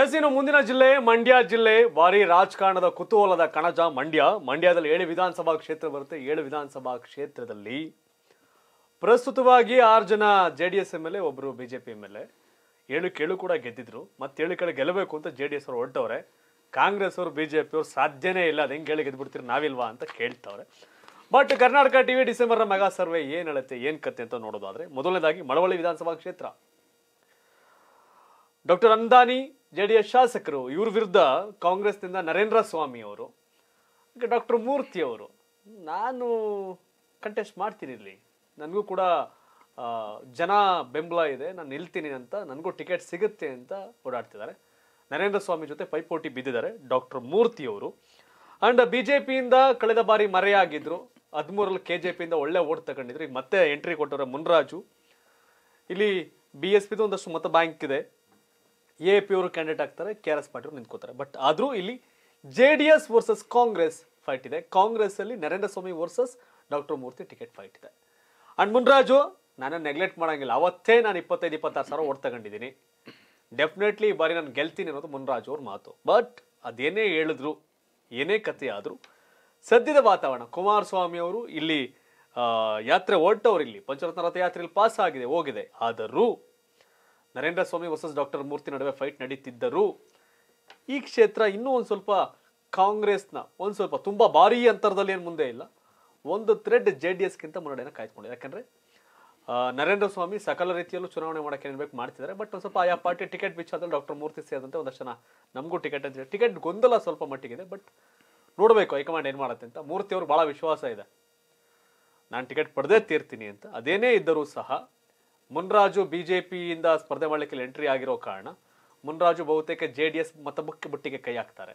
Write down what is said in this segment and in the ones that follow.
S ಇನ್ನು ಮುಂದಿನ ಜಿಲ್ಲೆ ಮಂಡ್ಯ ಜಿಲ್ಲೆ ಭಾರಿ ರಾಜಕಾರಣದ ಕುತೂಹಲದ ಕಣಜ ಮಂಡ್ಯ ಮಂಡ್ಯದಲ್ಲಿ ಏಳು ವಿಧಾನಸಭಾ ಕ್ಷೇತ್ರ ಬರುತ್ತೆ ಏಳು ವಿಧಾನಸಭಾ ಕ್ಷೇತ್ರದಲ್ಲಿ ಪ್ರಸ್ತುತವಾಗಿ ಆರು ಜನ J D S M L A ಒಬ್ಬರು B J P M L A ಏಳು ಕೇಳು ಕೂಡ ಗೆದ್ದಿದ್ರು ಏಳು ಕಡೆ ಗೆಲ್ಲಬೇಕು ಅಂತ ಜೆ ಡಿ ಎಸ್ ಅವರು ಹೊರಟವ್ರೆ ಕಾಂಗ್ರೆಸ್ ಅವರು ಬಿ ಜೆ ಪಿ ಅವರು ಸಾಧ್ಯನೇ ಇಲ್ಲ ಅದು ಹೆಂಗೆ ಹೇಳಿ ಗೆದ್ಬಿಡ್ತೀರಿ ನಾವಿಲ್ವಾ ಅಂತ ಕೇಳ್ತವ್ರೆ ಬಟ್ ಕರ್ನಾಟಕ ಟಿವಿ ಡಿಸೆಂಬರ್ನ ಮೆಗಾ ಸರ್ವೆ ಏನು ಹೇಳುತ್ತೆ ಏನು ಕತ್ತೆ ಅಂತ ನೋಡೋದಾದ್ರೆ ಮೊದಲನೇದಾಗಿ ಮಳವಳ್ಳಿ ವಿಧಾನಸಭಾ ಕ್ಷೇತ್ರ doctor Andani J D S ಶಾಸಕರು ಇವ್ರ ವಿರುದ್ಧ ಕಾಂಗ್ರೆಸ್ನಿಂದ ನರೇಂದ್ರ ಸ್ವಾಮಿ ಅವರು ಡಾಕ್ಟರ್ ಮೂರ್ತಿ ಅವರು ನಾನು ಕಂಟೆಸ್ಟ್ ಮಾಡ್ತೀನಿ ಇಲ್ಲಿ ನನಗೂ ಕೂಡ ಜನ ಬೆಂಬಲ ಇದೆ ನಾನು ನಿಲ್ತೀನಿ ಅಂತ ನನಗೂ ಟಿಕೆಟ್ ಸಿಗುತ್ತೆ ಅಂತ ಓಡಾಡ್ತಿದ್ದಾರೆ ನರೇಂದ್ರ ಸ್ವಾಮಿ ಜೊತೆ ಪೈಪೋಟಿ ಬಿದ್ದಿದ್ದಾರೆ ಡಾಕ್ಟರ್ ಮೂರ್ತಿ ಅವರು ಆ್ಯಂಡ್ ಬಿ ಜೆ ಪಿಯಿಂದ ಕಳೆದ ಬಾರಿ ಮರೆಯಾಗಿದ್ದರು ಹದಿಮೂರಲ್ಲಿ ಕೆ ಜೆ ಪಿಯಿಂದ ಒಳ್ಳೆ ಓಟ್ ತಗೊಂಡಿದ್ರು ಈಗ ಮತ್ತೆ ಎಂಟ್ರಿ ಕೊಟ್ಟವರ ಮುನ್ರಾಜು ಇಲ್ಲಿ ಬಿ ಎಸ್ ಪಿದು ಒಂದಷ್ಟು ಮತ ಬ್ಯಾಂಕ್ ಇದೆ ಎ ಪಿ ಅವರು ಕ್ಯಾಂಡಿಡೇಟ್ ಆಗ್ತಾರೆ ಕೆ ಆರ್ ಎಸ್ ಪಾಟೀಲ್ ನಿಂತ್ಕೋತಾರೆ ಬಟ್ ಆದರೂ ಇಲ್ಲಿ J D S versus Congress fight ಇದೆ ಕಾಂಗ್ರೆಸ್ ಅಲ್ಲಿ Narendra Swamy versus doctor Murthy ticket fight ಇದೆ ಅಂಡ್ ಮುನ್ರಾಜು ನಾನು ನೆಗ್ಲೆಕ್ಟ್ ಮಾಡೋಂಗಿಲ್ಲ ಅವತ್ತೇ ನಾನು ಇಪ್ಪತ್ತೈದು ಇಪ್ಪತ್ತಾರು ಸಾವಿರ ಓಟ್ ತಗೊಂಡಿದ್ದೀನಿ ಡೆಫಿನೆಟ್ಲಿ ಈ ಬಾರಿ ನಾನು ಗೆಲ್ತೀನಿ ಅನ್ನೋದು ಮುನ್ರಾಜು ಅವ್ರ ಮಾತು ಬಟ್ ಅದೇನೇ ಹೇಳಿದ್ರು ಏನೇ ಕಥೆ ಆದರೂ ಸದ್ಯದ ವಾತಾವರಣ ಕುಮಾರಸ್ವಾಮಿ ಅವರು ಇಲ್ಲಿ ಯಾತ್ರೆ ಹೊರಟವ್ರು ಇಲ್ಲಿ ಪಂಚರತ್ನ ರಥಯಾತ್ರೆಯಲ್ಲಿ ಪಾಸ್ ಆಗಿದೆ ಹೋಗಿದೆ ಆದರೂ ನರೇಂದ್ರ ಸ್ವಾಮಿ ವರ್ಸಸ್ ಡಾಕ್ಟರ್ ಮೂರ್ತಿ ನಡುವೆ ಫೈಟ್ ನಡೀತಿದ್ದರು ಈ ಕ್ಷೇತ್ರ ಇನ್ನೂ ಒಂದು ಸ್ವಲ್ಪ ಕಾಂಗ್ರೆಸ್ನ ಒಂದು ಸ್ವಲ್ಪ ತುಂಬ ಭಾರೀ ಅಂತರದಲ್ಲಿ ಏನು ಮುಂದೆ ಇಲ್ಲ ಒಂದು ಥ್ರೆಡ್ ಜೆ ಡಿ ಎಸ್ಗಿಂತ ಮುನ್ನಡೆಯನ್ನು ಕಾಯ್ದುಕೊಂಡಿದೆ ಯಾಕಂದರೆ ನರೇಂದ್ರ ಸ್ವಾಮಿ ಸಕಲ ರೀತಿಯಲ್ಲೂ ಚುನಾವಣೆ ಮಾಡೋಕ್ಕೆ ಏನ್ಬೇಕು ಮಾಡ್ತಿದ್ದಾರೆ ಬಟ್ ಒಂದು ಸ್ವಲ್ಪ ಆಯಾ ಪಾರ್ಟಿ ಟಿಕೆಟ್ ವಿಚಾರದಲ್ಲಿ ಡಾಕ್ಟರ್ ಮೂರ್ತಿ ಸೇರಿದಂತೆ ಒಂದಷ್ಟು ಜನ ನಮಗೂ ಟಿಕೆಟ್ ಅಂತಿದೆ ಟಿಕೆಟ್ ಗೊಂದಲ ಸ್ವಲ್ಪ ಮಟ್ಟಿಗಿದೆ ಬಟ್ ನೋಡಬೇಕು ಹೈಕಮಾಂಡ್ ಏನು ಮಾಡುತ್ತೆ ಅಂತ ಮೂರ್ತಿಯವರು ಭಾಳ ವಿಶ್ವಾಸ ಇದೆ ನಾನು ಟಿಕೆಟ್ ಪಡೆದೇ ತೀರ್ತೀನಿ ಅಂತ ಅದೇನೇ ಇದ್ದರೂ ಸಹ ಮುನ್ರಾಜು ಬಿಜೆಪಿಯಿಂದ ಸ್ಪರ್ಧೆ ಮಾಡಲಿಕ್ಕೆ ಎಂಟ್ರಿ ಆಗಿರೋ ಕಾರಣ ಮುನ್ರಾಜು ಬಹುತೇಕ ಜೆ ಡಿ ಎಸ್ ಮುಖ್ಯ ಬುಟ್ಟಿಗೆ ಕೈ ಹಾಕ್ತಾರೆ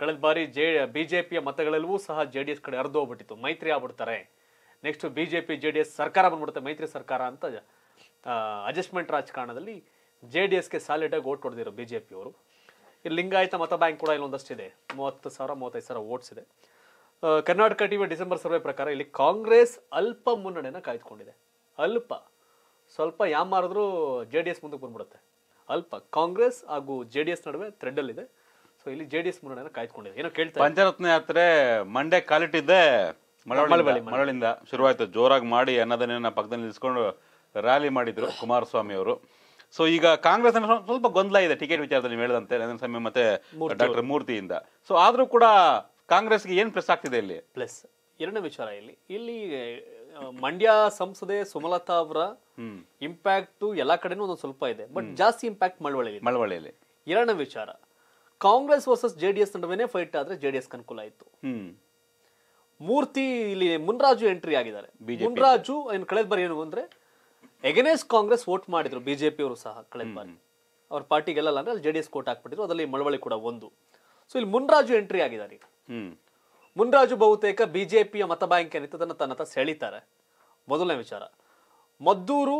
ಕಳೆದ ಬಾರಿ ಜೆ ಬಿಜೆಪಿಯ ಮತಗಳೆಲ್ಲವೂ ಸಹ ಜೆ ಡಿ ಎಸ್ ಕಡೆ ಅರ್ಧ ಹೋಗ್ಬಿಟ್ಟಿತ್ತು ಮೈತ್ರಿ ಆಗ್ಬಿಡ್ತಾರೆ next BJP J D S ಸರ್ಕಾರ ಬಂದ್ಬಿಡುತ್ತೆ ಮೈತ್ರಿ ಸರ್ಕಾರ ಅಂತ ಅಡ್ಜಸ್ಟ್ಮೆಂಟ್ ರಾಜಕಾರಣದಲ್ಲಿ ಜೆ ಡಿ ಎಸ್ಗೆ ಸಾಲಿಡಾಗಿ ಓಟ್ ಹೊಡೆದಿರೋ ಬಿ ಜೆ ಪಿಯವರು ಲಿಂಗಾಯತ ಮತ ಬ್ಯಾಂಕ್ ಕೂಡ ಇಲ್ಲೊಂದಷ್ಟಿದೆ ಮೂವತ್ತು ಸಾವಿರ ಮೂವತ್ತೈದು ಸಾವಿರ ಓಟ್ಸ್ ಇದೆ ಕರ್ನಾಟಕ ಟಿವಿ ಡಿಸೆಂಬರ್ ಸರ್ವೆ ಪ್ರಕಾರ ಇಲ್ಲಿ ಕಾಂಗ್ರೆಸ್ ಅಲ್ಪ ಮುನ್ನಡೆಯನ್ನು ಕಾಯ್ದುಕೊಂಡಿದೆ ಅಲ್ಪ ಸ್ವಲ್ಪ ಯಾವ ಮಾಡಿದ್ರು ಜೆ ಡಿ ಎಸ್ ಮುಂದಕ್ಕೆ ಬಂದ್ಬಿಡುತ್ತೆ ಅಲ್ಪ ಕಾಂಗ್ರೆಸ್ ಹಾಗೂ ಜೆ ಡಿ ಎಸ್ ನಡುವೆ ಥ್ರೆಡ್ಡಲ್ಲಿದೆ ಸೊ ಇಲ್ಲಿ ಜೆ ಡಿ ಎಸ್ ಏನೋ ಕೇಳ್ತಾರೆ ಪಂಚರತ್ನ ಯಾತ್ರೆ ಮಂಡೆ ಕಾಲಿಟ್ಟಿದ್ದೆ ಮರಳಿಂದ ಶುರುವಾಯಿತು ಜೋರಾಗಿ ಮಾಡಿ ಅನ್ನೋದನ್ನ ಪಕ್ಕದಲ್ಲಿ ನಿಲ್ಸ್ಕೊಂಡು ರ್ಯಾಲಿ ಮಾಡಿದ್ರು ಕುಮಾರಸ್ವಾಮಿ ಅವರು ಸೊ ಈಗ ಕಾಂಗ್ರೆಸ್ ಸ್ವಲ್ಪ ಗೊಂದಲ ಇದೆ ಟಿಕೆಟ್ ವಿಚಾರದಲ್ಲಿ ನೀವು ಹೇಳಿದಂತೆ ಸ್ವಾಮಿ ಮತ್ತೆ ಡಾಕ್ಟರ್ ಮೂರ್ತಿಯಿಂದ ಸೊ ಆದರೂ ಕೂಡ ಕಾಂಗ್ರೆಸ್ಗೆ ಏನು ಪ್ರೆಸ್ ಆಗ್ತಿದೆ ಇಲ್ಲಿ ಪ್ಲಸ್ ಎರಡನೇ ವಿಚಾರ ಇಲ್ಲಿ ಇಲ್ಲಿ ಮಂಡ್ಯ ಸಂಸದೆ ಸುಮಲತಾ ಅವರ ಇಂಪ್ಯಾಕ್ಟ್ ಎಲ್ಲಾ ಕಡೆನೂ ಒಂದು ಸ್ವಲ್ಪ ಇದೆ ಬಟ್ ಜಾಸ್ತಿ ಇಂಪ್ಯಾಕ್ಟ್ ಮಳವಳ್ಳಿ ಮಳವಳ್ಳಿಯಲ್ಲಿ ಎರಡನೇ ವಿಚಾರ Congress versus J D S ನಡುವೆನೇ ಫೈಟ್ ಆದ್ರೆ ಜೆ ಡಿ ಎಸ್ ಅನುಕೂಲ ಆಯ್ತು ಮೂರ್ತಿ ಇಲ್ಲಿ ಮುನ್ರಾಜು ಎಂಟ್ರಿ ಆಗಿದ್ದಾರೆ ಮುನ್ರಾಜು ಏನು ಕಳೆದ ಬಾರಿ ಏನು ಅಂದ್ರೆ ಎಗೇನೆಸ್ಟ್ ಕಾಂಗ್ರೆಸ್ ವೋಟ್ ಮಾಡಿದ್ರು ಬಿಜೆಪಿ ಅವರು ಸಹ ಕಳೆದ ಬಾರಿ ಅವ್ರ ಪಾರ್ಟಿಗೆಲ್ಲ ಅಂದ್ರೆ ಅಂದ್ರೆ ಅಲ್ಲಿ ಜೆಡಿಎಸ್ ಕೋಟ್ ಹಾಕ್ಬಿಟ್ಟಿದ್ರು ಅದರಲ್ಲಿ ಮಳವಳ್ಳಿ ಕೂಡ ಒಂದು ಸೊ ಇಲ್ಲಿ ಮುನ್ರಾಜು ಎಂಟ್ರಿ ಆಗಿದ್ದಾರೆ ಮುನ್ರಾಜು ಬಹುತೇಕ ಬಿಜೆಪಿಯ ಮತ ಬ್ಯಾಂಕ್ ಏನಿತ್ತು ಅದನ್ನು ತನ್ನತ್ತ ಸೆಳೀತಾರೆ ಮೊದಲನೇ ವಿಚಾರ ಮದ್ದೂರು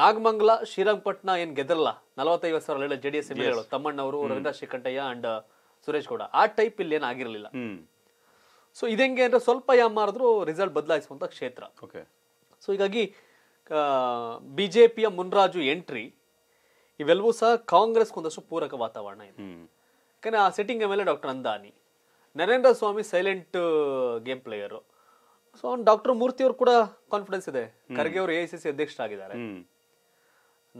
ನಾಗಮಂಗಲ ಶ್ರೀರಂಗಪಟ್ಟಣ ಏನು ಗೆದ್ರಲ್ಲ ನಲವತ್ತೈವತ್ತು ಸಾವಿರ ಹೇಳಿ ಜೆ ಡಿ ಎಸ್ ತಮ್ಮಣ್ಣವರು ರವೀಂದ್ರ ಶ್ರೀಕಂಠಯ್ಯ ಅಂಡ್ uh, ಸುರೇಶ್ ಗೌಡ ಆ ಟೈಪ್ ಇಲ್ಲಿ ಏನು ಆಗಿರಲಿಲ್ಲ ಸೊ ಇದೆಂಗೆ ಅಂದರೆ ಸ್ವಲ್ಪ ಯಾ ಮಾಡಿದ್ರು ರಿಸಲ್ಟ್ ಬದಲಾಯಿಸುವಂಥ ಕ್ಷೇತ್ರ ಸೊ ಹೀಗಾಗಿ ಬಿ ಜೆ ಪಿಯ ಮುನ್ರಾಜು ಎಂಟ್ರಿ ಇವೆಲ್ಲವೂ ಸಹ ಕಾಂಗ್ರೆಸ್ ಒಂದಷ್ಟು ಪೂರಕ ವಾತಾವರಣ ಇದೆ ಯಾಕಂದ್ರೆ ಆ setting M doctor Andani Narendra Swamy silent game player so ಅವ್ನು ಡಾಕ್ಟರ್ ಮೂರ್ತಿ ಅವ್ರು ಕೂಡ ಕಾನ್ಫಿಡೆನ್ಸ್ ಇದೆ ಖರ್ಗೆ ಅವರು ಎ ಐ ಸಿ ಸಿ ಆಗಿದ್ದಾರೆ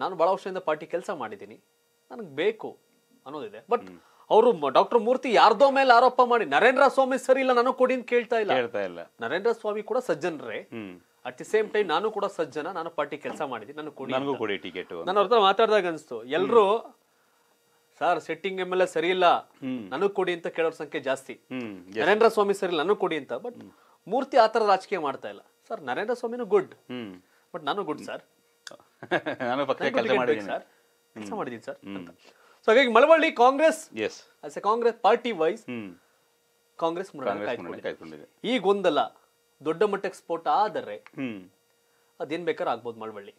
ನಾನು ಬಹಳ ವರ್ಷದಿಂದ ಪಾರ್ಟಿ ಕೆಲಸ ಮಾಡಿದ್ದೀನಿ ನನಗೆ ಬೇಕು ಅನ್ನೋದಿದೆ ಬಟ್ ಅವರು ಡಾಕ್ಟರ್ ಮೂರ್ತಿ ಯಾರ್ದೋ ಮೇಲೆ ಆರೋಪ ಮಾಡಿ ನರೇಂದ್ರ ಸ್ವಾಮಿ ಸರಿ ಇಲ್ಲ ನಾನು ಕೊಡಿ ಅಂತ ಕೇಳ್ತಾ ಇಲ್ಲ ಹೇಳ್ತಾ ಇಲ್ಲ ನರೇಂದ್ರ ಸ್ವಾಮಿ ಕೂಡ ಸಜ್ಜನರೇ ಅಟ್ ದಿ ಸೇಮ್ ಟೈಮ್ ನಾನು ಕೂಡ ಸಜ್ಜನ ನಾನು ಪಾರ್ಟಿ ಕೆಲಸ ಮಾಡಿದ್ದೀನಿ ನಾನು ಕೊಡಿ ನನಗೂ ಕೊಡಿ ಟಿಕೆಟ್ ನಾನು ಅವ್ರ ಮಾತಾಡಿದಾಗ ಅನಿಸ್ತು ಎಲ್ಲರೂ sir setting M L A ಸರಿ ಇಲ್ಲ ನನಗ್ ಕೊಡಿ ಅಂತ ಕೇಳೋರ್ ಸಂಖ್ಯೆ ಜಾಸ್ತಿ ನರೇಂದ್ರ ಸ್ವಾಮಿ ಸರಿ ಇಲ್ಲ ನನಗ್ ಕೊಡಿ ಅಂತ ಬಟ್ ಮೂರ್ತಿ ಆತರ ರಾಜಕೀಯ ಮಾಡ್ತಾ ಇಲ್ಲ ಸರ್ ನರೇಂದ್ರ ಸ್ವಾಮಿನೂ ಗುಡ್ ಬಟ್ ನಾನು ಗುಡ್ ಸರ್ ಸರ್ ಸೊ ಹಾಗಾಗಿ Malavalli Congress as Congress party wise Congress ಈಗ ಒಂದಲ್ಲ ದೊಡ್ಡ ಮಟ್ಟಕ್ಕೆ ಸ್ಫೋಟ ಆದರೆ ಅದೇನ್ ಬೇಕಾದ್ರೆ ಆಗ್ಬೋದು ಮಳವಳ್ಳಿ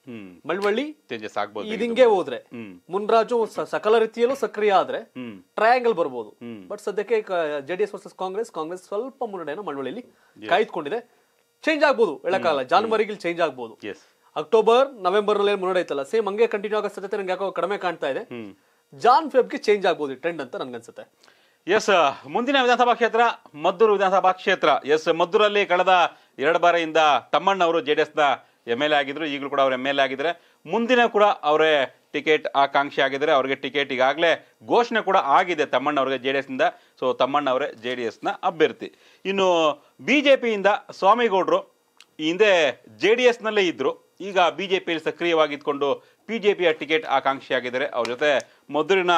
ಮಳವಳ್ಳಿ ಚೇಂಜಸ್ ಆಗ್ಬೋದು ಇದಿಂಗೆ ಹೋದ್ರೆ ಮುನ್ರಾಜು ಸಕಲ ರೀತಿಯಲ್ಲೂ ಸಕ್ರಿಯ ಆದ್ರೆ ಟ್ರಯಾಂಗಲ್ ಬರ್ಬೋದು ಬಟ್ ಸದ್ಯಕ್ಕೆ ಜೆಡಿಎಸ್ ವರ್ಸಸ್ ಕಾಂಗ್ರೆಸ್ ಕಾಂಗ್ರೆಸ್ ಸ್ವಲ್ಪ ಮುನ್ನಡೆಯನ್ನು ಮಳವಳ್ಳಿಲಿ ಕಾಯ್ದುಕೊಂಡಿದೆ ಚೇಂಜ್ ಆಗ್ಬೋದು ಹೇಳಕ್ಕಾಗಲ್ಲ ಜಾನ್ವರಿಗೆ ಚೇಂಜ್ ಆಗ್ಬೋದು ಅಕ್ಟೋಬರ್ ನವೆಂಬರ್ ನಲ್ಲಿ ಮುನ್ನಡೆ ಐತಲ್ಲ ಸೇಮ್ ಹಂಗೆ ಕಂಟಿನ್ಯೂ ಆಗೋ ಸಾಧ್ಯತೆ ನಂಗೆ ಯಾಕೋ ಕಡಿಮೆ ಕಾಣ್ತಾ ಇದೆ ಜಾನ್ ಫೆಬ್ಗೆ ಚೇಂಜ್ ಆಗ್ಬೋದು ಟ್ರೆಂಡ್ ಅಂತ ಅನ್ಸುತ್ತೆ ಎಸ್ ಮುಂದಿನ ವಿಧಾನಸಭಾ ಕ್ಷೇತ್ರ ಮದ್ದೂರು ವಿಧಾನಸಭಾ ಕ್ಷೇತ್ರ ಎಸ್ ಮದ್ದೂರಲ್ಲಿ ಕಳೆದ ಎರಡು ಬಾರಿಯಿಂದ ತಮ್ಮಣ್ಣ ಅವರು ಎಸ್ನ ಎಮ್ ಎಲ್ ಎ ಆಗಿದ್ರು ಈಗಲೂ ಕೂಡ ಅವ್ರು ಎಮ್ ಎಲ್ ಎ ಆಗಿದ್ದಾರೆ ಮುಂದಿನ ಕೂಡ ಅವರೇ ಟಿಕೆಟ್ ಆಕಾಂಕ್ಷಿ ಆಗಿದ್ದಾರೆ ಅವರಿಗೆ ಟಿಕೆಟ್ ಈಗಾಗಲೇ ಘೋಷಣೆ ಕೂಡ ಆಗಿದೆ ತಮ್ಮಣ್ಣ ಅವರಿಗೆ ಜೆ ಡಿ ಎಸ್ನಿಂದ ಸೊ ತಮ್ಮಣ್ಣ ಅವರೇ ಜೆ ಡಿ ಎಸ್ನ ಅಭ್ಯರ್ಥಿ ಇನ್ನು ಬಿ ಜೆ ಪಿಯಿಂದ ಸ್ವಾಮಿಗೌಡರು ಹಿಂದೆ ಜೆ ಡಿ ಎಸ್ನಲ್ಲೇ ಇದ್ದರು ಈಗ ಬಿ ಜೆ ಪಿಯಲ್ಲಿ ಸಕ್ರಿಯವಾಗಿದ್ದುಕೊಂಡು ಬಿ ಜೆ ಪಿಯ ಟಿಕೆಟ್ ಆಗಿದ್ದಾರೆ ಅವ್ರ ಜೊತೆ ಮೊದಲಿನ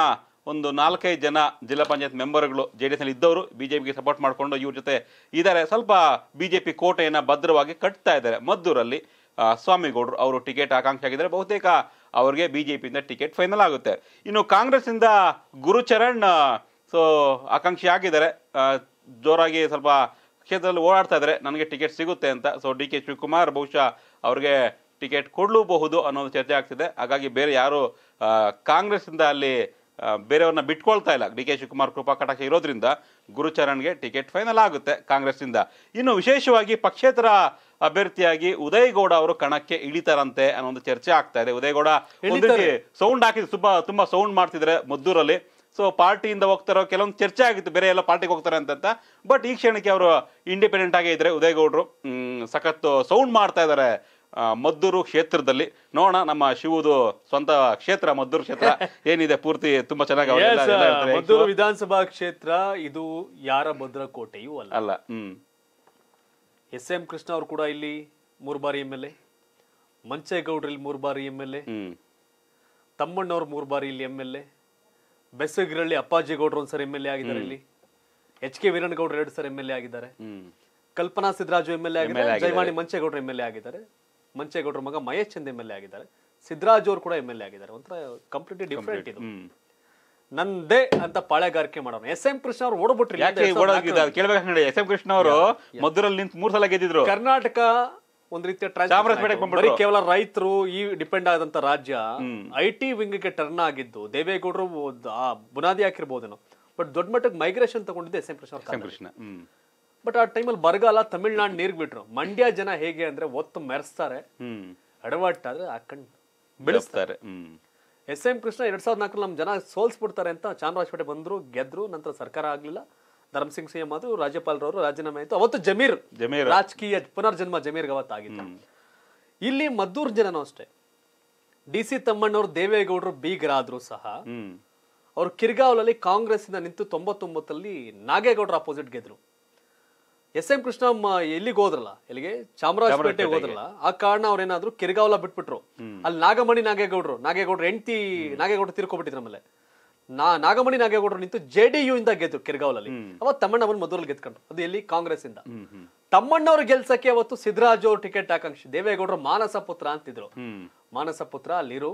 ಒಂದು ನಾಲ್ಕೈದು ಜನ ಜಿಲ್ಲಾ ಪಂಚಾಯತ್ ಮೆಂಬರ್ಗಳು ಜೆ ಡಿ ಎಸ್ನಲ್ಲಿ ಇದ್ದವರು ಬಿ ಜೆ ಪಿಗೆ ಸಪೋರ್ಟ್ ಮಾಡಿಕೊಂಡು ಇವ್ರ ಜೊತೆ ಇದ್ದಾರೆ ಸ್ವಲ್ಪ ಬಿ ಜೆ ಪಿ ಕೋಟೆಯನ್ನು ಭದ್ರವಾಗಿ ಕಟ್ತಾ ಇದ್ದಾರೆ ಮದ್ದೂರಲ್ಲಿ ಸ್ವಾಮಿಗೌಡರು ಅವರು ಟಿಕೆಟ್ ಆಕಾಂಕ್ಷಿ ಆಗಿದ್ದಾರೆ ಬಹುತೇಕ ಅವರಿಗೆ ಬಿ ಜೆ ಪಿಯಿಂದ ಟಿಕೆಟ್ ಫೈನಲ್ ಆಗುತ್ತೆ ಇನ್ನು ಕಾಂಗ್ರೆಸ್ಸಿಂದ ಗುರುಚರಣ್ ಸೊ ಆಕಾಂಕ್ಷಿ ಆಗಿದ್ದಾರೆ ಜೋರಾಗಿ ಸ್ವಲ್ಪ ಕ್ಷೇತ್ರದಲ್ಲಿ ಓಡಾಡ್ತಾ ಇದ್ದಾರೆ ನನಗೆ ಟಿಕೆಟ್ ಸಿಗುತ್ತೆ ಅಂತ ಸೊ ಡಿ ಕೆ ಶಿವಕುಮಾರ್ ಬಹುಶಃ ಅವ್ರಿಗೆ ಟಿಕೆಟ್ ಕೊಡಲೂಬಹುದು ಅನ್ನೋದು ಚರ್ಚೆ ಆಗ್ತಿದೆ ಹಾಗಾಗಿ ಬೇರೆ ಯಾರು ಕಾಂಗ್ರೆಸ್ಸಿಂದ ಅಲ್ಲಿ ಬೇರೆಯವ್ರನ್ನ ಬಿಟ್ಕೊಳ್ತಾ ಇಲ್ಲ ಡಿ ಕೆ ಶಿವಕುಮಾರ್ ಕೃಪಾ ಕಟಾಕ್ಷ ಇರೋದ್ರಿಂದ ಗುರುಚರಣ್ಗೆ ಟಿಕೆಟ್ ಫೈನಲ್ ಆಗುತ್ತೆ ಕಾಂಗ್ರೆಸ್ಸಿಂದ ಇನ್ನು ವಿಶೇಷವಾಗಿ ಪಕ್ಷೇತರ ಅಭ್ಯರ್ಥಿಯಾಗಿ ಉದಯಗೌಡ ಅವರು ಕಣಕ್ಕೆ ಇಳಿತಾರಂತೆ ಅನ್ನೋ ಒಂದು ಚರ್ಚೆ ಆಗ್ತಾ ಇದೆ ಉದಯಗೌಡ ಸೌಂಡ್ ಹಾಕಿದ್ರು ತುಂಬಾ ತುಂಬಾ ಸೌಂಡ್ ಮಾಡ್ತಿದ್ರೆ ಮದ್ದೂರಲ್ಲಿ ಸೊ ಪಾರ್ಟಿಯಿಂದ ಹೋಗ್ತಾರೋ ಕೆಲವೊಂದು ಚರ್ಚೆ ಆಗಿತ್ತು ಬೇರೆ ಎಲ್ಲ ಪಾರ್ಟಿಗೆ ಹೋಗ್ತಾರೆ ಅಂತ ಬಟ್ ಈ ಕ್ಷಣಕ್ಕೆ ಅವರು ಇಂಡಿಪೆಂಡೆಂಟ್ ಆಗಿ ಇದ್ರೆ ಉದಯಗೌಡರು ಸಖತ್ತು ಸೌಂಡ್ ಮಾಡ್ತಾ ಇದ್ದಾರೆ ಮದ್ದೂರು ಕ್ಷೇತ್ರದಲ್ಲಿ ನೋಡೋಣ ನಮ್ಮ ಶಿವದು ಸ್ವಂತ ಕ್ಷೇತ್ರ ಮದ್ದೂರು ಕ್ಷೇತ್ರ ಏನಿದೆ ಪೂರ್ತಿ ತುಂಬಾ ಚೆನ್ನಾಗಿ ಮದ್ದೂರು ವಿಧಾನಸಭಾ ಕ್ಷೇತ್ರ ಇದು ಯಾರ ಭದ್ರಕೋಟೆಯೂ ಅಲ್ಲ ಅಲ್ಲ ಹ್ಮ್ ಎಸ್ ಎಂ ಕೃಷ್ಣ ಅವರು ಕೂಡ ಇಲ್ಲಿ ಮೂರು ಬಾರಿ ಎಂ ಎಲ್ ಎ ಇಲ್ಲಿ ಮೂರು ಬಾರಿ ಎಂ ಎಲ್ ಎ ತಮ್ಮಣ್ಣವ್ರು ಮೂರು ಬಾರಿ ಇಲ್ಲಿ ಎಂ ಎಲ್ ಎ ಬೆಸಗಿರಳ್ಳಿ ಅಪ್ಪಾಜಿಗೌಡ್ರು ಒಂದು ಎಂ ಎಲ್ ಎ ಆಗಿದ್ದಾರೆ ಇಲ್ಲಿ ಎಚ್ ಕೆ ಗೌಡ್ರು ಎರಡು ಸರ್ ಎಂ ಎಲ್ ಎ ಆಗಿದ್ದಾರೆ Kalpana Siddaraju M L A ಆಗಿದ್ದಾರೆ ಜಯವಾಣಿ ಮಂಚೇಗೌಡ್ರು ಎಮ್ ಎಲ್ ಎ ಆಗಿದ್ದಾರೆ ಮಂಚೇಗೌಡ್ರ ಮಗ Mahesh Chand M L A ಆಗಿದ್ದಾರೆ ಸಿದ್ದರಾಜು ಅವರು ಕೂಡ ಎಂ ಎಲ್ ಎ ಆಗಿದ್ದಾರೆ ಒಂಥರ ಕಂಪ್ಲೀಟ್ಲಿ ಡಿಫ್ರೆಂಟ್ ಇದು ನಂದೇ ಅಂತ ಪಾಳೆಗಾರಿಕೆ ಮಾಡೋಣ ಎಸ್ ಎಂ ಕೃಷ್ಣ ಅವರು ಓಡ್ಬಿಟ್ರಿ ಯಾಕೆ ಎಸ್ ಎಂ ಕೃಷ್ಣ ಅವರು ಮಧುರಲ್ಲಿ ನಿಂತು ಮೂರ್ ಸಲ ಗೆದ್ದಿದ್ರು ಕರ್ನಾಟಕ ಒಂದ್ ರೀತಿಯ ಕೇವಲ ರೈತರು ಈ ಡಿಪೆಂಡ್ ಆದಂತ ರಾಜ್ಯ ಐ ಟಿ ವಿಂಗ್ ಗೆ ಟರ್ನ್ ಆಗಿದ್ದು ದೇವೇಗೌಡರು ಆ ಬುನಾದಿ ಹಾಕಿರ್ಬೋದೇನೋ ಬಟ್ ದೊಡ್ಡ ಮಟ್ಟಕ್ಕೆ ಮೈಗ್ರೇಷನ್ ತಗೊಂಡಿದ್ದು S M Krishna Krishna but ಆ ಟೈಮಲ್ಲಿ ಬರಗಾಲ ತಮಿಳ್ನಾಡು ನೀರ್ಗ್ ಬಿಟ್ರು ಮಂಡ್ಯ ಜನ ಹೇಗೆ ಅಂದ್ರೆ ಒತ್ತು ಮೆರೆಸ್ತಾರೆ ಆದ್ರೆ ಹಾಕೊಂಡು ಬೆಳೆಸ್ತಾರೆ ಎಸ್ ಎಂ ಕೃಷ್ಣ ಎರಡು ಸಾವಿರದ ನಾಲ್ಕರಲ್ಲಿ ನಮ್ಮ ಜನ ಸೋಲ್ಸ್ಬಿಡ್ತಾರೆ ಅಂತ ಚಾಮರಾಜಪೇಟೆ ಬಂದರು ಗೆದ್ದರು ನಂತರ ಸರ್ಕಾರ ಆಗಲಿಲ್ಲ ಧರ್ಮಸಿಂಗ್ ಸಿಎಂ ಆದರು ರಾಜ್ಯಪಾಲರವರು ರಾಜೀನಾಮೆ ಆಯಿತು ಅವತ್ತು ಜಮೀರ್ ಜಮೀರ್ ರಾಜಕೀಯ ಪುನರ್ಜನ್ಮ ಜಮೀರ್ಗೆ ಆಗಿತ್ತು ಇಲ್ಲಿ ಮದ್ದೂರು ಜನನೂ ಅಷ್ಟೇ ಡಿ ಸಿ ತಮ್ಮಣ್ಣವರು ದೇವೇಗೌಡರು ಬೀಗರಾದ್ರು ಸಹ ಅವರು ಕಿರ್ಗಾವಲಲ್ಲಿ ಇಂದ ನಿಂತು ತೊಂಬತ್ತೊಂಬತ್ತಲ್ಲಿ ನಾಗೇಗೌಡರ ಅಪೋಸಿಟ್ ಗೆದ್ರು ಎಸ್ ಎಂ ಕೃಷ್ಣ ಎಲ್ಲಿಗೆ ಹೋದ್ರಲ್ಲ ಎಲ್ಲಿಗೆ ಚಾಮರಾಜಪೇಟೆಗೆ ಹೋದ್ರಲ್ಲ ಆ ಕಾರಣ ಅವ್ರೇನಾದ್ರು ಕಿರ್ಗಾವಲ ಬಿಟ್ಬಿಟ್ರು ಅಲ್ಲಿ ನಾಗಮಣಿ ನಾಗೇಗೌಡರು ನಾಗೇಗೌಡರು ಹೆಂಡತಿ ನಾಗೇಗೌಡರು ತಿರ್ಕೊಬಿಟ್ಟಿದ್ರು ನಮ್ಮಲ್ಲೇ ನಾ ನಾಗಮಣಿ ನಾಗೇಗೌಡರು ನಿಂತು ಜೆ ಡಿ ಯು ಇಂದ ಗೆದ್ದು ಕಿರ್ಗಾವಲಲ್ಲಿ ಅವತ್ತು ತಮ್ಮಣ್ಣವನ್ ಮೊದಲು ಗೆದ್ಕೊಂಡು ಅದು ಎಲ್ಲಿ ಕಾಂಗ್ರೆಸ್ ಇಂದ ತಮ್ಮಣ್ಣವ್ರು ಗೆಲ್ಸಕ್ಕೆ ಅವತ್ತು ಸಿದ್ದರಾಜು ಅವ್ರ ಟಿಕೆಟ್ ಆಕಾಂಕ್ಷಿ ದೇವೇಗೌಡರು ಮಾನಸ ಪುತ್ರ ಅಂತಿದ್ರು ಮಾನಸ ಪುತ್ರ ಅಲ್ಲಿರು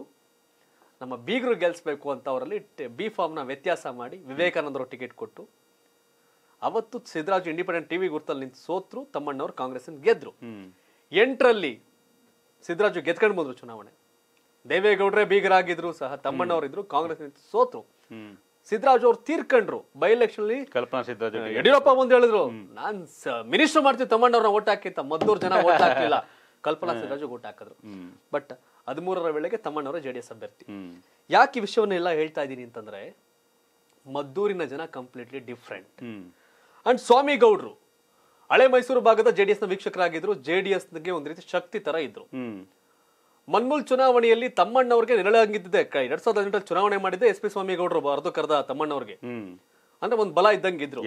ನಮ್ಮ ಬೀಗರು ಗೆಲ್ಸ್ಬೇಕು ಅಂತ ಅವರಲ್ಲಿ ಬಿ ಫಾರ್ಮ್ ನ ವ್ಯತ್ಯಾಸ ಮಾಡಿ ವಿವೇಕಾನಂದರ ಟಿಕೆಟ್ ಕೊಟ್ಟು ಅವತ್ತು ಸಿದ್ದರಾಜು ಇಂಡಿಪೆಂಡೆಂಟ್ ಟಿವಿ ಗುರ್ತಲ್ಲಿ ನಿಂತು ಸೋತ್ರು ತಮ್ಮಣ್ಣವ್ರು ಕಾಂಗ್ರೆಸ್ ಗೆದ್ರು ಎಂಟರಲ್ಲಿ ಸಿದ್ದರಾಜು ಗೆದ್ಕೊಂಡು ಬಂದ್ರು ಚುನಾವಣೆ ದೇವೇಗೌಡ್ರೆ ಬೀಗರಾಗಿದ್ರು ಸಹ ತಮ್ಮಣ್ಣವರಿದ್ರು ಕಾಂಗ್ರೆಸ್ ನಿಂತು ಸೋತ್ರು ಸಿದ್ದರಾಜು ಅವ್ರು ತೀರ್ಕಂಡ್ರು ಬೈ ಎಲೆಕ್ಷನ್ ಅಲ್ಲಿ ಕಲ್ಪನಾ ಸಿದ್ದರಾಜು ಯಡಿಯೂರಪ್ಪ ಬಂದು ಹೇಳಿದ್ರು ನಾನ್ ಮಿನಿಸ್ಟರ್ ಮಾಡ್ತೀವಿ ತಮ್ಮಣ್ಣವ್ರನ್ನ ಓಟ್ ಹಾಕಿಂತ ಮದ್ದೂರು ಜನ ಓಟ್ ಹಾಕಲಿಲ್ಲ ಕಲ್ಪನಾ ಸಿದ್ದರಾಜು ಓಟ್ ಹಾಕಿದ್ರು ಬಟ್ ಹದಿಮೂರರ ವೇಳೆಗೆ ತಮ್ಮಣ್ಣವರ ಜೆ ಡಿ ಎಸ್ ಅಭ್ಯರ್ಥಿ ಯಾಕೆ ಈ ವಿಷಯವನ್ನೆಲ್ಲ ಹೇಳ್ತಾ ಇದ್ದೀನಿ ಅಂತಂದ್ರೆ ಮದ್ದೂರಿನ ಜನ ಕಂಪ್ಲೀಟ್ಲಿ ಡಿಫ್ರೆಂಟ್ ಅಂಡ್ ಸ್ವಾಮಿ ಗೌಡ್ರು ಹಳೆ ಮೈಸೂರು ಭಾಗದ ಜೆ ಡಿ ನ ವೀಕ್ಷಕರಾಗಿದ್ರು ಜೆ ಡಿ ಗೆ ಒಂದು ರೀತಿ ಶಕ್ತಿ ತರ ಇದ್ರು ಮನ್ಮೂಲ್ ಚುನಾವಣೆಯಲ್ಲಿ ತಮ್ಮಣ್ಣವ್ರಿಗೆ ನೆರಳಾಗಿದ್ದೆ ಎರಡ್ ಸಾವಿರದ ಹದಿನೆಂಟರಲ್ಲಿ ಚುನಾವಣೆ ಮಾಡಿದ್ದೆ ಎಸ್ ಪಿ ಗೌಡ್ರು ಬರೆದು ಕರೆದ ತಮ್ಮಣ್ಣವ್ರಿಗೆ ಅಂದ್ರೆ ಒಂದು ಬಲ ಇದ್ದಂಗಿದ್ರು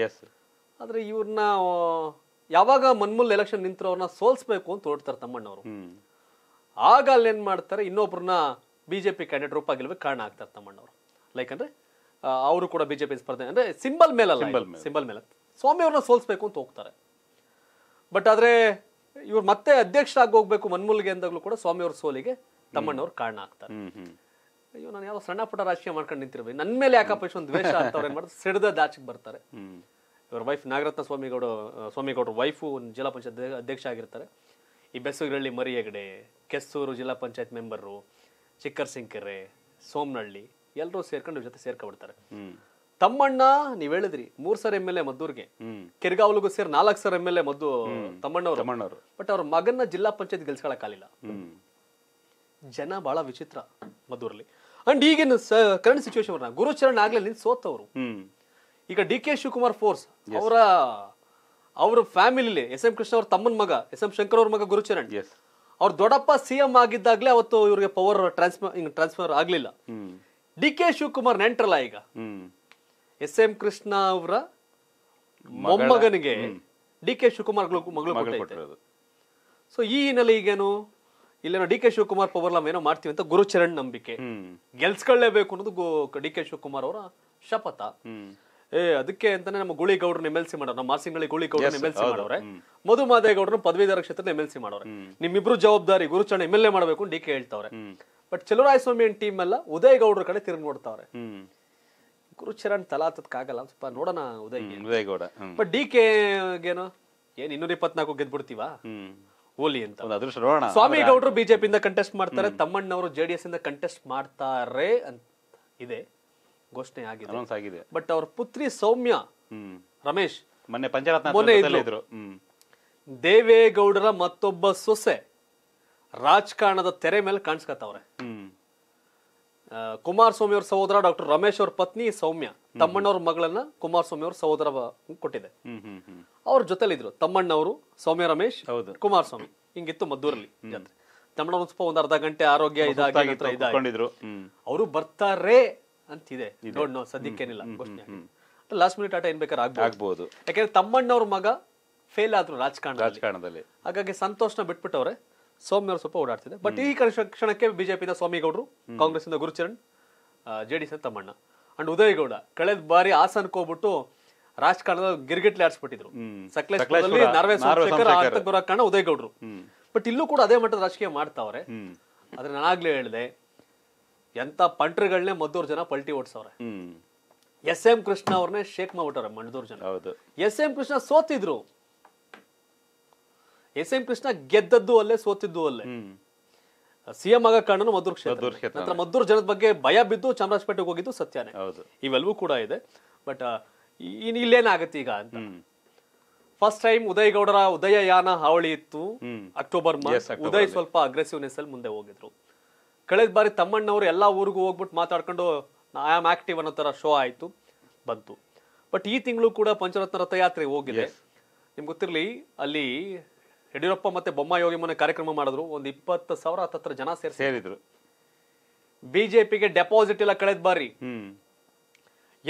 ಆದ್ರೆ ಇವ್ರನ್ನ ಯಾವಾಗ ಮನ್ಮೂಲ್ ಎಲೆಕ್ಷನ್ ನಿಂತರು ಅವ್ರನ್ನ ಸೋಲ್ಸ್ಬೇಕು ಅಂತ ಓಡ್ತಾರೆ ತಮ್ಮಣ್ಣವರು ಆಗ ಏನ್ ಮಾಡ್ತಾರೆ ಇನ್ನೊಬ್ರನ್ನ ಬಿಜೆಪಿ ಕ್ಯಾಂಡಿಡೇಟ್ ರೂಪ ಗೆಲ್ಬೇಕು ಕಾರಣ ಆಗ್ತಾರೆ ತಮ್ಮಣ್ಣವ್ರು ಲೈಕ್ ಅಂದ್ರೆ ಅವರು ಕೂಡ ಬಿಜೆಪಿ ಸ್ಪರ್ಧೆ ಅಂದ್ರೆ ಸಿಂಬಲ್ ಮೇಲೆ ಸಿಂಬಲ್ ಮೇಲೆ ಸ್ವಾಮಿಯವ್ರನ್ನ ಸೋಲಿಸ್ಬೇಕು ಅಂತ ಹೋಗ್ತಾರೆ ಬಟ್ ಆದರೆ ಇವ್ರು ಮತ್ತೆ ಅಧ್ಯಕ್ಷರಾಗಿ ಹೋಗ್ಬೇಕು ಮನ್ಮೂಲಿಗೆ ಅಂದಾಗಲೂ ಕೂಡ ಸ್ವಾಮಿಯವ್ರ ಸೋಲಿಗೆ ತಮ್ಮಣ್ಣವ್ರು ಕಾರಣ ಆಗ್ತಾರೆ ಅಯ್ಯೋ ನಾನು ಯಾವ ಸಣ್ಣ ಪುಟ್ಟ ರಾಜಕೀಯ ಮಾಡ್ಕೊಂಡು ನಿಂತಿರ್ಬೇಕು ನನ್ನ ಮೇಲೆ ಯಾಕಪ್ಪ ಇಷ್ಟೊಂದು ದ್ವೇಷ ಅಂತವ್ರು ಏನು ಮಾಡ್ತಾರೆ ಸಿಡದ ದಾಚಿಗೆ ಬರ್ತಾರೆ ಇವ್ರ ವೈಫ್ ನಾಗರತ್ನ ಸ್ವಾಮಿಗೌಡ ಸ್ವಾಮಿಗೌಡರ ವೈಫು ಒಂದು ಜಿಲ್ಲಾ ಪಂಚಾಯತ್ ಅಧ್ಯಕ್ಷ ಆಗಿರ್ತಾರೆ ಈ ಬೆಸ್ಸೂರಳ್ಳಿ ಮರಿ ಹೆಗಡೆ ಕೆಸ್ಸೂರು ಜಿಲ್ಲಾ ಪಂಚಾಯತ್ ಮೆಂಬರು ಚಿಕ್ಕರ್ಸಿಂಕೆರೆ ಸೋಮನಹಳ್ಳಿ ಎಲ್ಲರೂ ಸೇರ್ಕೊಂಡು ಇವ್ರ ಜೊತೆ ಸೇರ್ಕೊಬಿಡ್ತಾರೆ ತಮ್ಮಣ್ಣ ನೀವ್ ಹೇಳಿದ್ರಿ ಮೂರ್ ಸರ್ ಎಂ ಎಲ್ ಎ ಮದ್ದೂರ್ಗೆ ಕಿರ್ಗಾವ್ಲಿಗೂ ಸೇರಿ ನಾಲ್ಕು ಸರ್ ಎಂ ಎಲ್ ಎ ಮದ್ದು ಬಟ್ ಅವ್ರ ಮಗನ ಜಿಲ್ಲಾ ಪಂಚಾಯತ್ ಗೆಲ್ಸ್ಕೊಳಕ್ಕಾಗಲಿಲ್ಲ ಜನ ಬಹಳ ವಿಚಿತ್ರ ಮದ್ದೂರಲ್ಲಿ ಅಂಡ್ ಈಗಿನ ಕರೆಂಟ್ ಸಿಚುವೇಶನ್ ಗುರುಚರಣ್ ಆಗ್ಲಿ ನಿಂತು ಸೋತವ್ರು ಈಗ ಡಿ ಕೆ ಶಿವಕುಮಾರ್ ಫೋರ್ಸ್ ಅವರ ಅವ್ರ ಫ್ಯಾಮಿಲಿ ಎಸ್ ಎಂ ಕೃಷ್ಣ ಅವ್ರ ತಮ್ಮನ ಮಗ ಎಸ್ ಎಂ ಶಂಕರ್ ಅವ್ರ ಮಗ ಗುರುಚರಣ್ ಅವ್ರ ದೊಡ್ಡಪ್ಪ ಸಿ ಎಂ ಆಗಿದ್ದಾಗ್ಲೇ ಅವತ್ತು ಇವ್ರಿಗೆ ಪವರ್ ಟ್ರಾನ್ಸ್ಫರ್ ಟ್ರಾನ್ಸ್ಫರ್ ಆಗ್ಲಿಲ್ಲ ಡಿ ಕೆ ಶಿವಕುಮಾರ್ ನೆಂಟ್ರಲ್ಲ ಈಗ ಎಸ್ ಎಂ ಕೃಷ್ಣ ಅವರ ಮೊಮ್ಮಗನಿಗೆ ಡಿ ಕೆ ಶಿವಕುಮಾರ್ ಮಗಳು ಸೊ ಈ ಹಿನ್ನೆಲೆ ಈಗೇನು ಇಲ್ಲೇನೋ ಡಿ ಕೆ ಶಿವಕುಮಾರ್ ಪವರ್ಲಾಮ್ ಏನೋ ಮಾಡ್ತೀವಿ ಅಂತ ಗುರುಚರಣ್ ನಂಬಿಕೆ ಗೆಲ್ಸ್ಕೊಳ್ಳೇಬೇಕು ಅನ್ನೋದು ಡಿ ಕೆ ಶಿವಕುಮಾರ್ ಅವರ ಶಪಥ ಏ ಅದಕ್ಕೆ ಅಂತಾನೆ ನಮ್ಮ ಗುಳಿಗೌಡ್ರ ಎಮ್ ಎಲ್ ಸಿ ಮಾಡೋರು ನಮ್ಮ ಮಾಸಿಂಗಳಿ ಗುಳಿಗೌಡ್ರನ್ನ ಎಮ್ ಎಲ್ ಸಿ ಮಾಡೋರೆ ಮಧು ಮಾದೇಗೌಡ್ರನ್ನ ಪದವೀಧರ ಕ್ಷೇತ್ರದ ಎಮ್ ಎಲ್ ಸಿ ನಿಮ್ ನಿಮ್ಮಿಬ್ರು ಜವಾಬ್ದಾರಿ ಗುರುಚರಣ್ ಎಮ್ ಎಲ್ ಎ ಮಾಡಬೇಕು ಡಿ ಕೆ ಹೇಳ್ತಾವ್ರೆ ಬಟ್ ಚಲುವರಾಯ ಸ್ವಾಮಿ ಟೀಮ್ ಎಲ್ಲ ಉದಯ್ ಗೌಡ್ರ ಕಡೆ ತಿರುಗಿ ನೋಡ್ತಾವ್ರೆ ಕುರುಚರಣ್ ತಲಾ ತತ್ಕಾಗಲ್ಲ ಸ್ವಲ್ಪ ನೋಡೋಣ Uday Udayagowda but D K ಏನ್ ಇನ್ನೂರ ಇಪ್ಪತ್ನಾಲ್ಕು ಗೆದ್ಬಿಡ್ತೀವಾ ಓಲಿ ಅಂತ ಸ್ವಾಮಿ ಗೌಡರು ಇಂದ ಕಂಟೆಸ್ಟ್ ಮಾಡ್ತಾರೆ ತಮ್ಮಣ್ಣವರು ಜೆಡಿಎಸ್ ಇಂದ ಕಂಟೆಸ್ಟ್ ಮಾಡ್ತಾರೆ ಅಂತ ಇದೆ ಘೋಷಣೆ ಆಗಿದೆ ಬಟ್ ಅವ್ರ ಪುತ್ರಿ ಸೌಮ್ಯ ರಮೇಶ್ ಮೊನ್ನೆ ಪಂಚರತ್ನ ದೇವೇಗೌಡರ ಮತ್ತೊಬ್ಬ ಸೊಸೆ ರಾಜಕಾರಣದ ತೆರೆ ಮೇಲೆ ಕಾಣಿಸ್ಕತ್ತವ್ರೆ ಸ್ವಾಮಿ ಅವ್ರ ಸಹೋದರ ಡಾಕ್ಟರ್ ರಮೇಶ್ ಅವ್ರ ಪತ್ನಿ ಸೌಮ್ಯ ತಮ್ಮಣ್ಣವ್ರ ಮಗಳನ್ನ ಸ್ವಾಮಿ ಅವ್ರ ಸಹೋದರ ಕೊಟ್ಟಿದೆ ಅವ್ರ ಜೊತೆಲಿದ್ರು ತಮ್ಮಣ್ಣವರು ಸೌಮ್ಯ ರಮೇಶ್ ಸ್ವಾಮಿ ಹಿಂಗಿತ್ತು ಮದ್ದೂರಲ್ಲಿ ತಮ್ಮಣ್ಣ ಸ್ವಲ್ಪ ಒಂದ್ ಅರ್ಧ ಗಂಟೆ ಆರೋಗ್ಯ ಇದಾಗಿದ್ರು ಅವರು ಬರ್ತಾರೆ ಅಂತಿದೆ ನೋಡ್ ನೋ ಸದ್ಯಕ್ಕೇನಿಲ್ಲ ಲಾಸ್ಟ್ ಮಿನಿಟ್ ಆಟ ಏನ್ ಬೇಕಾದ್ರೆ ಆಗ್ಬಹುದು ಯಾಕಂದ್ರೆ ತಮ್ಮಣ್ಣವ್ರ ಮಗ ಫೇಲ್ ಆದ್ರು ರಾಜಕಾರಣ ರಾಜಕಾರಣದಲ್ಲಿ ಹಾಗಾಗಿ ಸಂತೋಷನ ಬಿಟ್ಬಿಟ್ಟವ್ರೆ ಸೌಮ್ಯ ಸ್ವಲ್ಪ ಓಡಾಡ್ತಿದೆ ಬಟ್ ಈ ಕ್ಷಣಕ್ಕೆ ಬಿಜೆಪಿಯಿಂದ ಸ್ವಾಮಿಗೌಡರು ಕಾಂಗ್ರೆಸ್ನಿಂದ Gurucharan J D Thammanna and Udayagowda ಕಳೆದ ಬಾರಿ ಹಾಸನಕ್ಕೆ ಹೋಗ್ಬಿಟ್ಟು ರಾಜಕಾರಣದ ಗಿರ್ಗಿಟ್ಲೆ ಆಡಿಸ್ಬಿಟ್ಟಿದ್ರು ಸಕಲೇಶ್ವರದಲ್ಲಿ ನಾರ್ವೆ ಸೋಮಶೇಖರ್ ಬರೋ ಬಟ್ ಇಲ್ಲೂ ಕೂಡ ಅದೇ ಮಟ್ಟದ ರಾಜಕೀಯ ಮಾಡ್ತಾವ್ರೆ ಆದ್ರೆ ನಾನಾಗ್ಲೇ ಹೇಳಿದೆ ಎಂತ ಪಂಟ್ರಿಗಳನ್ನೇ ಮದ್ದೂರು ಜನ ಪಲ್ಟಿ ಓಡಿಸವ್ರೆ ಎಸ್ ಎಂ ಕೃಷ್ಣ ಅವ್ರನ್ನೇ ಶೇಖ್ ಮಾಡ್ಬಿಟ್ಟವ್ರೆ ಮಂಡದೂರು ಜನ ಎಸ್ ಎಂ ಕೃಷ್ಣ ಸೋತಿದ್ರು ಎಸ್ ಎಂ ಕೃಷ್ಣ ಗೆದ್ದದ್ದು ಅಲ್ಲೇ ಸೋತಿದ್ದು ಅಲ್ಲೇ ಸಿಎಂ ಆಗ ಕಣ್ಣನು ಮದ್ದೂರು ಕ್ಷೇತ್ರ ಮದ್ದೂರು ಜನದ ಬಗ್ಗೆ ಭಯ ಬಿದ್ದು ಚಾಮರಾಜಪೇಟೆಗೆ ಹೋಗಿದ್ದು ಸತ್ಯನೇ ಇವೆಲ್ಲವೂ ಕೂಡ ಇದೆ ಬಟ್ ಇಲ್ಲೇನಾಗತ್ತೆ ಈಗ ಅಂತ ಫಸ್ಟ್ ಟೈಮ್ ಉದಯ್ ಗೌಡರ ಉದಯ ಯಾನ ಹಾವಳಿ ಇತ್ತು ಅಕ್ಟೋಬರ್ ಮಂತ್ ಉದಯ್ ಸ್ವಲ್ಪ ಅಗ್ರೆಸಿವ್ನೆಸ್ ಅಲ್ಲಿ ಮುಂದೆ ಹೋಗಿದ್ರು ಕಳೆದ ಬಾರಿ ತಮ್ಮಣ್ಣವರು ಎಲ್ಲಾ ಊರಿಗೂ ಹೋಗ್ಬಿಟ್ಟು ಮಾತಾಡ್ಕೊಂಡು ಐ ಆಮ್ ಆಕ್ಟಿವ್ ಅನ್ನೋ ತರ ಶೋ ಆಯ್ತು ಬಂತು ಬಟ್ ಈ ತಿಂಗಳು ಕೂಡ ಪಂಚರತ್ನ ರಥಯಾತ್ರೆ ಹೋಗಿದೆ ನಿಮ್ಗೆ ಗೊತ್ತಿರಲಿ ಅಲ್ಲಿ ಯಡಿಯೂರಪ್ಪ ಮತ್ತೆ ಬೊಮ್ಮಾಯೋಗಿ ಮನೆ ಕಾರ್ಯಕ್ರಮ ಮಾಡಿದ್ರು ಒಂದು ಇಪ್ಪತ್ತು ಸಾವಿರ ಹತ್ತತ್ರ ಜನ ಸೇರಿ ಸೇರಿದ್ರು ಬಿಜೆಪಿಗೆ ಡೆಪಾಸಿಟ್ ಎಲ್ಲ ಕಳೆದ ಬಾರಿ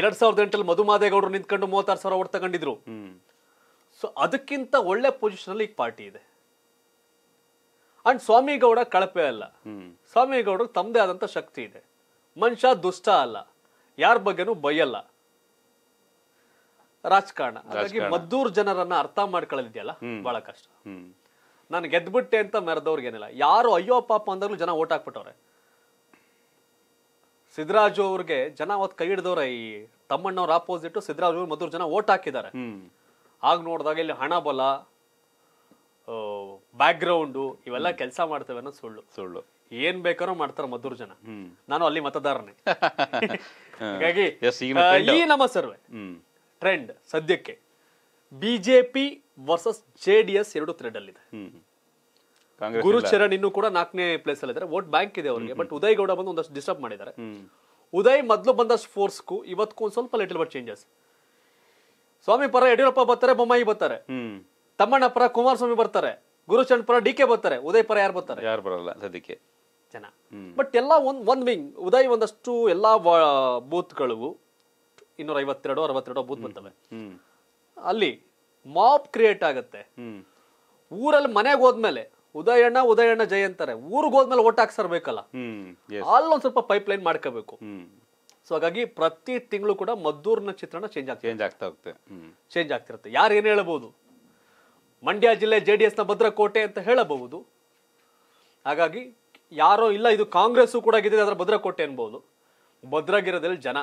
ಎರಡ್ ಸಾವಿರದ ಎಂಟಲ್ಲಿ ಮಧುಮಾದೇಗೌಡರು ನಿಂತ್ಕೊಂಡು ಮೂವತ್ತಾರು ಸಾವಿರ ಓಟ್ ತಗೊಂಡಿದ್ರು ಸೊ ಅದಕ್ಕಿಂತ ಒಳ್ಳೆ ಪೊಸಿಷನ್ ಅಲ್ಲಿ ಈಗ ಪಾರ್ಟಿ ಇದೆ ಅಂಡ್ ಸ್ವಾಮಿಗೌಡ ಕಳಪೆ ಅಲ್ಲ ಸ್ವಾಮಿಗೌಡರು ತಮ್ಮದೇ ಆದಂತ ಶಕ್ತಿ ಇದೆ ಮನುಷ್ಯ ದುಷ್ಟ ಅಲ್ಲ ಯಾರ ಬಗ್ಗೆನೂ ಬೈಯಲ್ಲ ರಾಜಕಾರಣ ಹಾಗಾಗಿ ಮದ್ದೂರ್ ಜನರನ್ನ ಅರ್ಥ ಮಾಡ್ಕೊಳ್ಳೋದಿದೆಯಲ್ಲ ಬಹಳ ಕಷ್ಟ ನಾನು ಗೆದ್ಬಿಟ್ಟೆ ಅಂತ ಏನಿಲ್ಲ ಯಾರು ಅಯ್ಯೋ ಪಾಪ ಅಂದಾಗ್ಲೂ ಜನ ಓಟ್ ಹಾಕ್ಬಿಟ್ಟವ್ರೆ ಸಿದ್ದರಾಜು ಅವ್ರಿಗೆ ಜನ ಅವತ್ ಕೈ ಹಿಡಿದವ್ರೆ ಈ ತಮ್ಮಣ್ಣವ್ರ ಆಪೋಸಿಟ್ ಸಿದ್ದರಾಜು ಮದ್ದೂರ್ ಜನ ಓಟ್ ಹಾಕಿದ್ದಾರೆ ಆಗ ನೋಡಿದಾಗ ಇಲ್ಲಿ ಹಣ ಬಲ ಬ್ಯಾಕ್ ಗ್ರೌಂಡು ಇವೆಲ್ಲ ಕೆಲಸ ಮಾಡ್ತೇವೆ ಅನ್ನೋ ಸುಳ್ಳು ಸುಳ್ಳು ಏನ್ ಬೇಕಾರೋ ಮಾಡ್ತಾರ ಮದ್ದೂರ್ ಜನ ನಾನು ಅಲ್ಲಿ ಮತದಾರನೇ ಹಾಗಾಗಿ ಈ ನಮ್ಮ ಸರ್ವೆ ಟ್ರೆಂಡ್ ಸದ್ಯಕ್ಕೆ BJP versus J D S ಎರಡು ಥ್ರೆಡ್ ಅಲ್ಲಿ ಗುರು ಚರಣ್ ಇನ್ನು ಕೂಡ ನಾಲ್ಕನೇ ಪ್ಲೇಸ್ ಅಲ್ಲಿ ಇದ್ದಾರೆ ವೋಟ್ ಬ್ಯಾಂಕ್ ಇದೆ ಅವರಿಗೆ ಬಟ್ ಉದಯ್ ಗೌಡ ಬಂದು ಒಂದಷ್ಟು ಡಿಸ್ಟರ್ಬ್ ಮಾಡಿದ್ದಾರೆ ಉದಯ್ ಮೊದಲು ಬಂದಷ್ಟು ಫೋರ್ಸ್ ಇವತ್ತು ಒಂದು ಸ್ವಲ್ಪ ಲಿಟಲ್ ಬಟ್ ಚೇಂಜಸ್ ಸ್ವಾಮಿ ಪರ ಯಡಿಯೂರಪ್ಪ ಬರ್ತಾರೆ ಬೊಮ್ಮಾಯಿ ಬರ್ತಾರೆ ತಮ್ಮಣ್ಣ ಪರ ಕುಮಾರಸ್ವಾಮಿ ಬರ್ತಾರೆ ಚರಣ್ ಪರ ಡಿ ಕೆ ಬರ್ತಾರೆ ಉದಯ್ ಪರ ಯಾರು ಬರ್ತಾರೆ ಯಾರು ಬರಲ್ಲ ಸದ್ಯಕ್ಕೆ ಜನ ಬಟ್ ಎಲ್ಲ ಒಂದ್ ಒಂದ್ ವಿಂಗ್ ಉದಯ್ ಒಂದಷ್ಟು ಎಲ್ಲಾ ಬೂತ್ಗಳು ಇನ್ನೂರ ಐವತ್ತೆರಡು ಅರವತ್ತೆರಡು ಬೂತ್ ಬರ್ತವೆ ಅಲ್ಲಿ ಮಾಪ್ ಕ್ರಿಯೇಟ್ ಆಗುತ್ತೆ ಊರಲ್ಲಿ ಮನೆಗೆ ಹೋದ್ಮೇಲೆ ಉದಯಣ್ಣ ಉದಯಣ್ಣ ಜಯ ಅಂತಾರೆ ಊರಿಗೆ ಹೋದ್ಮೇಲೆ ಓಟ್ ಹಾಕ್ಸರ್ಬೇಕಲ್ಲ ಅಲ್ಲೊಂದ್ ಸ್ವಲ್ಪ ಪೈಪ್ ಲೈನ್ ಮಾಡ್ಕೋಬೇಕು ಸೊ ಹಾಗಾಗಿ ಪ್ರತಿ ತಿಂಗಳು ಕೂಡ ಮದ್ದೂರ್ನ ಚಿತ್ರಣ ಚೇಂಜ್ ಆಗ್ತದೆ ಚೇಂಜ್ ಆಗ್ತಾ ಹೋಗುತ್ತೆ ಚೇಂಜ್ ಆಗ್ತಿರುತ್ತೆ ಯಾರು ಏನು ಹೇಳಬಹುದು ಮಂಡ್ಯ ಜಿಲ್ಲೆ ಜೆ ಡಿ ಎಸ್ನ ಭದ್ರಕೋಟೆ ಅಂತ ಹೇಳಬಹುದು ಹಾಗಾಗಿ ಯಾರೋ ಇಲ್ಲ ಇದು ಕಾಂಗ್ರೆಸ್ ಕೂಡ ಗೆದ್ದಿದೆ ಅದರ ಭದ್ರಕೋಟೆ ಅನ್ಬೋದು ಭದ್ರಾಗಿರೋದ್ರಲ್ಲಿ ಜನ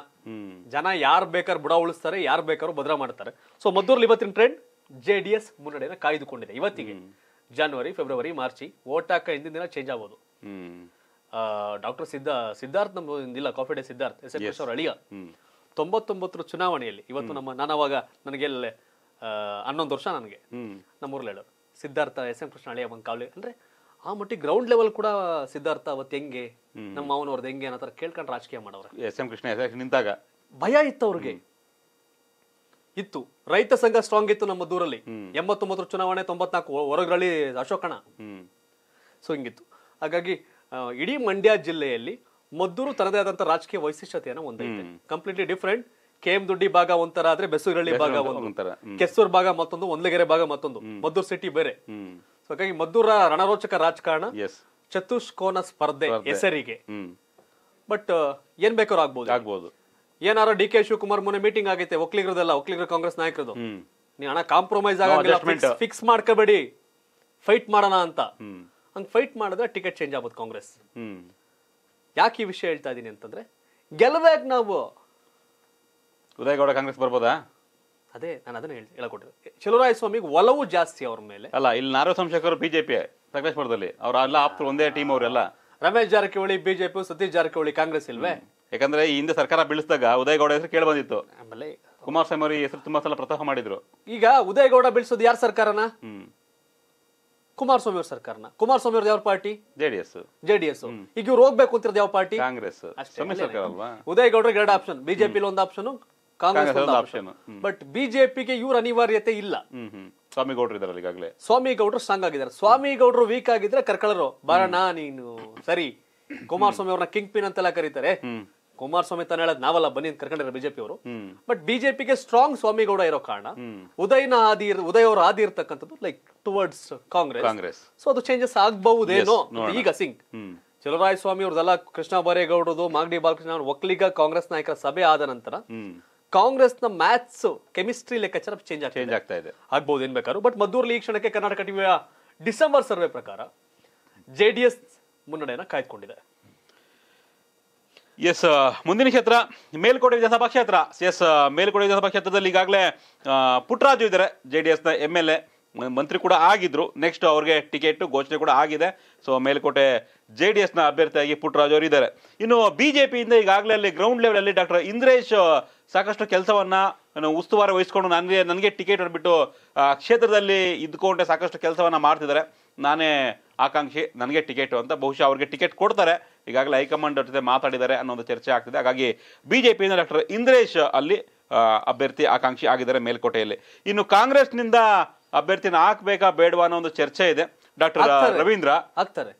ಜನ ಯಾರು ಬೇಕಾದ್ರೂ ಬುಡ ಉಳಿಸ್ತಾರೆ ಯಾರು ಬೇಕಾದ್ರೂ ಭದ್ರ ಮಾಡ್ತಾರೆ ಸೊ ಮದ್ದೂರಲ್ಲಿ ಇವತ್ತಿನ ಟ್ರೆಂಡ್ ಜೆ ಡಿ ಎಸ್ ಮುನ್ನಡೆಯನ್ನು ಕಾಯ್ದುಕೊಂಡಿದೆ ಇವತ್ತಿಗೆ ಜನವರಿ ಫೆಬ್ರವರಿ ಮಾರ್ಚ್ ಓಟ್ ಹಾಕ ಹಿಂದಿನ ದಿನ ಚೇಂಜ್ ಆಗ್ಬೋದು ಡಾಕ್ಟರ್ ಸಿದ್ಧ ಸಿದ್ಧಾರ್ಥ ನಮ್ದು Coffee Day Siddhartha S S Krishna ಅಳಿಯ ತೊಂಬತ್ತೊಂಬತ್ತರ ಚುನಾವಣೆಯಲ್ಲಿ ಇವತ್ತು ನಮ್ಮ ನಾನು ಅವಾಗ ನನಗೆ ಹನ್ನೊಂದು ವರ್ಷ ನನಗೆ ನಮ್ಮ ಊರ್ಲೇಳು ಸಿದ್ಧಾರ್ಥ ಎಸ್ ಎಂ ಕೃಷ್ಣ ಅಳಿಯ ಬಂಗಾವಳಿ ಅಂದ್ರೆ ಆ ಮಟ್ಟಿಗೆ ಗ್ರೌಂಡ್ ಲೆವೆಲ್ ಕೂಡ ಸಿದ್ಧಾರ್ಥ ಅವತ್ತು ಹೆಂಗೆ ನಮ್ಮ ಮಾವನವ್ರದ್ದು ಹೆಂಗೆ ಅನ್ನೋ ಕೇಳ್ಕೊಂಡು ರಾಜಕೀಯ ಮಾಡೋರು ಎಸ್ ಎಂ ಕೃಷ್ಣ ಎಸ್ ನಿಂತಾಗ ಭಯ ಇತ್ತು ಅವ್ರಿಗೆ ಇತ್ತು ರೈತ ಸಂಘ ಸ್ಟ್ರಾಂಗ್ ಇತ್ತು ನಮ್ಮ ದೂರಲ್ಲಿ ಎಂಬತ್ತೊಂಬತ್ತರ ಚುನಾವಣೆ ತೊಂಬತ್ನಾಲ್ಕು ಹೊರಗ್ರಳ್ಳಿ ಅಶೋಕಣ ಸೊ ಹಿಂಗಿತ್ತು ಹಾಗಾಗಿ ಇಡೀ ಮಂಡ್ಯ ಜಿಲ್ಲೆಯಲ್ಲಿ ಮದ್ದೂರು ತನ್ನದೇ ಆದಂಥ ರಾಜಕೀಯ ವೈಶಿಷ್ಟ್ಯತೆಯನ್ನು ಹೊಂದಿದೆ ಕಂಪ್ಲೀಟ್ಲಿ ಡಿಫ್ರೆಂಟ್ ಕೆಎಂ ದುಡ್ಡಿ ಭಾಗ ಒಂಥರ ಆದ್ರೆ ಬೆಸೂರಹಳ್ಳಿ ಭಾಗ ಒಂಥರ ಕೆಸೂರ್ ಭಾಗ ಮತ್ತೊಂದು ಒಂದ್ಲಗೆರೆ ಭಾಗ ಮತ್ತೊಂದು ಮದ್ದೂರ್ ಸಿಟಿ ಬೇರೆ ಸೊ ಹಾಗಾಗಿ ಮದ್ದೂರ ರಣರೋಚಕ ರಾಜಕಾರಣ ಚತುಷ್ಕೋನ ಸ್ಪರ್ಧೆ ಹೆಸರಿಗೆ ಬಟ್ uh, ಏನ್ ಬೇಕಾದ್ರೂ ಆಗ್ಬೋದು ಆಗ್ಬೋದು ಏನಾರ ಡಿ ಕೆ ಶಿವಕುಮಾರ್ ಮೊನ್ನೆ ಮೀಟಿಂಗ್ ಆಗೈತೆ ಒಕ್ಲಿಗರದಲ್ಲ ಒಕ್ಲಿಗರ ಕಾಂಗ್ರೆಸ್ ನಾಯಕರದು ನೀ ಹಣ ಕಾಂಪ್ರಮೈಸ್ ಆಗೋ ಫಿಕ್ಸ್ ಮಾಡ್ಕೋಬೇಡಿ ಫೈಟ್ ಮಾಡೋಣ ಅಂತ ಹಂಗ್ ಫೈಟ್ ಮಾಡಿದ್ರೆ ಟಿಕೆಟ್ ಚೇಂಜ್ ಆಗೋದು ಕಾಂಗ್ರೆಸ್ ಯಾಕೆ ಈ ವಿಷಯ ಹೇಳ್ತಾ ಇದೀನಿ ಅಂತಂದ್ರೆ ಗೆಲ್ಲಬೇಕು ನಾವು ಉದಯಗೌಡ ಕಾಂಗ್ರೆಸ್ ಬರ್ಬೋದಾ ಅದೇ ನಾನು ಅದನ್ನ ಹೇಳಿ ಹೇಳಕೊಟ್ಟಿದ್ದೆ ಚಲುವರಾಯ ಸ್ವಾಮಿಗೆ ಒಲವು ಜಾಸ್ತಿ ಅವ್ರ ಮೇಲೆ ಅಲ್ಲ ಇಲ್ಲಿ ನಾರಾಯಣ ಸಂಶಕರು ಬಿಜೆಪಿ ಪ್ರಕಾಶ್ಪುರದಲ್ಲಿ ಅವ್ರ ಎಲ್ಲ ಆಪ್ತರು ಒಂದೇ ಟೀಮ್ ಅವರೆಲ್ಲ ರಮೇಶ್ ಜಾರಕಿಹೊಳಿ ಬಿಜೆಪಿ ಸತೀಶ್ ಜಾರಕಿಹೊಳಿ ಕಾಂಗ್ರೆಸ್ ಇಲ್ವೇ ಯಾಕಂದ್ರೆ ಈ ಹಿಂದೆ ಸರ್ಕಾರ ಬೀಳಿಸಿದಾಗ ಉದಯಗೌಡ ಹೆಸರು ಕೇಳಿ ಬಂದಿತ್ತು ಆಮೇಲೆ ಕುಮಾರಸ್ವಾಮಿ ಅವರು ಹೆಸರು ತುಂಬಾ ಸಲ ಪ್ರತಾಪ ಮಾಡಿದ್ರು ಈಗ ಉದಯಗೌಡ ಬೀಳಿಸೋದು ಯಾರ ಸರ್ಕಾರನ ಕುಮಾರಸ್ವಾಮಿ ಅವ್ರ ಸರ್ಕಾರನ ಕುಮಾರಸ್ವಾಮಿ ಅವ್ರದ್ದು ಯಾವ ಪಾರ್ಟಿ ಜೆಡಿಎಸ್ ಜೆಡಿಎಸ್ ಈಗ ಇವ್ರು ಹೋಗ್ಬೇಕು ಅಂತಿರೋದು ಯಾವ ಪಾರ್ಟಿ ಕಾಂಗ್ರೆಸ್ ಅಷ್ಟೇ. ಎರಡು ಆಪ್ಷನ್ ಬಿಜೆಪಿ ಒಂದು ಆಪ್ಷನ್ ಕಾಂಗ್ರೆಸ್ ಬಟ್ ಬಿಜೆಪಿಗೆ ಇವ್ರ ಅನಿವಾರ್ಯತೆ ಇಲ್ಲ ಸ್ವಾಮಿಗೌಡರು ಇದಾರೆ ಈಗಾಗಲೇ ಸ್ವಾಮಿಗೌಡರು ಸ್ಟ್ರಾಂಗ್ ಆಗಿದ್ದಾರೆ ಸ್ವಾಮಿಗೌಡರು ವೀಕ್ ಆಗಿದ್ರೆ ಕರ್ಕಳರು ಬಾರಣ ನೀನು ಸರಿ ಕುಮಾರಸ್ವಾಮಿ ಅವ್ರನ್ನ ಕಿಂಗ್ ಪಿನ್ ಅಂತೆಲ್ಲ ಕರೀತಾರೆ ಕುಮಾರಸ್ವಾಮಿ ತಾನು ಹೇಳೋದು ನಾವಲ್ಲ ಬನ್ನಿ ಕರ್ಕೊಂಡಿರೋ ಬಿಜೆಪಿ ಅವರು ಬಟ್ ಬಿಜೆಪಿಗೆ ಸ್ಟ್ರಾಂಗ್ ಸ್ವಾಮಿಗೌಡ ಇರೋ ಕಾರಣ ಉದಯನ ಆದಿ ಉದಯ ಅವರ ಆದಿ ಇರ್ತಕ್ಕಂಥದ್ದು like towards Congress Congress so ಅದು ಚೇಂಜಸ್ ಆಗಬಹುದೇನೋ ಈಗ ಸಿಂಗ್ ಚಲುವರಾಯ ಸ್ವಾಮಿ ಅವ್ರದೆಲ್ಲ ಕೃಷ್ಣ ಬರೇಗೌಡದು ಮಾಗಡಿ ಬಾಲಕೃಷ್ಣ ಅವ್ರ ಒಕ್ಕಲಿಗ ಕಾಂಗ್ರೆಸ್ ನಾಯಕರ ಸಭೆ ಆದ ನಂತರ ಕಾಂಗ್ರೆಸ್ ನ ಮ್ಯಾಥ್ಸ್ ಕೆಮಿಸ್ಟ್ರಿ ಲೆಕ್ಕ ಚರಪ್ ಚೇಂಜ್ ಆಗ್ತಾ ಇದೆ ಆಗಬಹುದು ಏನು বেকার ಬಟ್ ಮದೂರ್ ಲೀಕ್ಷಣಕ್ಕೆ ಕರ್ನಾಟಕ ಡಿಸೆಂಬರ್ ಸರ್ವೆ ಪ್ರಕಾರ ಜೆಡಿಎಸ್ ಮುನ್ನಡೆಯನ ಕಾಯ್ದಿಕೊಂಡಿದೆ ಎಸ್ ಮುಂದಿನ ಕ್ಷೇತ್ರ ಮೇಲ್ಕೋಟೆ ವಿಧಾನಸಭಾ ಕ್ಷೇತ್ರ ಎಸ್ ಮೇಲ್ಕೋಟೆ ವಿಧಾನಸಭಾ ಕ್ಷೇತ್ರದಲ್ಲಿ ಈಗಾಗಲೇ ಪುತ್ರಾಜೋ ಇದ್ದಾರೆ ಜೆಡಿಎಸ್ ನ ಎಂಎಲ್ಎ ಮಂತ್ರಿ ಕೂಡ ಆಗಿದ್ರು ನೆಕ್ಸ್ಟ್ ಅವ್ರಿಗೆ ಟಿಕೆಟ್ ಘೋಷಣೆ ಕೂಡ ಆಗಿದೆ ಸೊ ಮೇಲುಕೋಟೆ ಜೆ ಡಿ ಎಸ್ನ ಅಭ್ಯರ್ಥಿಯಾಗಿ ಪುಟ್ಟರಾಜು ಅವರು ಇದ್ದಾರೆ ಇನ್ನು ಬಿಜೆಪಿಯಿಂದ ಈಗಾಗಲೇ ಅಲ್ಲಿ ಗ್ರೌಂಡ್ ಲೆವೆಲಲ್ಲಿ ಡಾಕ್ಟರ್ ಇಂದ್ರೇಶ್ ಸಾಕಷ್ಟು ಕೆಲಸವನ್ನು ಉಸ್ತುವಾರಿ ವಹಿಸ್ಕೊಂಡು ನನಗೆ ನನಗೆ ಟಿಕೆಟ್ ಬಿಟ್ಟು ಕ್ಷೇತ್ರದಲ್ಲಿ ಇದ್ಕೊಂಡೆ ಸಾಕಷ್ಟು ಕೆಲಸವನ್ನು ಮಾಡ್ತಿದ್ದಾರೆ ನಾನೇ ಆಕಾಂಕ್ಷಿ ನನಗೆ ಟಿಕೆಟು ಅಂತ ಬಹುಶಃ ಅವ್ರಿಗೆ ಟಿಕೆಟ್ ಕೊಡ್ತಾರೆ ಈಗಾಗಲೇ ಹೈಕಮಾಂಡ್ ಜೊತೆ ಮಾತಾಡಿದ್ದಾರೆ ಅನ್ನೋ ಒಂದು ಚರ್ಚೆ ಆಗ್ತಿದೆ ಹಾಗಾಗಿ ಬಿ ಜೆ ಪಿಯಿಂದ ಡಾಕ್ಟರ್ ಇಂದ್ರೇಶ್ ಅಲ್ಲಿ ಅಭ್ಯರ್ಥಿ ಆಕಾಂಕ್ಷಿ ಆಗಿದ್ದಾರೆ ಮೇಲ್ಕೋಟೆಯಲ್ಲಿ ಇನ್ನು ಕಾಂಗ್ರೆಸ್ನಿಂದ ಅಭ್ಯರ್ಥಿನ ಹಾಕ್ಬೇಕಾ ಬೇಡವಾ ಅನ್ನೋ ಒಂದು ಚರ್ಚೆ ಇದೆ ಡಾಕ್ಟರ್ ರವೀಂದ್ರ ಆಗ್ತಾರೆ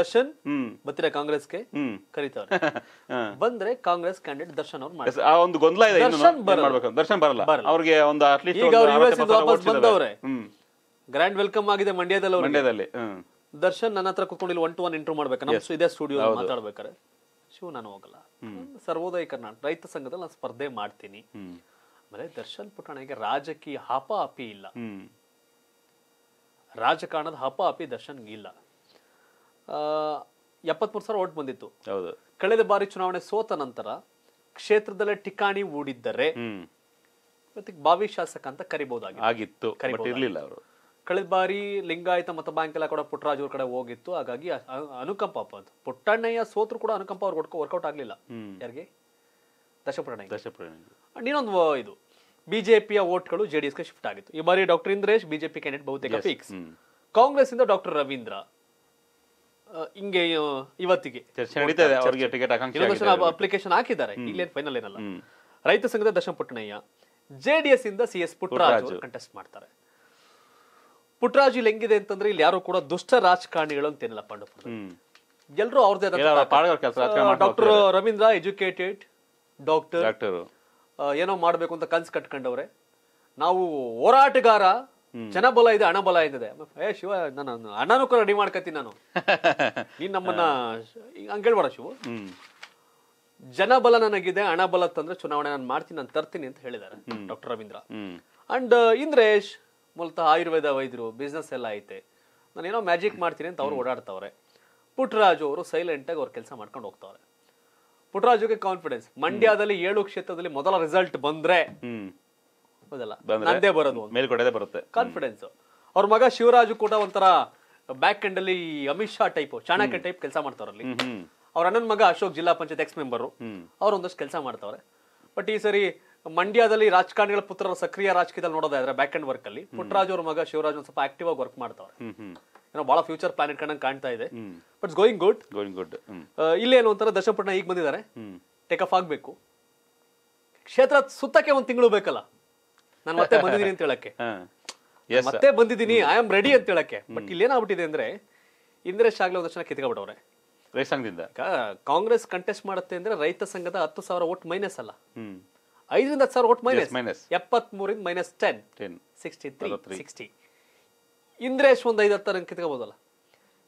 ದರ್ಶನ್ ಬತ್ತಿರ ಕಾಂಗ್ರೆಸ್ ಗೆ ಕಾಂಗ್ರೆಸ್ಗೆ ಕರೀತಾರೆ ಬಂದ್ರೆ ಕಾಂಗ್ರೆಸ್ ಕ್ಯಾಂಡಿಡೇಟ್ ದರ್ಶನ್ ಅವ್ರು ಮಾಡಿ ಆ ಒಂದು ಗೊಂದಲ ಇದೆ ದರ್ಶನ್ ಬರಲ್ಲ ಅವ್ರಿಗೆ ಒಂದು ಅಟ್ಲೀಸ್ಟ್ ಈಗ ಅವ್ರು ಯುಎಸ್ ಗ್ರ್ಯಾಂಡ್ ವೆಲ್ಕಮ್ ಆಗಿದೆ ಮಂಡ್ಯದಲ್ಲಿ ಮಂಡ್ಯದಲ್ಲಿ ದರ್ಶನ್ ನನ್ನ ಹತ್ರ ಕುತ್ಕೊಂಡು ಒನ್ ಟು ಒನ್ ಇಂಟ್ರೋ ಮಾಡ್ಬೇಕು ಇದೇ ಸ್ಟುಡಿಯೋ ಮಾತಾಡ್ಬೇಕಾರೆ ಶಿವ ನಾನು ಹೋಗಲ್ಲ ಸರ್ವೋದಯ ಕರ್ನಾಟಕ ರೈತ ಸಂಘದಲ್ಲಿ ನಾನು ಸ್ಪರ್ಧೆ ಮಾಡ್ತೀನಿ ಆಮೇಲೆ ದರ್ಶನ್ ಪುಟಾಣಿಗೆ ರಾಜಕೀಯ ಹಪ ಅಪಿ ಇಲ್ಲ ರಾಜಕಾರಣದ ಹಪ ಅಪಿ ದರ್ಶನ್ ಇಲ್ಲ ಎಪ್ಪತ್ಮೂರು ಸಾವಿರ ಓಟ್ ಬಂದಿತ್ತು ಹೌದು ಕಳೆದ ಬಾರಿ ಚುನಾವಣೆ ಸೋತ ನಂತರ ಕ್ಷೇತ್ರದಲ್ಲೇ ಠಿಕಾಣಿ ಹೂಡಿದ್ದರೆ ಬಾವಿ ಶಾಸಕ ಅಂತ ಕರಿಬಹುದಾಗಿತ್ತು ಅವರು ಕಳೆದ ಬಾರಿ ಲಿಂಗಾಯತ ಮತ ಬ್ಯಾಂಕ್ ಎಲ್ಲ ಕೂಡ ಪುಟ್ಟರಾಜ್ ಅವ್ರ ಕಡೆ ಹೋಗಿತ್ತು ಹಾಗಾಗಿ ಅನುಕಂಪ ಪುಟ್ಟಣ್ಣಯ್ಯ ಸೋತ್ರು ಕೂಡ ಅನುಕಂಪ ಅವ್ರ ವರ್ಕೌಟ್ ಆಗಲಿಲ್ಲ ಯಾರಿಗೆ ದಶಪುರಾಣ ದಶಪುರಾಣ ಅಂಡ್ ಇನ್ನೊಂದು ಇದು ಬಿಜೆಪಿಯ ವೋಟ್ಗಳು ಜೆ ಡಿ ಎಸ್ಗೆ ಶಿಫ್ಟ್ ಆಗಿತ್ತು ಈ ಬಾರಿ ಡಾಕ್ಟರ್ ಇಂದ್ರೇಶ್ ಬಿಜೆಪಿ ಕ್ಯಾಂಡಿಡೇಟ್ ಬಹುತೇಕ ಫಿಕ್ಸ್ ಕಾಂಗ್ರೆಸ್ ಇಂದ ಡಾಕ್ಟರ್ ರವೀಂದ್ರ ಹಿಂಗೆ ಇವತ್ತಿಗೆ ಅಪ್ಲಿಕೇಶನ್ ಹಾಕಿದ್ದಾರೆ ಇಲ್ಲೇನು ಫೈನಲ್ ಏನಲ್ಲ ರೈತ ಸಂಘದ ಪುಟ್ಟಣಯ್ಯ ಜೆ ಡಿ ಎಸ್ ಇಂದ ಸಿ ಎಸ್ ಪುಟ್ಟರಾಜು ಕಂಟೆಸ್ಟ್ ಮಾಡ್ತಾರೆ ಪುಟ್ಟರಾಜು ಇಲ್ಲಿ ಹೆಂಗಿದೆ ಅಂತಂದ್ರೆ ಇಲ್ಲಿ ಯಾರು ಕೂಡ ದುಷ್ಟ ರಾಜಕಾರಣಿಗಳು ಅಂತೇನಿಲ್ಲ ಪಾಂಡವಪುರ ಎಲ್ಲರೂ ಅವ್ರದೇ ಡಾಕ್ಟರ್ ರವೀಂದ್ರ ಎಜುಕೇಟೆಡ್ ಡಾಕ್ಟರ್ ಏನೋ ಮಾಡಬೇಕು ಅಂತ ಕನ್ಸು ಕಟ್ಕೊಂಡವ್ರೆ ನಾವು ಹೋರಾಟಗಾರ ಜನಬಲ ಇದೆ ಹಣಬಲ ಇದೆ ಏ ಶಿವ ನಾನು ಹಣನೂ ಕೂಡ ರೆಡಿ ಮಾಡ್ಕತ್ತೀನಿ ನಾನು ನೀನ್ ನಮ್ಮನ್ನ ಶಿವ ಜನಬಲ ನನಗಿದೆ ಹಣಬಲ ತಂದ್ರೆ ಚುನಾವಣೆ ನಾನು ಮಾಡ್ತೀನಿ ನಾನು ತರ್ತೀನಿ ಅಂತ ಹೇಳಿದ್ದಾರೆ ಡಾಕ್ಟರ್ ರವೀಂದ್ರ ಅಂಡ್ ಇಂದ್ರೇಶ್ ಮೂಲತಃ ಆಯುರ್ವೇದ ವೈದ್ಯರು ಬಿಸ್ನೆಸ್ ಎಲ್ಲ ಐತೆ ನಾನು ಏನೋ ಮ್ಯಾಜಿಕ್ ಮಾಡ್ತೀನಿ ಅಂತ ಅವ್ರು ಓಡಾಡ್ತವ್ರೆ ಪುಟ್ಟರಾಜು ಅವರು ಸೈಲೆಂಟಾಗಿ ಅವ್ರ ಕೆಲಸ ಮಾಡ್ಕೊಂಡು ಹೋಗ್ತಾವ್ರೆ ಪುಟರಾಜುವೆ ಕಾನ್ಫಿಡೆನ್ಸ್ ಮಂಡ್ಯಾದಲ್ಲಿ ಏಳು ಕ್ಷೇತ್ರದಲ್ಲಿ ಮೊದಲ ರಿಸಲ್ಟ್ ಬಂದ್ರೆ ಹ್ಮ ಓದಲ್ಲ ಬಂದೆ ಬರದು ಮೇಲ್ಕೋಟೆ ಬರುತ್ತೆ ಕಾನ್ಫಿಡೆನ್ಸ್ ಅವರ ಮಗ ಶಿವರಾಜು ಕೂಡ ಒಂತರ ಬ್ಯಾಕ್ ಎಂಡ್ ಅಲ್ಲಿ ಅಮಿತ್ ಶಾ ಟೈಪ್ ಚಾಣಕ್ಯ ಟೈಪ್ ಕೆಲಸ ಮಾಡ್ತವರಲಿ ಹ್ಮ ಅವರ ಅಣ್ಣನ ಮಗ ಅಶೋಕ್ ಜಿಲ್ಲಾ ಪಂಚಾಯತ್ ಎಕ್ಸ್ ಮెంబರು ಹ್ಮ ಅವರೊಂದಷ್ಟೇ ಕೆಲಸ ಮಾಡ್ತವರ ಬಟ್ ಈ ಸಾರಿ ಮಂಡ್ಯಾದಲ್ಲಿ ರಾಜಕಣ್ಣಗಳ ಪುತ್ರರ ಸಕ್ರಿಯ ರಾಜಕೀಯದಲ್ಲಿ ನೋಡೋದಾದ್ರೆ ಬ್ಯಾಕ್ ಎಂಡ್ ವರ್ಕ್ ಅಲ್ಲಿ ಪುಟರಾಜು ಅವರ ಮಗ ಶಿವರಾಜನ್ ಸ್ವಲ್ಪ ಆಕ್ಟಿವ್ ಆಗಿ ವರ್ಕ್ ಮಾಡ್ತವರ ಹ್ಮ ಹ್ಮ ಏನೋ ಬಹಳ ಫ್ಯೂಚರ್ ಪ್ಲಾನ್ ಇಟ್ಕೊಂಡಂಗೆ ಕಾಣ್ತಾ ಇದೆ but going good going good ಇಲ್ಲೇನು ಒಂಥರ ದರ್ಶನ್ ಈಗ ಬಂದಿದ್ದಾರೆ ಟೇಕ್ ಆಫ್ ಆಗಬೇಕು ಕ್ಷೇತ್ರ ಸುತ್ತಕ್ಕೆ ಒಂದು ತಿಂಗಳು ಬೇಕಲ್ಲ ನಾನು ಮತ್ತೆ ಬಂದಿದ್ದೀನಿ ಅಂತ ಹೇಳಕ್ಕೆ ಮತ್ತೆ ಬಂದಿದ್ದೀನಿ ಐ ಆಮ್ ರೆಡಿ ಅಂತ ಹೇಳಕ್ಕೆ ಬಟ್ ಇಲ್ಲೇನಾಗ್ಬಿಟ್ಟಿದೆ ಅಂದ್ರೆ ಇಂದ್ರೇಶ್ ಆಗ್ಲೇ ಒಂದಷ್ಟು ಜನ ಕಿತ್ಕೊಬಿಡವ್ರೆ ರೈತ ಸಂಘದಿಂದ ಕಾಂಗ್ರೆಸ್ ಕಂಟೆಸ್ಟ್ ಮಾಡುತ್ತೆ ಅಂದ್ರೆ ರೈತ ಸಂಘದ ಹತ್ತು ಸಾವಿರ ಓಟ್ ಮೈನಸ್ ಅಲ್ಲ ಐದರಿಂದ ಹತ್ತು ಸಾವಿರ ಓಟ್ ಮೈನಸ್ ಮೈನಸ್ ಎಪ್ಪತ್ಮೂರಿಂದ minus ten ten sixty three sixty Indresh ಒಂದು ಐದು ಹತ್ತರ ಕಿತ್ಕೋಬೋದಲ್ಲ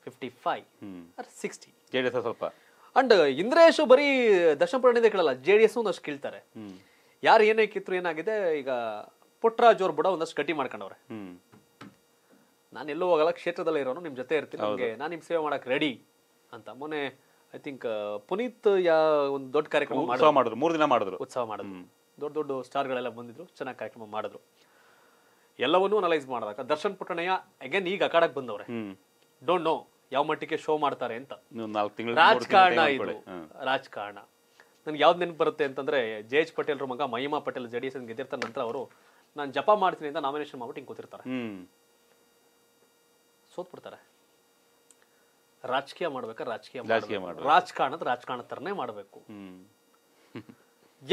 ಫಿಫ್ಟಿ ಫೈವ್ ಸಿಕ್ಸ್ಟಿ ಜೆ ಸ್ವಲ್ಪ ಅಂಡ್ ಇಂದ್ರೇಶ್ ಬರೀ ದಶಮ ಪುರಾಣಿದೆ ಕೇಳಲ್ಲ ಜೆ ಡಿ ಎಸ್ ಒಂದಷ್ಟು ಕೇಳ್ತಾರೆ ಯಾರು ಏನೇ ಕಿತ್ತು ಏನಾಗಿದೆ ಈಗ ಪುಟ್ರಾಜ್ ಅವ್ರು ಬುಡ ಒಂದಷ್ಟು ಕಟಿ ಮಾಡ್ಕೊಂಡವ್ರೆ ನಾನು ಎಲ್ಲೋ ಹೋಗಲ್ಲ ಕ್ಷೇತ್ರದಲ್ಲೇ ಇರೋನು ನಿಮ್ಮ ಜೊತೆ ಇರ್ತೀನಿ ನನಗೆ ನಾನು ನಿಮ್ಮ ಸೇವೆ ಮಾಡಕ್ಕೆ ರೆಡಿ ಅಂತ ಮೊನ್ನೆ ಐ ತಿಂಕ್ ಪುನೀತ್ ಯಾ ಒಂದು ದೊಡ್ಡ ಕಾರ್ಯಕ್ರಮ ಮಾಡಿದ್ರು ಮೂರು ದಿನ ಮಾಡಿದ್ರು ಉತ್ಸವ ಮಾಡಿದ್ರು ದೊಡ್ಡ ದೊಡ್ಡ ಸ್ಟಾರ್ಗಳೆಲ್ಲ ಬಂದಿದ್ರು ಚೆನ್ನಾಗಿ ಕಾರ್ಯಕ್ರಮ ಮಾಡಿದ್ರು ಎಲ್ಲವನ್ನೂ ಅನಲೈಸ್ ಮಾಡಿದಾಗ ದರ್ಶನ್ ಪುಟ್ಟಣಯ್ಯ ಅಗೇನ್ ಈಗ ಅಕಾಡಕ್ ಬಂದವ್ರೆ ಡೋಂಟ್ ನೋ ಯಾವ ಮಟ್ಟಿಗೆ ಶೋ ಮಾಡ್ತಾರೆ ಅಂತ ರಾಜಕಾರಣ ಇದು ರಾಜಕಾರಣ ನನ್ಗೆ ಯಾವ್ದು ನೆನಪು ಬರುತ್ತೆ ಅಂತಂದ್ರೆ ಜೆ ಎಚ್ ಪಟೇಲ್ ಮಗ Mahima Patel J D S ಗೆದ್ದಿರ್ತಾರೆ ನಂತರ ಅವರು ನಾನು ಜಪ ಮಾಡ್ತೀನಿ ಅಂತ ನಾಮಿನೇಷನ್ ಮಾಡ್ಬಿಟ್ಟು ಹಿಂಗೆ ಕೂತಿರ್ತಾರೆ ಬಿಡ್ತಾರೆ ರಾಜಕೀಯ ಮಾಡ್ಬೇಕು ರಾಜಕೀಯ ರಾಜಕಾರಣದ ರಾಜಕಾರಣ ತರನೇ ಮಾಡಬೇಕು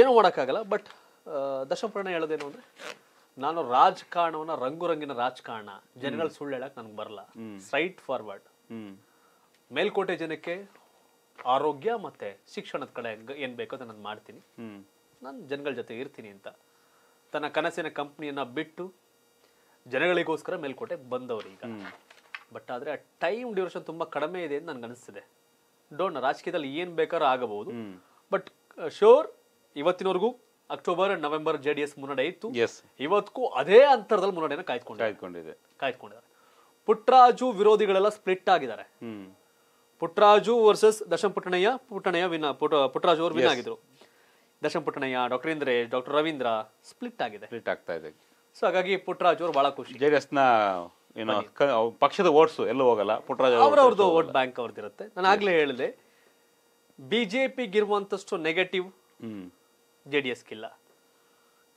ಏನು ಮಾಡೋಕ್ಕಾಗಲ್ಲ ಬಟ್ ದಶಪ್ರಣ ಹೇಳೋದೇನು ಅಂದ್ರೆ ನಾನು ರಾಜಕಾರಣವನ್ನ ರಂಗು ರಂಗಿನ ರಾಜಕಾರಣ ಜನಗಳ ಸುಳ್ಳು ಹೇಳಕ್ ನನ್ಗೆ ಬರಲ್ಲ ಸ್ಟ್ರೈಟ್ ಫಾರ್ವರ್ಡ್ ಮೇಲ್ಕೋಟೆ ಜನಕ್ಕೆ ಆರೋಗ್ಯ ಮತ್ತೆ ಶಿಕ್ಷಣದ ಕಡೆ ಏನ್ ಬೇಕೋ ನಾನು ಮಾಡ್ತೀನಿ ನಾನು ಜನಗಳ ಜೊತೆ ಇರ್ತೀನಿ ಅಂತ ತನ್ನ ಕನಸಿನ ಕಂಪ್ನಿಯನ್ನ ಬಿಟ್ಟು ಜನಗಳಿಗೋಸ್ಕರ ಮೇಲ್ಕೋಟೆ ಬಂದವರು ಈಗ ಬಟ್ ಆದ್ರೆ ಆ ಟೈಮ್ ಡ್ಯೂರೇಷನ್ ತುಂಬಾ ಕಡಿಮೆ ಇದೆ ಅಂತ ನನ್ಗೆ ಅನಿಸ್ತಿದೆ ಡೋಂಟ್ ರಾಜಕೀಯದಲ್ಲಿ ಏನ್ ಬೇಕಾದ್ರೂ ಆಗಬಹುದು ಬಟ್ ಶೋರ್ ಇವತ್ತಿನವರೆಗೂ ಅಕ್ಟೋಬರ್ ನವೆಂಬರ್ ಜೆಡಿಎಸ್ ಮುನ್ನಡೆ ಇತ್ತು ಇವತ್ತಿಗೂ ಅದೇ ಅಂತರದಲ್ಲಿ ಮುನ್ನಡೆಯನ್ನು ಕಾಯ್ಕೊಂಡು ಕಾಯ್ದುಕೊಂಡಿದ್ದಾರೆ ಕಾಯ್ಕೊಂಡಿದ್ದಾರೆ ವಿರೋಧಿಗಳೆಲ್ಲ ಸ್ಪ್ಲಿಟ್ ಆಗಿದ್ದಾರೆ ಪುಟ್ರಾಜು ವರ್ಸಸ್ ದಶಂ ಪುಟ್ಟಣಯ್ಯ ಪುಟ್ಟಣಯ್ಯ ಪುಟ ಪುಟ್ಟರಾಜು ಅವರು ವಿನ್ ಆಗಿದ್ರು ದಶಂ Puttannaiah doctor Indresh doctor Ravindra split ಆಗಿದೆ ಸ್ಪ್ಲಿಟ್ ಆಗ್ತಾ ಇದೆ ಸೊ ಹಾಗಾಗಿ ಪುಟ್ರಾಜು ಅವರು ಬಹಳ ಖುಷಿ ನ ಏನೋ ಪಕ್ಷದ ಓಟ್ಸ್ ಎಲ್ಲೂ ಹೋಗಲ್ಲ ಪುಟ್ರಾಜು ಅವ್ರವ್ರದ್ದು ವೋಟ್ ಬ್ಯಾಂಕ್ ಅವ್ರದ್ದು ನಾನು ಆಗ್ಲೇ ಹೇಳಿದೆ ಬಿಜೆಪಿಗಿರುವಂತಷ್ಟು ನೆಗೆಟಿವ್ ಜೆ ಡಿ ಎಸ್ಗಿಲ್ಲ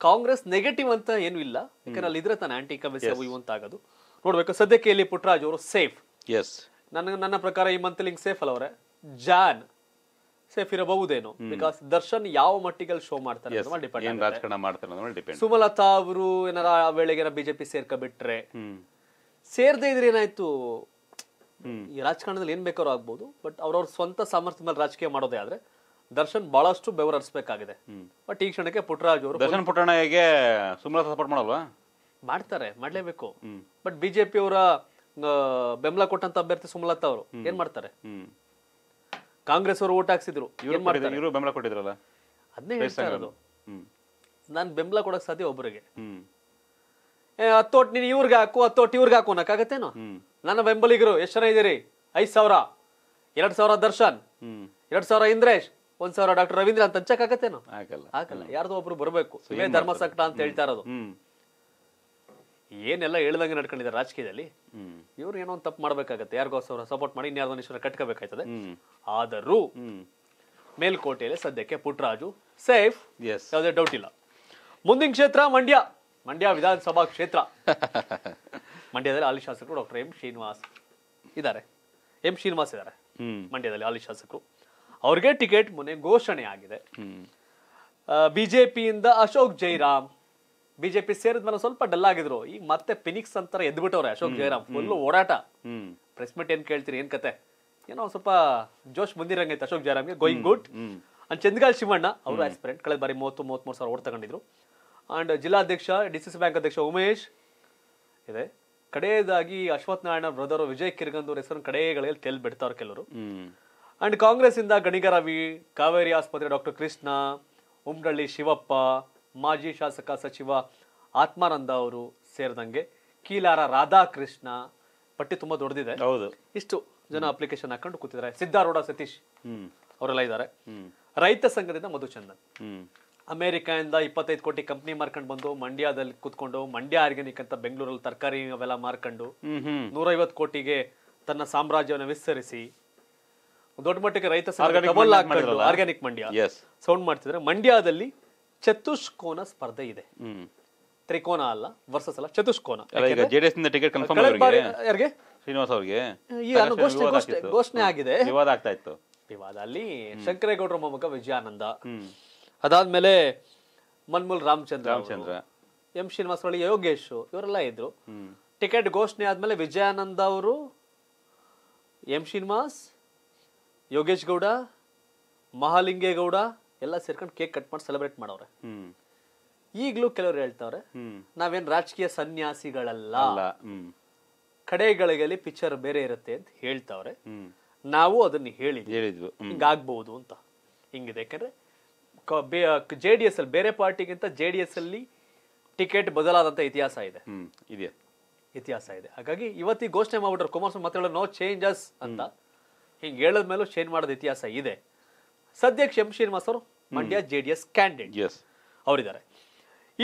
ಕಾಂಗ್ರೆಸ್ ನೆಗೆಟಿವ್ ಅಂತ ಏನು ಇಲ್ಲ ಯಾಕಂದ್ರೆ ಅಲ್ಲಿ ಇದ್ರೆ ತಾನೆ ಆಂಟಿ ಕಮಿಸಿ ಆಗೋದು ನೋಡ್ಬೇಕು ಸದ್ಯಕ್ಕೆ ಇಲ್ಲಿ ಪುಟ್ಟರಾಜ್ ಅವರು ಸೇಫ್ ಎಸ್ ನನ್ನ ನನ್ನ ಪ್ರಕಾರ ಈ ಮಂತ್ಲಿಂಗ್ ಸೇಫ್ ಅಲ್ಲವ್ರೆ ಜಾನ್ ಸೇಫ್ ಇರಬಹುದೇನು ಬಿಕಾಸ್ ದರ್ಶನ್ ಯಾವ ಮಟ್ಟಿಗೆ ಶೋ ಮಾಡ್ತಾರೆ ಸುಮಲತಾ ಅವರು ಏನಾರ ಆ ವೇಳೆಗೆ ಬಿಜೆಪಿ ಸೇರ್ಕೊಬಿಟ್ರೆ ಸೇರ್ದೇ ಇದ್ರೆ ಏನಾಯ್ತು ಈ ರಾಜಕಾರಣದಲ್ಲಿ ಏನ್ ಬೇಕಾದ್ರೂ ಆಗ್ಬೋದು ಬಟ್ ಅವ್ರವ್ರ ಸ್ವಂತ ಸಾಮರ್ಥ್ಯ ಮೇಲೆ ರಾಜಕೀಯ ಮಾಡೋದೇ ಆದ್ರೆ ದರ್ಶನ್ ಬಹಳಷ್ಟು ಹರಿಸಬೇಕಾಗಿದೆ ಬಟ್ ಈ ಕ್ಷಣಕ್ಕೆ ಪುಟ್ರಾಜ್ ಅವರು ದರ್ಶನ್ ಪುಟ್ಟಣ್ಣಗೆ ಸುಮಲತಾ ಸಪೋರ್ಟ್ ಮಾಡಲ್ವಾ ಮಾಡ್ತಾರೆ ಮಾಡಲೇಬೇಕು ಬಟ್ ಬಿಜೆಪಿ ಅವರ ಬೆಂಬಲ ಕೊಟ್ಟಂತ ಅಭ್ಯರ್ಥಿ ಸುಮಲತಾ ಅವರು ಏನ್ ಮಾಡ್ತಾರೆ ಕಾಂಗ್ರೆಸ್ ಅವರು ಓಟ್ ಹಾಕ್ಸಿದ್ರು ಏನ್ ಮಾಡ್ತಾರೆ ಇವರು ಬೆಂಬಲ ಕೊಟ್ಟಿದ್ರಲ್ಲ ಅದನ್ನೇ ಹೇಳ್ತಾ ನಾನು ಬೆಂಬಲ ಕೊಡಕ್ ಸಾಧ್ಯ ಒಬ್ಬರಿಗೆ ಹತ್ತೋಟ್ ನೀನು ಇವ್ರಿಗೆ ಹಾಕು ಹತ್ತೋಟ್ ಇವ್ರಿಗೆ ಹಾಕು ಅನ್ನಕ್ಕಾಗತ್ತೇನೋ ನನ್ನ ಬೆಂಬಲಿಗರು ಎಷ್ಟು ಜನ ಇದ್ದೀರಿ ಐದ್ ಸಾವಿರ ಎರಡ್ ಸಾವಿರ ದರ್ಶನ್ ಎರಡ್ ಸಾವಿರ ಇಂದ್ರೇಶ್ ಒಂದ್ ಸಾವಿರ ಡಾಕ್ಟರ್ ರವೀಂದ್ರ ಅಂತ ಹಂಚಕ್ಕಾಗತ್ತೇನೋ ಆಗಲ್ಲ ಆಗಲ್ಲ ಯಾರ್ದೋ ಒಬ್ರು ಬರಬೇಕು ಧರ್ಮ ಧರ್ಮಸಕ್ಟ ಅಂತ ಹೇಳ್ತಾ ಇರೋದು ಏನೆಲ್ಲ ಹೇಳ್ದಂಗೆ ನಡ್ಕೊಂಡಿದ್ದಾರೆ ರಾಜಕೀಯದಲ್ಲಿ ಇವ್ರು ಏನೋ ಒಂದು ತಪ್ಪು ಮಾಡ್ಬೇಕಾಗತ್ತೆ ಯಾರಿಗೋ ಸಪೋರ್ಟ್ ಮಾಡಿ ಇನ್ಯಾರ್ದೋ ಈಶ್ವರ ಕಟ್ಕೋಬೇಕಾಯ್ತದೆ ಆದರೂ ಮೇಲ್ಕೋಟೆಯಲ್ಲಿ ಸದ್ಯಕ್ಕೆ ಪುಟ್ರಾಜು ಸೇಫ್ ಯಾವುದೇ ಡೌಟ್ ಇಲ್ಲ ಮುಂದಿನ ಕ್ಷೇತ್ರ ಮಂಡ್ಯ ಮಂಡ್ಯ ವಿಧಾನಸಭಾ ಕ್ಷೇತ್ರ ಮಂಡ್ಯದಲ್ಲಿ ಹಾಲಿ ಶಾಸಕರು ಡಾಕ್ಟರ್ ಎಂ ಶ್ರೀನಿವಾಸ್ ಇದ್ದಾರೆ ಎಂ ಶ್ರೀನಿವಾಸ್ ಇದ್ದಾರೆ ಮಂಡ್ಯದಲ್ಲಿ ಹಾಲಿ ಶಾಸಕರು ಅವ್ರಿಗೆ ಟಿಕೆಟ್ ಮುನೆ ಘೋಷಣೆ ಆಗಿದೆ ಬಿಜೆಪಿಯಿಂದ ಅಶೋಕ್ ಜೈರಾಮ್ ಬಿಜೆಪಿ ಸೇರಿದ ಮೇಲೆ ಸ್ವಲ್ಪ ಡಲ್ ಆಗಿದ್ರು ಈಗ ಮತ್ತೆ ಫಿನಿಕ್ಸ್ ಅಂತ ಎದ್ಬಿಟ್ಟವ್ರೆ ಅಶೋಕ್ ಜೈರಾಮ್ ಫುಲ್ ಓಡಾಟ ಪ್ರೆಸ್ ಮೀಟ್ ಏನ್ ಕೇಳ್ತೀರಿ ಏನ್ ಕತೆ ಏನೋ ಸ್ವಲ್ಪ ಜೋಶ್ ಬಂದಿರಂಗೈತೆ ಅಶೋಕ್ ಜೈರಾಮ್ಗೆ ಗೋಯಿಂಗ್ ಗುಡ್ ಅಂಡ್ ಚಂದ್ಗಾಲ್ ಶಿವಣ್ಣ ಅವರು ಆಸ್ಪಿರೆಂಟ್ ಕಳೆದ ಬಾರಿ ಮೂವತ್ತು ಮೂವತ್ತ್ಮೂರು ಸಾವಿರ ಓಟ್ ತಗೊಂಡಿದ್ರು ಅಂಡ್ ಜಿಲ್ಲಾಧ್ಯಕ್ಷ ಡಿ ಸಿ ಸಿ ಬ್ಯಾಂಕ್ ಅಧ್ಯಕ್ಷ ಉಮೇಶ್ ಇದೆ ಕಡೆಯದಾಗಿ ಅಶ್ವಥ್ ನಾರಾಯಣ ಬ್ರದರ್ ವಿಜಯ್ ಕಿರ್ಗಂದೂರ್ ಹೆಸರು ಕಡೆಗಳಲ್ಲಿ ತೆಲ್ ಬಿಡ್ತಾವ್ರು ಕೆಲವರು ಆ್ಯಂಡ್ ಇಂದ ಗಣಿಗರವಿ ಕಾವೇರಿ ಆಸ್ಪತ್ರೆ ಡಾಕ್ಟರ್ ಕೃಷ್ಣ ಉಮ್ರಳ್ಳಿ ಶಿವಪ್ಪ ಮಾಜಿ ಶಾಸಕ ಸಚಿವ ಆತ್ಮಾನಂದ ಅವರು ಸೇರಿದಂಗೆ ಕೀಲಾರ ರಾಧಾಕೃಷ್ಣ ಪಟ್ಟಿ ತುಂಬಾ ದೊಡ್ಡದಿದೆ ಹೌದು ಇಷ್ಟು ಜನ ಅಪ್ಲಿಕೇಶನ್ ಹಾಕೊಂಡು ಕೂತಿದ್ದಾರೆ ಸಿದ್ಧಾರೂಢ ಸತೀಶ್ ಅವರೆಲ್ಲ ಇದ್ದಾರೆ ರೈತ ಸಂಘದಿಂದ ಮಧುಚಂದನ್ ಅಮೇರಿಕಾದಿಂದ ಇಪ್ಪತ್ತೈದು ಕೋಟಿ ಕಂಪ್ನಿ ಮಾರ್ಕೊಂಡು ಬಂದು ಮಂಡ್ಯದಲ್ಲಿ ಕುತ್ಕೊಂಡು ಮಂಡ್ಯ ಆರ್ಗ್ಯಾನಿಕ್ ಅಂತ ಬೆಂಗಳೂರಲ್ಲಿ ತರಕಾರಿ ಅವೆಲ್ಲ ಮಾರ್ಕೊಂಡು ನೂರೈವತ್ತು ಕೋಟಿಗೆ ತನ್ನ ಸಾಮ್ರಾಜ್ಯವನ್ನು ವಿಸ್ತರಿಸಿ ದೊಡ್ಡ ಮಟ್ಟಕ್ಕೆ ರೈತ ಆರ್ಗ್ಯಾನಿಕ್ ಮಂಡ್ಯ ಸೌಂಡ್ ಮಾಡ್ತಿದ್ರೆ ಮಂಡ್ಯದಲ್ಲಿ ಚತುಷ್ಕೋನ ಸ್ಪರ್ಧೆ ಇದೆ ತ್ರಿಕೋನ ಅಲ್ಲ ವರ್ಸಸ್ ಅಲ್ಲ ಚತುಷ್ಕೋನ ಜೆಡಿಎಸ್ ಟಿಕೆಟ್ ಕನ್ಫರ್ಮ್ ಅವರಿಗೆ ಘೋಷಣೆ ಆಗಿದೆ ವಿವಾದ ಆಗ್ತಾ ಇತ್ತು ವಿವಾದ ಅಲ್ಲಿ ಶಂಕರೇಗೌಡರ ಮೊಮ್ಮಗ ವಿಜಯಾನಂದ ಅದಾದ್ಮೇಲೆ ಮನ್ಮೂಲ್ ರಾಮಚಂದ್ರ ರಾಮಚಂದ್ರ ಎಂ ಶ್ರೀನಿವಾಸ ಒಳಗೆ ಯೋಗೇಶ್ ಇವರೆಲ್ಲ ಇದ್ರು ಟಿಕೆಟ್ ಘೋಷಣೆ ಆದ್ಮೇಲೆ ವಿಜಯಾನಂದ ಅವರು ಎಂ ಶ್ರೀನಿವಾಸ್ ಯೋಗೇಶ್ ಗೌಡ ಮಹಾಲಿಂಗೇಗೌಡ ಎಲ್ಲ ಸೇರ್ಕೊಂಡು ಕೇಕ್ ಕಟ್ ಮಾಡಿ ಸೆಲೆಬ್ರೇಟ್ ಮಾಡವ್ರೆ ಈಗಲೂ ಕೆಲವರು ಹೇಳ್ತಾವ್ರೆ ನಾವೇನ್ ರಾಜಕೀಯ ಸನ್ಯಾಸಿಗಳಲ್ಲ ಕಡೆಗಳಿಗೆ ಪಿಕ್ಚರ್ ಬೇರೆ ಇರುತ್ತೆ ಅಂತ ಹೇಳ್ತಾವ್ರೆ ನಾವು ಅದನ್ನ ಹೇಳಿದ್ವಿ ಹಿಂಗಾಗ್ಬಹುದು ಅಂತ ಹಿಂಗಿದೆ ಯಾಕಂದ್ರೆ ಜೆ ಡಿ ಎಸ್ ಅಲ್ಲಿ ಬೇರೆ ಪಾರ್ಟಿಗಿಂತ ಜೆ ಡಿ ಎಸ್ ಅಲ್ಲಿ ಟಿಕೆಟ್ ಬದಲಾದಂತ ಇತಿಹಾಸ ಇದೆ ಇತಿಹಾಸ ಇದೆ ಹಾಗಾಗಿ ಇವತ್ತಿ ಘೋಷಣೆ ಮಾಡ್ಬಿಟ್ರೆ ಕುಮಾರಸ್ವಾಮಿ ಮಾತಾಡೋ ನೋ ಚೇಂಜಸ್ ಅಂತ ಹಿಂಗೆ ಹೇಳದ ಮೇಲೂ ಚೇಂಜ್ ಮಾಡೋದು ಇತಿಹಾಸ ಇದೆ ಸದ್ಯಕ್ಕೆ ಶಂ ಶ್ರೀನಿವಾಸ್ ಅವರು Mandya J D S candidate ಅವರಿದ್ದಾರೆ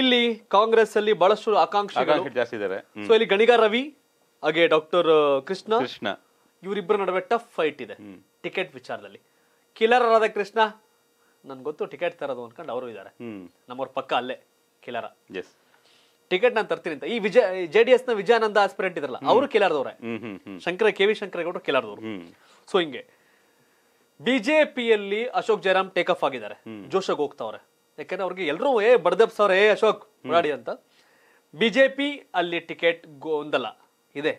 ಇಲ್ಲಿ ಕಾಂಗ್ರೆಸ್ ಅಲ್ಲಿ ಬಹಳಷ್ಟು ಆಕಾಂಕ್ಷೆಗಳು ಇದ್ದಾರೆ ಸೊ ಇಲ್ಲಿ ಗಣಿಗ ರವಿ ಹಾಗೆ ಡಾಕ್ಟರ್ ಕೃಷ್ಣ ಕೃಷ್ಣ ಇವರಿಬ್ಬರ ನಡುವೆ ಟಫ್ ಫೈಟ್ ಇದೆ ಟಿಕೆಟ್ ವಿಚಾರದಲ್ಲಿ ಕಿಲರ್ ರಾಧಾಕೃಷ್ಣ ಕೃಷ್ಣ ಗೊತ್ತು ಟಿಕೆಟ್ ತರೋದು ಅನ್ಕೊಂಡು ಅವರು ಇದ್ದಾರೆ ನಮ್ಮವ್ರ ಪಕ್ಕ ಅಲ್ಲೇ ಕಿಲರ ಟಿಕೆಟ್ ನಾನು ತರ್ತೀನಿ ಅಂತ ಈ ವಿಜಯ ಜೆ ಡಿ ಎಸ್ ನ ವಿಜಯಾನಂದ ಆಸ್ಪಿರೆಂಟ್ ಇದ್ರಲ್ಲ ಅವರು ಕೇಳಾರ್ದವ್ರೆ ಶಂಕರ ಕೆ ವಿ ಶಂಕರೇಗೌಡರು ಕೇಳಾರ್ದವ್ರು ಸೊ ಹಿಂಗೆ ಬಿಜೆಪಿಯಲ್ಲಿ ಅಶೋಕ್ ಜಯರಾಮ್ ಟೇಕ್ ಆಫ್ ಆಗಿದ್ದಾರೆ ಜೋಶಗ್ ಹೋಗ್ತಾವ್ರೆ ಯಾಕಂದ್ರೆ ಅವ್ರಿಗೆ ಎಲ್ಲರೂ ಏ ಬಡದಪ್ಸವ್ರೆ ಏ ಅಶೋಕ್ ಮುರಾಡಿ ಅಂತ ಬಿಜೆಪಿ ಅಲ್ಲಿ ಟಿಕೆಟ್ ಗೊಂದಲ ಇದೆ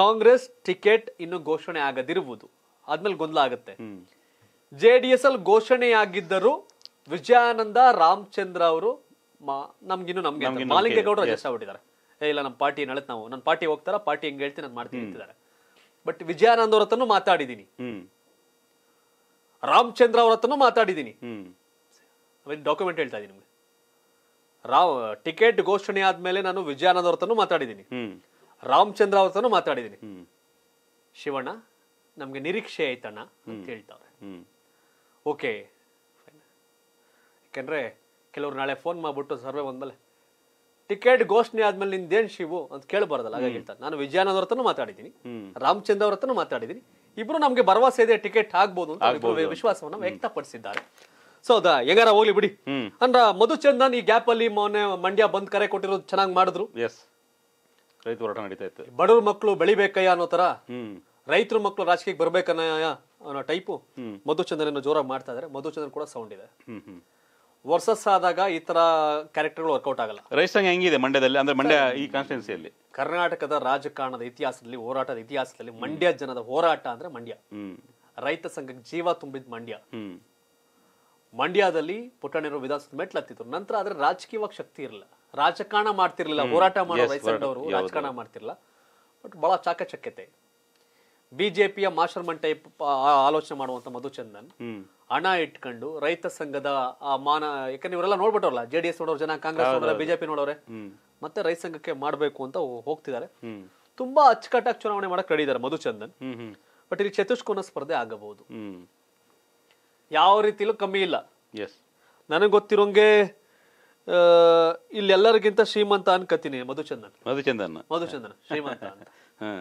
ಕಾಂಗ್ರೆಸ್ ಟಿಕೆಟ್ ಇನ್ನು ಘೋಷಣೆ ಆಗದಿರುವುದು ಆದ್ಮೇಲೆ ಗೊಂದಲ ಆಗುತ್ತೆ ಜೆ ಡಿ ಎಸ್ ಅಲ್ಲಿ ಘೋಷಣೆಯಾಗಿದ್ದರೂ ವಿಜಯಾನಂದ ರಾಮಚಂದ್ರ ಅವರು ನಮ್ಗಿನ್ನು ನಮ್ಗೆ ಮಾಲಿಂಗೇಗೌಡರು ಅಡ್ಜಸ್ಟ್ ಆಗ್ಬಿಟ್ಟಿದ್ದಾರೆ ಏ ಇಲ್ಲ ನಮ್ಮ ಪಾರ್ಟಿ ನಳತ್ ನಾವು ನನ್ನ ಪಾರ್ಟಿ ಹೋಗ್ತಾರ ಪಾರ್ಟಿ ಹೆಂಗ್ ಹೇಳ್ತೀನಿ ನಾನು ಮಾಡ್ತೀನಿ ಅಂತಿದ್ದಾರೆ ಬಟ್ ವಿಜಯಾನಂದ್ ಅವ್ರ ಹತ್ರನೂ ಮಾತಾಡಿದ್ದೀನಿ ರಾಮಚಂದ್ರ ಅವ್ರ ಹತ್ರನೂ ಮಾತಾಡಿದೀನಿ ಡಾಕ್ಯುಮೆಂಟ್ ಹೇಳ್ತಾ ಇದೀನಿ ನಿಮ್ಗೆ ರಾವ್ ಟಿಕೆಟ್ ಘೋಷಣೆ ಆದ್ಮೇಲೆ ನಾನು ವಿಜಯಾನಂದ್ ಅವ್ರ ಹತ್ರನೂ ಮಾತಾಡಿದೀನಿ ರಾಮಚಂದ್ರ ಅವ್ರ ಹತ್ರನೂ ಮಾತಾಡಿದೀನಿ ಶಿವಣ್ಣ ನಮ್ಗೆ ನಿರೀಕ್ಷೆ ಆಯ್ತಣ್ಣ ಅಂತ ಹೇಳ್ತಾವ್ರೆ ಓಕೆ ಯಾಕಂದ್ರೆ ಕೆಲವ್ರು ನಾಳೆ ಫೋನ್ ಮಾಡಿಬಿಟ್ಟು ಸರ್ವೆ ಬಂದಮೇಲೆ ಟಿಕೆಟ್ ಘೋಷಣೆ ಆದ್ಮೇಲೆ ನಿಂದೇನು ಶಿವು ಅಂತ ಕೇಳಬಾರ್ದಲ್ಲ ಹಾಗಾಗಿ ನಾನು ವಿಜಯಾನಂದ ಹತ್ರನೂ ಮಾತಾಡಿದ್ದೀನಿ ರಾಮಚಂದ್ರ ಅವ್ರ ಇಬ್ರು ನಮಗೆ ಭರವಸೆ ಇದೆ ಟಿಕೆಟ್ ಆಗ್ಬೋದು ಅಂತ ವಿಶ್ವಾಸವನ್ನು ವ್ಯಕ್ತಪಡಿಸಿದ್ದಾರೆ ಸೊ ಅದ ಹೆಂಗಾರ ಹೋಗ್ಲಿ ಬಿಡಿ ಅಂದ್ರ ಮಧುಚಂದನ್ ಈ ಗ್ಯಾಪ್ ಅಲ್ಲಿ ಮೊನ್ನೆ ಮಂಡ್ಯ ಬಂದ್ ಕರೆ ಕೊಟ್ಟಿರೋದು ಚೆನ್ನಾಗಿ ಮಾಡಿದ್ರು ಎಸ್ ರೈತ ಹೋರಾಟ ನಡೀತಾ ಇತ್ತು ಬಡವ್ರ ಮಕ್ಕಳು ಬೆಳಿಬೇಕಯ್ಯ ಅನ್ನೋ ತರ ರೈತರ ಮಕ್ಕಳು ರಾಜಕೀಯಕ್ಕೆ ಬರ್ಬೇಕನ್ನ ಅನ್ನೋ ಟೈಪು ಮಧುಚಂದನ್ ಜೋರಾಗಿ ಮಾಡ್ತಾ ಇದಾರೆ ಮಧುಚಂದನ್ ಕೂಡ ಸೌಂಡ್ ಇದೆ ವರ್ಸಸ್ ಆದಾಗ ಈ ತರ ಕ್ಯಾರೆಕ್ಟರ್ ವರ್ಕೌಟ್ ಆಗಲ್ಲ ಸಂಘ ಹೆಂಗಿದೆ ಮಂಡ್ಯದಲ್ಲಿ ಅಂದ್ರೆ ಮಂಡ್ಯ ಈ ಕಾನ್ಸ್ಟಿಟ್ಯೂನ್ಸಿಯಲ್ಲಿ ಕರ್ನಾಟಕದ ರಾಜಕಾರಣದ ಇತಿಹಾಸದಲ್ಲಿ ಹೋರಾಟದ ಇತಿಹಾಸದಲ್ಲಿ ಮಂಡ್ಯ ಜನದ ಹೋರಾಟ ಅಂದ್ರೆ ಮಂಡ್ಯ ರೈತ ಸಂಘಕ್ಕೆ ಜೀವ ತುಂಬಿದ ಮಂಡ್ಯ ಮಂಡ್ಯದಲ್ಲಿ ಪುಟ್ಟಣ್ಣರು ವಿಧಾನಸೌಧ ಮೆಟ್ಲತ್ತಿದ್ರು ನಂತರ ಆದ್ರೆ ರಾಜಕೀಯವಾಗಿ ಶಕ್ತಿ ಇರಲಿಲ್ಲ ರಾಜಕಾರಣ ಮಾಡ್ತಿರ್ಲಿಲ್ಲ ಹೋರಾಟ ಮಾಡೋ ರಾಜಕಾರಣ ಮಾಡ್ತಿರ್ಲಿಲ್ಲ ಬಟ್ ಬಹಳ ಚಾಕಚಕ್ಯತೆ ಬಿಜೆಪಿಯ ಮಾಸ್ಟರ್ ಟೈಪ್ ಆಲೋಚನೆ ಮಾಡುವಂತ ಮಧುಚಂದನ್ ಹಣ ಇಟ್ಕೊಂಡು ರೈತ ಸಂಘದ ಮಾನ ಯಾಕಂದ್ರೆ ಇವರೆಲ್ಲ ನೋಡ್ಬಿಟ್ಟವ್ರಲ್ಲ ಜೆ ಡಿ ಎಸ್ ನೋಡೋರು ಜನ ಕಾಂಗ್ರೆಸ್ ನೋಡೋರ ಬಿಜೆಪಿ ನೋಡೋರೆ ಮತ್ತೆ ರೈತ ಸಂಘಕ್ಕೆ ಮಾಡ್ಬೇಕು ಅಂತ ಹೋಗ್ತಿದ್ದಾರೆ ತುಂಬಾ ಅಚ್ಚುಕಟ್ಟಾಗಿ ಚುನಾವಣೆ ಮಾಡಕ್ ರೆಡಿ ಮಧುಚಂದನ್ ಬಟ್ ಇಲ್ಲಿ ಚತುಷ್ಕೋನ ಸ್ಪರ್ಧೆ ಆಗಬಹುದು ಯಾವ ರೀತಿಲೂ ಕಮ್ಮಿ ಇಲ್ಲ ನನಗೆ ಗೊತ್ತಿರೋಂಗೆ ಇಲ್ಲೆಲ್ಲರಿಗಿಂತ ಶ್ರೀಮಂತ ಅನ್ಕತ್ತೀನಿ ಮಧುಚಂದನ್ ಮಧುಚಂದನ್ ಮಧುಚಂದನ್ ಶ್ರೀಮಂತ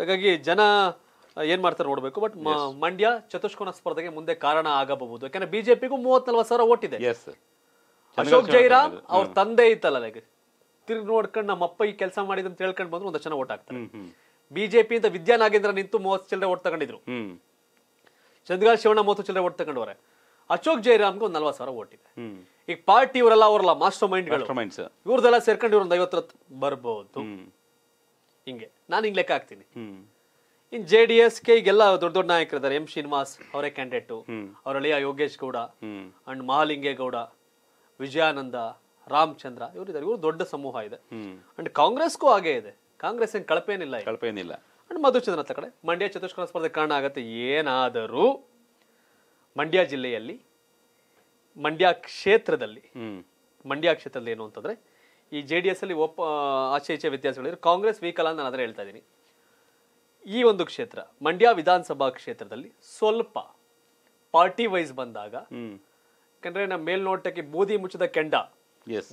ಹಾಗಾಗಿ ಜನ ಏನ್ ಮಾಡ್ತಾರೆ ನೋಡಬೇಕು ಬಟ್ ಮಂಡ್ಯ ಚತುಷ್ಕೋನ ಸ್ಪರ್ಧೆಗೆ ಮುಂದೆ ಕಾರಣ ಆಗಬಹುದು ಯಾಕಂದ್ರೆ ಬಿಜೆಪಿಗೂ ಮೂವತ್ ನಲ್ವತ್ ಸಾವಿರ ಓಟ್ ಇದೆ ಅಶೋಕ್ ಜೈರಾಮ್ ಅವ್ರ ತಂದೆ ಇತ್ತಲ್ಲ ಲೈಕ್ ತಿರ್ಗಿ ನೋಡ್ಕೊಂಡು ನಮ್ಮ ಅಪ್ಪ ಈ ಕೆಲಸ ಮಾಡಿದ ಅಂತ ಹೇಳ್ಕೊಂಡ್ ಬಂದ್ರು ಒಂದಷ್ಟು ಜನ ಓಟ್ ಆಗ್ತಾರೆ ಬಿಜೆಪಿ ಅಂತ ವಿದ್ಯಾ ನಾಗೇಂದ್ರ ನಿಂತು ಮೂವತ್ತು ಚಿಲ್ಲರೆ ಓಟ್ ತಗೊಂಡಿದ್ರು ಚಂದ್ರಗಾಲ್ ಶಿವಣ್ಣ ಮೂವತ್ತು ಚಿಲ್ಲರೆ ಓಟ್ ತಗೊಂಡವ್ರೆ ಅಶೋಕ್ ಜೈರಾಮ್ಗೆ ಒಂದ್ ನಲ್ವತ್ತು ಸಾವಿರ ಓಟ್ ಇದೆ ಈಗ ಪಾರ್ಟಿ ಇವರೆಲ್ಲ ಅವರಲ್ಲ ಮಾಸ್ಟರ್ ಮೈಂಡ್ ಇವ್ರದೆಲ್ಲ ಸೇರ್ಕೊಂಡು ಒಂದ್ ಐವತ್ತರ ಬರ್ಬೋದು ಹಿಂಗೆ ನಾನು ಹಿಂಗೆ ಲೆಕ್ಕ ಹಾಕ್ತೀನಿ ಇನ್ ಜೆ ಡಿ ಎಸ್ ಕೆ ಈಗೆಲ್ಲ ದೊಡ್ಡ ದೊಡ್ಡ ನಾಯಕರಿದ್ದಾರೆ ಎಂ ಶ್ರೀನಿವಾಸ್ ಅವರೇ ಅವರ ಆ ಯೋಗೇಶ್ ಗೌಡ ಅಂಡ್ ಮಹಾಲಿಂಗೇಗೌಡ ವಿಜಯಾನಂದ ರಾಮಚಂದ್ರ ಇವರಿದ್ದಾರೆ ಇವರು ದೊಡ್ಡ ಸಮೂಹ ಇದೆ ಅಂಡ್ ಕಾಂಗ್ರೆಸ್ಗೂ ಹಾಗೆ ಇದೆ ಕಾಂಗ್ರೆಸ್ ಏನ್ ಕಳಪೇನಿಲ್ಲ ಕಳಪೇನಿಲ್ಲ ಅಂಡ್ ಮಧುಚಂದ್ರ ಹತ್ತ ಮಂಡ್ಯ ಚತುಷ್ಕರ ಸ್ಪರ್ಧೆ ಕಾರಣ ಆಗತ್ತೆ ಏನಾದರೂ ಮಂಡ್ಯ ಜಿಲ್ಲೆಯಲ್ಲಿ ಮಂಡ್ಯ ಕ್ಷೇತ್ರದಲ್ಲಿ ಮಂಡ್ಯ ಕ್ಷೇತ್ರದಲ್ಲಿ ಏನು ಅಂತಂದ್ರೆ ಈ ಜೆ ಡಿ ಅಲ್ಲಿ ಒಪ್ಪ ಆಚೆ ಈಚೆ ವ್ಯತ್ಯಾಸಗಳಿದ್ರೆ ಕಾಂಗ್ರೆಸ್ ವೀಕಲ್ ಅಂತ ನಾನು ಅದರ ಹೇಳ್ತಾ ಇದ್ದೀನಿ ಈ ಒಂದು ಕ್ಷೇತ್ರ ಮಂಡ್ಯ ವಿಧಾನಸಭಾ ಕ್ಷೇತ್ರದಲ್ಲಿ ಸ್ವಲ್ಪ ಪಾರ್ಟಿ ವೈಸ್ ಬಂದಾಗ ಯಾಕಂದ್ರೆ ನಮ್ಮ ಮೇಲ್ನೋಟಕ್ಕೆ ಬೂದಿ ಮುಚ್ಚಿದ ಕೆಂಡ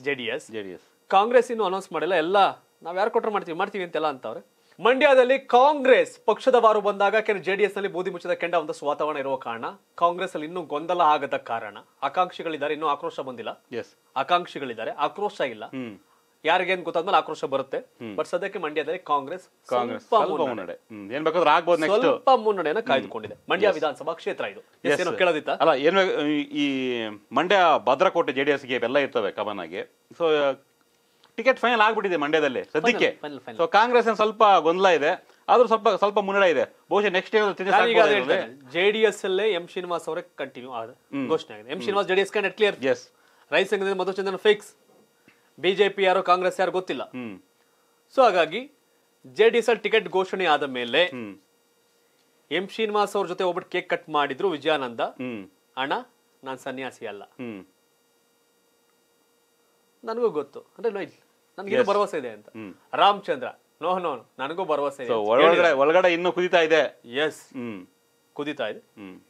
ಜೆಡಿಎಸ್ ಜೆಡಿಎಸ್ ಕಾಂಗ್ರೆಸ್ ಇನ್ನು ಅನೌನ್ಸ್ ಮಾಡಿಲ್ಲ ಎಲ್ಲ ನಾವು ಯಾರು ಕೊಟ್ಟರು ಮಾಡ್ತೀವಿ ಮಾಡ್ತೀವಿ ಅಂತೆಲ್ಲ ಅಂತವ್ರೆ ಮಂಡ್ಯದಲ್ಲಿ ಕಾಂಗ್ರೆಸ್ ಪಕ್ಷದವಾರು ಬಂದಾಗ ಕೆಲ ಜೆಡಿಎಸ್ ನಲ್ಲಿ ಬೂದಿ ಮುಚ್ಚಿದ ಕೆಂಡ ಒಂದು ವಾತಾವರಣ ಇರುವ ಕಾರಣ ಕಾಂಗ್ರೆಸ್ ಅಲ್ಲಿ ಇನ್ನೂ ಗೊಂದಲ ಆಗದ ಕಾರಣ ಆಕಾಂಕ್ಷಿಗಳಿದ್ದಾರೆ ಇನ್ನೂ ಆಕ್ರೋಶ ಬಂದಿಲ್ಲ ಆಕಾಂಕ್ಷಿಗಳಿದ್ದಾರೆ ಆಕ್ರೋಶ ಇಲ್ಲ ಯಾರಿಗೇನ್ ಗೊತ್ತಾದ್ಮೇಲೆ ಆಕ್ರೋಶ ಬರುತ್ತೆ ಬಟ್ ಸದ್ಯಕ್ಕೆ ಮಂಡ್ಯದಲ್ಲಿ ಕಾಂಗ್ರೆಸ್ ಸ್ವಲ್ಪ ಮುನ್ನಡೆಯನ್ನು ಕಾಯ್ದುಕೊಂಡಿದೆ ಮಂಡ್ಯ ವಿಧಾನಸಭಾ ಕ್ಷೇತ್ರ ಇದು ಕೇಳದಿತ್ತ ಅಲ್ಲ ಈ ಮಂಡ್ಯ ಭದ್ರಕೋಟೆ ಜೆಡಿಎಸ್ ಗೆ ಇರ್ತವೆ ಕಮನ್ ಆಗಿ ಸೊ ಟಿಕೆಟ್ ಫೈನಲ್ ಆಗ್ಬಿಟ್ಟಿದೆ ಮಂಡ್ಯದಲ್ಲಿ ಸದ್ಯಕ್ಕೆ ಸೊ ಕಾಂಗ್ರೆಸ್ ಸ್ವಲ್ಪ ಗೊಂದಲ ಇದೆ ಆದ್ರೂ ಸ್ವಲ್ಪ ಸ್ವಲ್ಪ ಮುನ್ನಡೆ ಇದೆ ಬಹುಶಃ ನೆಕ್ಸ್ಟ್ ಜೆಡಿಎಸ್ ಅಲ್ಲೇ ಎಂ ಶ್ರೀನಿವಾಸ್ ಅವರೇ ಕಂಟಿನ್ಯೂ ಘೋಷಣೆ ಆಗಿದೆ ಎಂ ಶ್ರೀನಿವಾಸ್ ಜೆಡಿಎಸ್ ಕ್ಯಾಂಡ್ ಕ್ಲಿಯರ್ ಎಸ್ ರೈಸ್ ಸಂಘದಿಂದ ಫಿಕ್ಸ್ ಬಿಜೆಪಿ ಯಾರು ಕಾಂಗ್ರೆಸ್ ಯಾರು ಗೊತ್ತಿಲ್ಲ ಸೊ ಹಾಗಾಗಿ ಜೆಡಿಎಸ್ ಅಲ್ಲಿ ಟಿಕೆಟ್ ಘೋಷಣೆ ಆದ ಮೇಲೆ ಎಂ ಶ್ರೀನಿವಾಸ್ ಅವ್ರ ಜೊತೆ ಒಬ್ಬಟ್ಟು ಕೇಕ್ ಕಟ್ ಮಾಡಿದ್ರು ವಿಜಯಾನಂದ ಅಣ್ಣ ನಾನು ಸನ್ಯಾಸಿ ಅಲ್ಲ ನನಗೂ ಗೊತ್ತು ಅಂದ್ರೆ ನನಗೆ ಭರವಸೆ ಇದೆ ಅಂತ ರಾಮಚಂದ್ರ ನೋ ನೋ ನನಗೂ ಭರವಸೆ ಇದೆ ಒಳಗಡೆ ಒಳಗಡೆ ಇನ್ನು ಕುದಿತಾ ಇದೆ ಎಸ್ ಕುದಿತಾ ಇದೆ